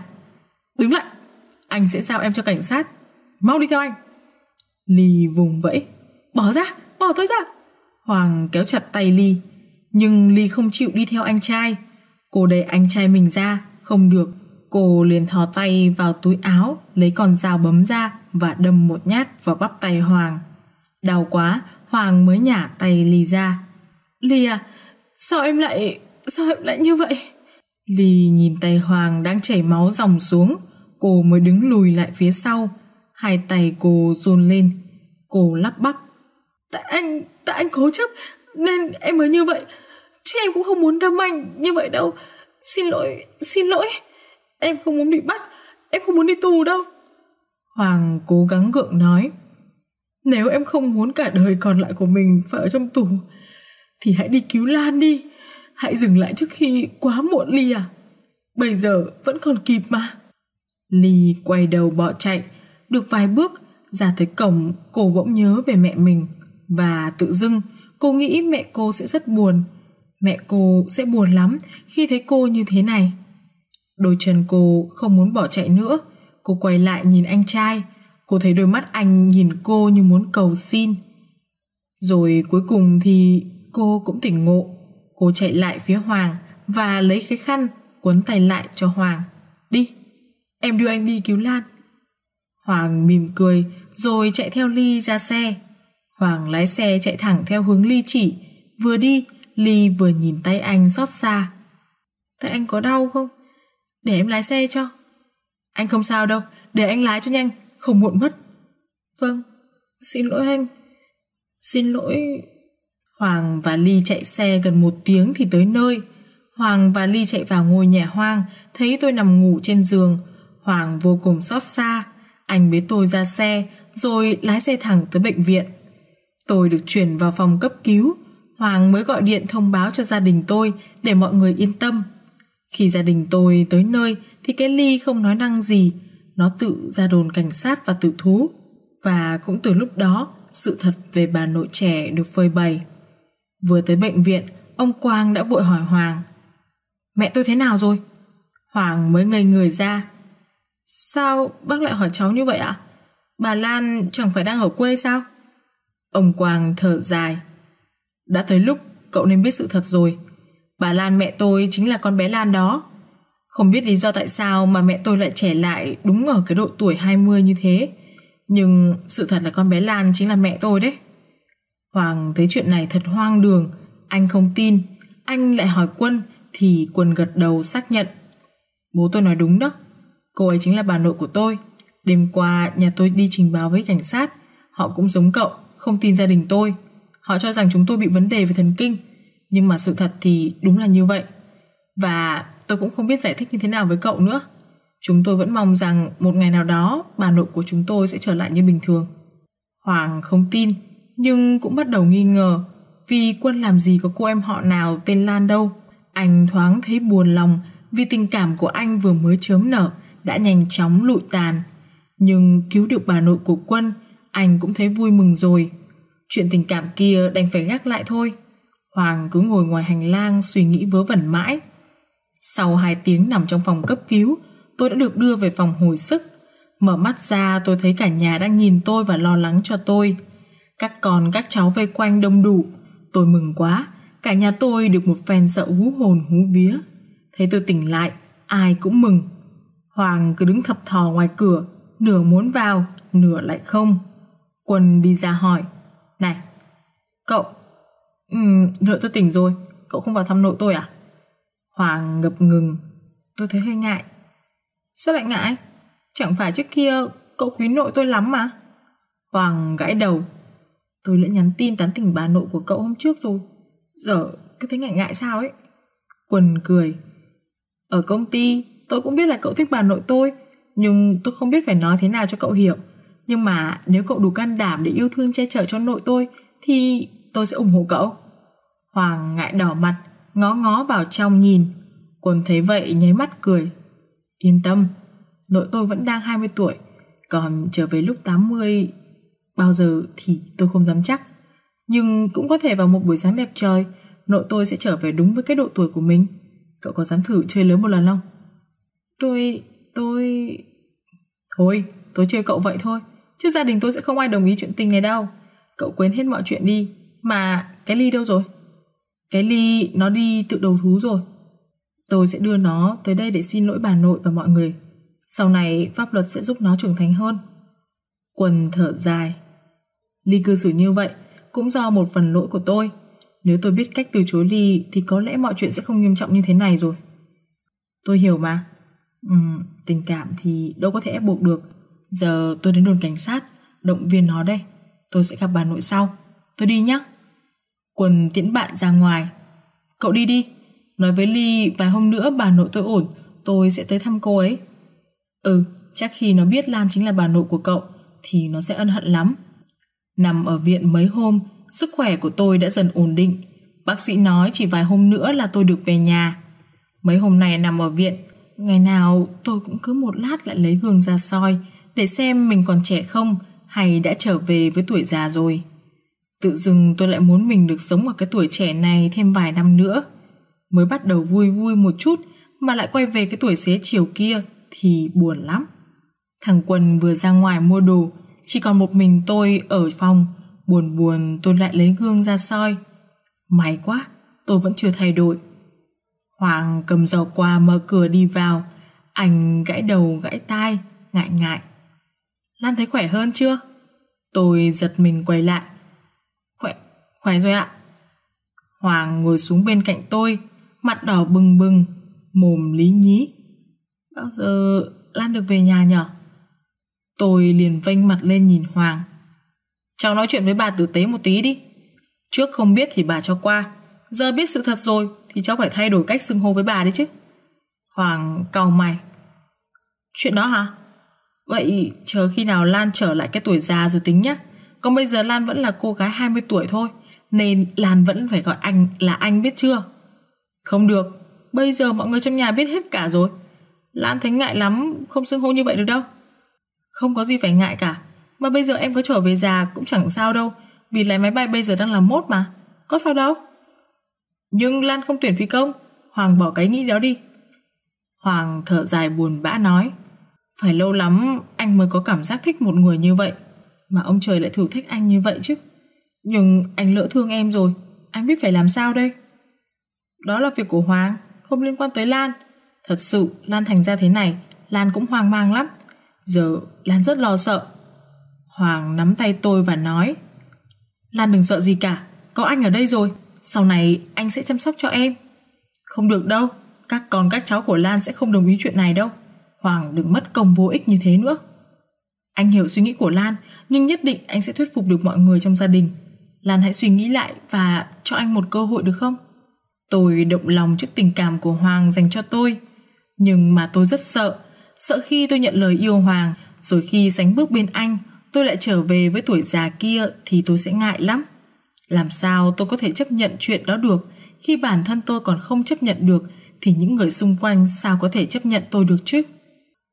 Speaker 1: Đứng lại, anh sẽ giao em cho cảnh sát. Mau đi theo anh. Ly vùng vẫy. Bỏ ra, bỏ tôi ra. Hoàng kéo chặt tay Ly. Nhưng Ly không chịu đi theo anh trai. Cô đẩy anh trai mình ra, không được. Cô liền thò tay vào túi áo, lấy con dao bấm ra và đâm một nhát vào bắp tay Hoàng. Đau quá, Hoàng mới nhả tay Ly ra. Ly à, sao em lại... sao em lại như vậy? Ly nhìn tay Hoàng đang chảy máu dòng xuống, cô mới đứng lùi lại phía sau, hai tay cô run lên. Cô lắp bắp. Tại anh, tại anh cố chấp, nên em mới như vậy. Chứ em cũng không muốn đâm anh như vậy đâu. Xin lỗi, xin lỗi. Em không muốn bị bắt, em không muốn đi tù đâu. Hoàng cố gắng gượng nói. Nếu em không muốn cả đời còn lại của mình phải ở trong tù, thì hãy đi cứu Lan đi. Hãy dừng lại trước khi quá muộn Ly à. Bây giờ vẫn còn kịp mà. Ly quay đầu bỏ chạy, được vài bước, ra tới cổng, cô bỗng nhớ về mẹ mình. Và tự dưng, cô nghĩ mẹ cô sẽ rất buồn. Mẹ cô sẽ buồn lắm khi thấy cô như thế này. Đôi chân cô không muốn bỏ chạy nữa. Cô quay lại nhìn anh trai. Cô thấy đôi mắt anh nhìn cô như muốn cầu xin. Rồi cuối cùng thì cô cũng tỉnh ngộ. Cô chạy lại phía Hoàng và lấy cái khăn cuốn tay lại cho Hoàng. Đi, em đưa anh đi cứu Lan. Hoàng mỉm cười rồi chạy theo Ly ra xe. Hoàng lái xe chạy thẳng theo hướng Ly chỉ. Vừa đi, Ly vừa nhìn tay anh xót xa. Tay anh có đau không? Để em lái xe cho. Anh không sao đâu, để anh lái cho nhanh, không muộn mất. Vâng, xin lỗi anh. Xin lỗi... Hoàng và Ly chạy xe gần một tiếng thì tới nơi. Hoàng và Ly chạy vào ngôi nhà hoang, thấy tôi nằm ngủ trên giường. Hoàng vô cùng xót xa, anh bế tôi ra xe, rồi lái xe thẳng tới bệnh viện. Tôi được chuyển vào phòng cấp cứu. Hoàng mới gọi điện thông báo cho gia đình tôi để mọi người yên tâm. Khi gia đình tôi tới nơi thì cái ly không nói năng gì. Nó tự ra đồn cảnh sát và tự thú. Và cũng từ lúc đó, sự thật về bà nội trẻ được phơi bày. Vừa tới bệnh viện, ông Quang đã vội hỏi Hoàng. Mẹ tôi thế nào rồi? Hoàng mới ngây người ra. Sao bác lại hỏi cháu như vậy ạ? Bà Lan chẳng phải đang ở quê sao? Ông Quang thở dài. Đã tới lúc cậu nên biết sự thật rồi. Bà Lan mẹ tôi chính là con bé Lan đó. Không biết lý do tại sao mà mẹ tôi lại trẻ lại đúng ở cái độ tuổi 20 như thế. Nhưng sự thật là con bé Lan chính là mẹ tôi đấy. Hoàng thấy chuyện này thật hoang đường. Anh không tin. Anh lại hỏi Quân thì Quân gật đầu xác nhận. Bố tôi nói đúng đó. Cô ấy chính là bà nội của tôi. Đêm qua nhà tôi đi trình báo với cảnh sát. Họ cũng giống cậu, không tin gia đình tôi. Họ cho rằng chúng tôi bị vấn đề về thần kinh. Nhưng mà sự thật thì đúng là như vậy. Và tôi cũng không biết giải thích như thế nào với cậu nữa. Chúng tôi vẫn mong rằng một ngày nào đó bà nội của chúng tôi sẽ trở lại như bình thường. Hoàng không tin, nhưng cũng bắt đầu nghi ngờ vì Quân làm gì có cô em họ nào tên Lan đâu. Anh thoáng thấy buồn lòng vì tình cảm của anh vừa mới chớm nở đã nhanh chóng lụi tàn. Nhưng cứu được bà nội của quân, anh cũng thấy vui mừng rồi. Chuyện tình cảm kia đành phải gác lại thôi. Hoàng cứ ngồi ngoài hành lang suy nghĩ vớ vẩn mãi. Sau 2 tiếng nằm trong phòng cấp cứu, tôi đã được đưa về phòng hồi sức. Mở mắt ra tôi thấy cả nhà đang nhìn tôi và lo lắng cho tôi. Các con các cháu vây quanh đông đủ. Tôi mừng quá, cả nhà tôi được một phen sợ hú hồn hú vía. Thấy tôi tỉnh lại, ai cũng mừng. Hoàng cứ đứng thập thò ngoài cửa, nửa muốn vào, nửa lại không. Quân đi ra hỏi, này, cậu, um, nội tôi tỉnh rồi, cậu không vào thăm nội tôi à? Hoàng ngập ngừng, tôi thấy hơi ngại. Sao lại ngại? Chẳng phải trước kia cậu quý nội tôi lắm mà. Hoàng gãi đầu, tôi đã nhắn tin tán tỉnh bà nội của cậu hôm trước rồi. Giờ cứ thấy ngại ngại sao ấy. Quần cười, ở công ty Tôi cũng biết là cậu thích bà nội tôi, nhưng tôi không biết phải nói thế nào cho cậu hiểu. Nhưng mà nếu cậu đủ can đảm để yêu thương che chở cho nội tôi, thì tôi sẽ ủng hộ cậu. Hoàng ngại đỏ mặt, ngó ngó vào trong nhìn. quần thấy vậy nháy mắt cười. Yên tâm, nội tôi vẫn đang 20 tuổi, còn trở về lúc 80 bao giờ thì tôi không dám chắc. Nhưng cũng có thể vào một buổi sáng đẹp trời, nội tôi sẽ trở về đúng với cái độ tuổi của mình. Cậu có dám thử chơi lớn một lần không? Tôi... tôi... Thôi, tôi chơi cậu vậy thôi. Chứ gia đình tôi sẽ không ai đồng ý chuyện tình này đâu. Cậu quên hết mọi chuyện đi. Mà cái ly đâu rồi? Cái ly nó đi tự đầu thú rồi. Tôi sẽ đưa nó tới đây để xin lỗi bà nội và mọi người. Sau này pháp luật sẽ giúp nó trưởng thành hơn. Quần thở dài. Ly cư xử như vậy cũng do một phần lỗi của tôi. Nếu tôi biết cách từ chối Ly thì có lẽ mọi chuyện sẽ không nghiêm trọng như thế này rồi. Tôi hiểu mà. Uhm, tình cảm thì đâu có thể ép buộc được Giờ tôi đến đồn cảnh sát Động viên nó đây Tôi sẽ gặp bà nội sau Tôi đi nhé Quần tiễn bạn ra ngoài Cậu đi đi Nói với Ly vài hôm nữa bà nội tôi ổn Tôi sẽ tới thăm cô ấy Ừ chắc khi nó biết Lan chính là bà nội của cậu Thì nó sẽ ân hận lắm Nằm ở viện mấy hôm Sức khỏe của tôi đã dần ổn định Bác sĩ nói chỉ vài hôm nữa là tôi được về nhà Mấy hôm này nằm ở viện Ngày nào tôi cũng cứ một lát lại lấy gương ra soi để xem mình còn trẻ không hay đã trở về với tuổi già rồi. Tự dưng tôi lại muốn mình được sống ở cái tuổi trẻ này thêm vài năm nữa. Mới bắt đầu vui vui một chút mà lại quay về cái tuổi xế chiều kia thì buồn lắm. Thằng quần vừa ra ngoài mua đồ, chỉ còn một mình tôi ở phòng. Buồn buồn tôi lại lấy gương ra soi. May quá, tôi vẫn chưa thay đổi. Hoàng cầm giỏ quà mở cửa đi vào Anh gãi đầu gãi tai Ngại ngại Lan thấy khỏe hơn chưa Tôi giật mình quay lại Khỏe, khỏe rồi ạ Hoàng ngồi xuống bên cạnh tôi Mặt đỏ bừng bừng Mồm lý nhí Bao giờ Lan được về nhà nhở Tôi liền vênh mặt lên nhìn Hoàng Cháu nói chuyện với bà tử tế một tí đi Trước không biết thì bà cho qua Giờ biết sự thật rồi thì cháu phải thay đổi cách xưng hô với bà đấy chứ. Hoàng cầu mày. Chuyện đó hả? Vậy chờ khi nào Lan trở lại cái tuổi già rồi tính nhé Còn bây giờ Lan vẫn là cô gái 20 tuổi thôi, nên Lan vẫn phải gọi anh là anh biết chưa? Không được, bây giờ mọi người trong nhà biết hết cả rồi. Lan thấy ngại lắm, không xưng hô như vậy được đâu. Không có gì phải ngại cả, mà bây giờ em có trở về già cũng chẳng sao đâu, vì lái máy bay bây giờ đang là mốt mà. Có sao đâu? Nhưng Lan không tuyển phi công Hoàng bỏ cái nghĩ đó đi Hoàng thở dài buồn bã nói Phải lâu lắm anh mới có cảm giác thích một người như vậy Mà ông trời lại thử thách anh như vậy chứ Nhưng anh lỡ thương em rồi Anh biết phải làm sao đây Đó là việc của Hoàng Không liên quan tới Lan Thật sự Lan thành ra thế này Lan cũng hoang mang lắm Giờ Lan rất lo sợ Hoàng nắm tay tôi và nói Lan đừng sợ gì cả Có anh ở đây rồi sau này anh sẽ chăm sóc cho em. Không được đâu, các con các cháu của Lan sẽ không đồng ý chuyện này đâu. Hoàng đừng mất công vô ích như thế nữa. Anh hiểu suy nghĩ của Lan, nhưng nhất định anh sẽ thuyết phục được mọi người trong gia đình. Lan hãy suy nghĩ lại và cho anh một cơ hội được không? Tôi động lòng trước tình cảm của Hoàng dành cho tôi, nhưng mà tôi rất sợ, sợ khi tôi nhận lời yêu Hoàng, rồi khi sánh bước bên anh, tôi lại trở về với tuổi già kia thì tôi sẽ ngại lắm. Làm sao tôi có thể chấp nhận chuyện đó được khi bản thân tôi còn không chấp nhận được thì những người xung quanh sao có thể chấp nhận tôi được chứ?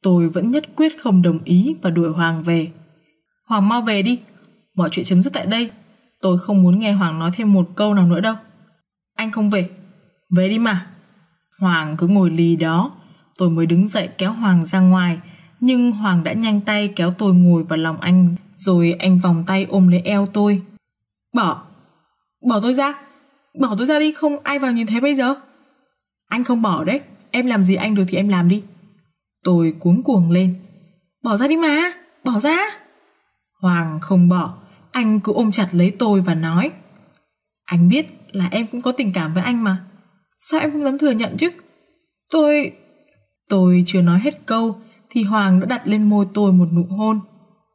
Speaker 1: Tôi vẫn nhất quyết không đồng ý và đuổi Hoàng về. Hoàng mau về đi, mọi chuyện chấm dứt tại đây. Tôi không muốn nghe Hoàng nói thêm một câu nào nữa đâu. Anh không về, về đi mà. Hoàng cứ ngồi lì đó, tôi mới đứng dậy kéo Hoàng ra ngoài, nhưng Hoàng đã nhanh tay kéo tôi ngồi vào lòng anh, rồi anh vòng tay ôm lấy eo tôi. Bỏ, Bỏ tôi ra, bỏ tôi ra đi, không ai vào nhìn thấy bây giờ. Anh không bỏ đấy, em làm gì anh được thì em làm đi. Tôi cuống cuồng lên. Bỏ ra đi mà, bỏ ra. Hoàng không bỏ, anh cứ ôm chặt lấy tôi và nói. Anh biết là em cũng có tình cảm với anh mà. Sao em không dám thừa nhận chứ? Tôi... Tôi chưa nói hết câu thì Hoàng đã đặt lên môi tôi một nụ hôn.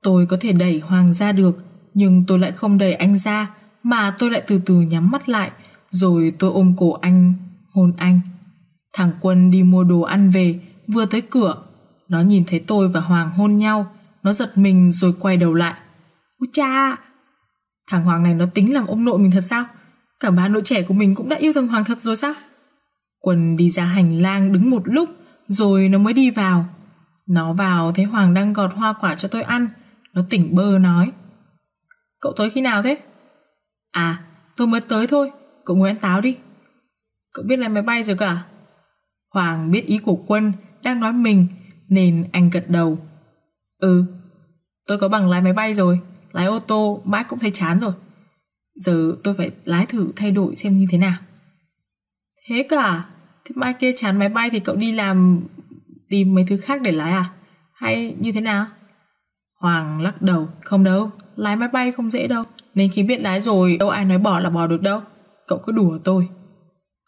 Speaker 1: Tôi có thể đẩy Hoàng ra được, nhưng tôi lại không đẩy anh ra mà tôi lại từ từ nhắm mắt lại, rồi tôi ôm cổ anh, hôn anh. Thằng Quân đi mua đồ ăn về, vừa tới cửa, nó nhìn thấy tôi và Hoàng hôn nhau, nó giật mình rồi quay đầu lại. Úi cha! Thằng Hoàng này nó tính làm ông nội mình thật sao? Cả ba nội trẻ của mình cũng đã yêu thằng Hoàng thật rồi sao? Quân đi ra hành lang đứng một lúc, rồi nó mới đi vào. Nó vào thấy Hoàng đang gọt hoa quả cho tôi ăn, nó tỉnh bơ nói. Cậu tới khi nào thế? À, tôi mới tới thôi, cậu Nguyễn táo đi. Cậu biết lái máy bay rồi cả? À? Hoàng biết ý của quân đang nói mình nên anh gật đầu. Ừ, tôi có bằng lái máy bay rồi, lái ô tô mãi cũng thấy chán rồi. Giờ tôi phải lái thử thay đổi xem như thế nào. Thế cả, à? thế mai kia chán máy bay thì cậu đi làm tìm mấy thứ khác để lái à? Hay như thế nào? Hoàng lắc đầu, không đâu, lái máy bay không dễ đâu nên khi biết lái rồi đâu ai nói bỏ là bỏ được đâu cậu cứ đùa tôi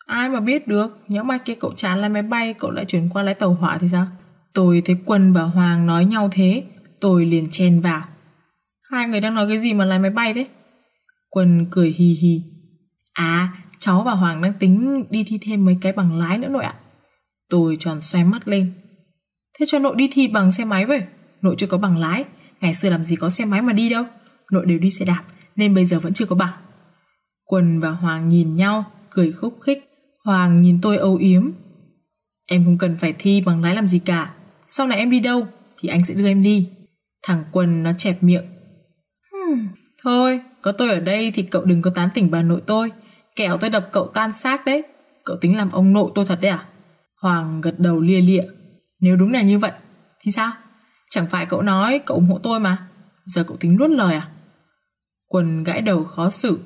Speaker 1: ai mà biết được nhỡ mai kia cậu chán lái máy bay cậu lại chuyển qua lái tàu hỏa thì sao tôi thấy quân và hoàng nói nhau thế tôi liền chen vào hai người đang nói cái gì mà lái máy bay thế quân cười hì hì à cháu và hoàng đang tính đi thi thêm mấy cái bằng lái nữa nội ạ tôi tròn xoay mắt lên thế cho nội đi thi bằng xe máy vậy nội chưa có bằng lái ngày xưa làm gì có xe máy mà đi đâu nội đều đi xe đạp nên bây giờ vẫn chưa có bảng. Quân và Hoàng nhìn nhau, cười khúc khích. Hoàng nhìn tôi âu yếm. Em không cần phải thi bằng lái làm gì cả. Sau này em đi đâu thì anh sẽ đưa em đi. Thằng Quân nó chẹp miệng. Hmm, thôi, có tôi ở đây thì cậu đừng có tán tỉnh bà nội tôi. Kẻo tôi đập cậu tan xác đấy. Cậu tính làm ông nội tôi thật đấy à? Hoàng gật đầu lia lịa. Nếu đúng là như vậy, thì sao? Chẳng phải cậu nói cậu ủng hộ tôi mà. Giờ cậu tính nuốt lời à? Quần gãi đầu khó xử.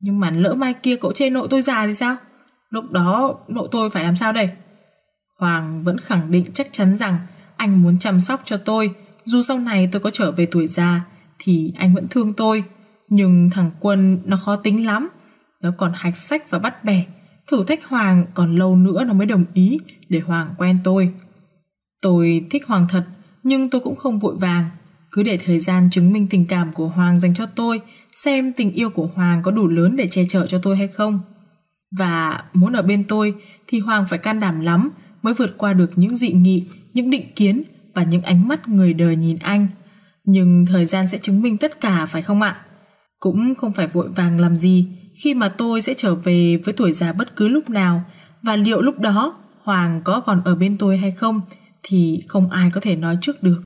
Speaker 1: Nhưng mà lỡ mai kia cậu chê nội tôi già thì sao? Lúc đó nội tôi phải làm sao đây? Hoàng vẫn khẳng định chắc chắn rằng anh muốn chăm sóc cho tôi. Dù sau này tôi có trở về tuổi già thì anh vẫn thương tôi. Nhưng thằng Quân nó khó tính lắm. Nó còn hạch sách và bắt bẻ. Thử thách Hoàng còn lâu nữa nó mới đồng ý để Hoàng quen tôi. Tôi thích Hoàng thật nhưng tôi cũng không vội vàng cứ để thời gian chứng minh tình cảm của Hoàng dành cho tôi, xem tình yêu của Hoàng có đủ lớn để che chở cho tôi hay không. Và muốn ở bên tôi thì Hoàng phải can đảm lắm mới vượt qua được những dị nghị, những định kiến và những ánh mắt người đời nhìn anh. Nhưng thời gian sẽ chứng minh tất cả phải không ạ? Cũng không phải vội vàng làm gì khi mà tôi sẽ trở về với tuổi già bất cứ lúc nào và liệu lúc đó Hoàng có còn ở bên tôi hay không thì không ai có thể nói trước được.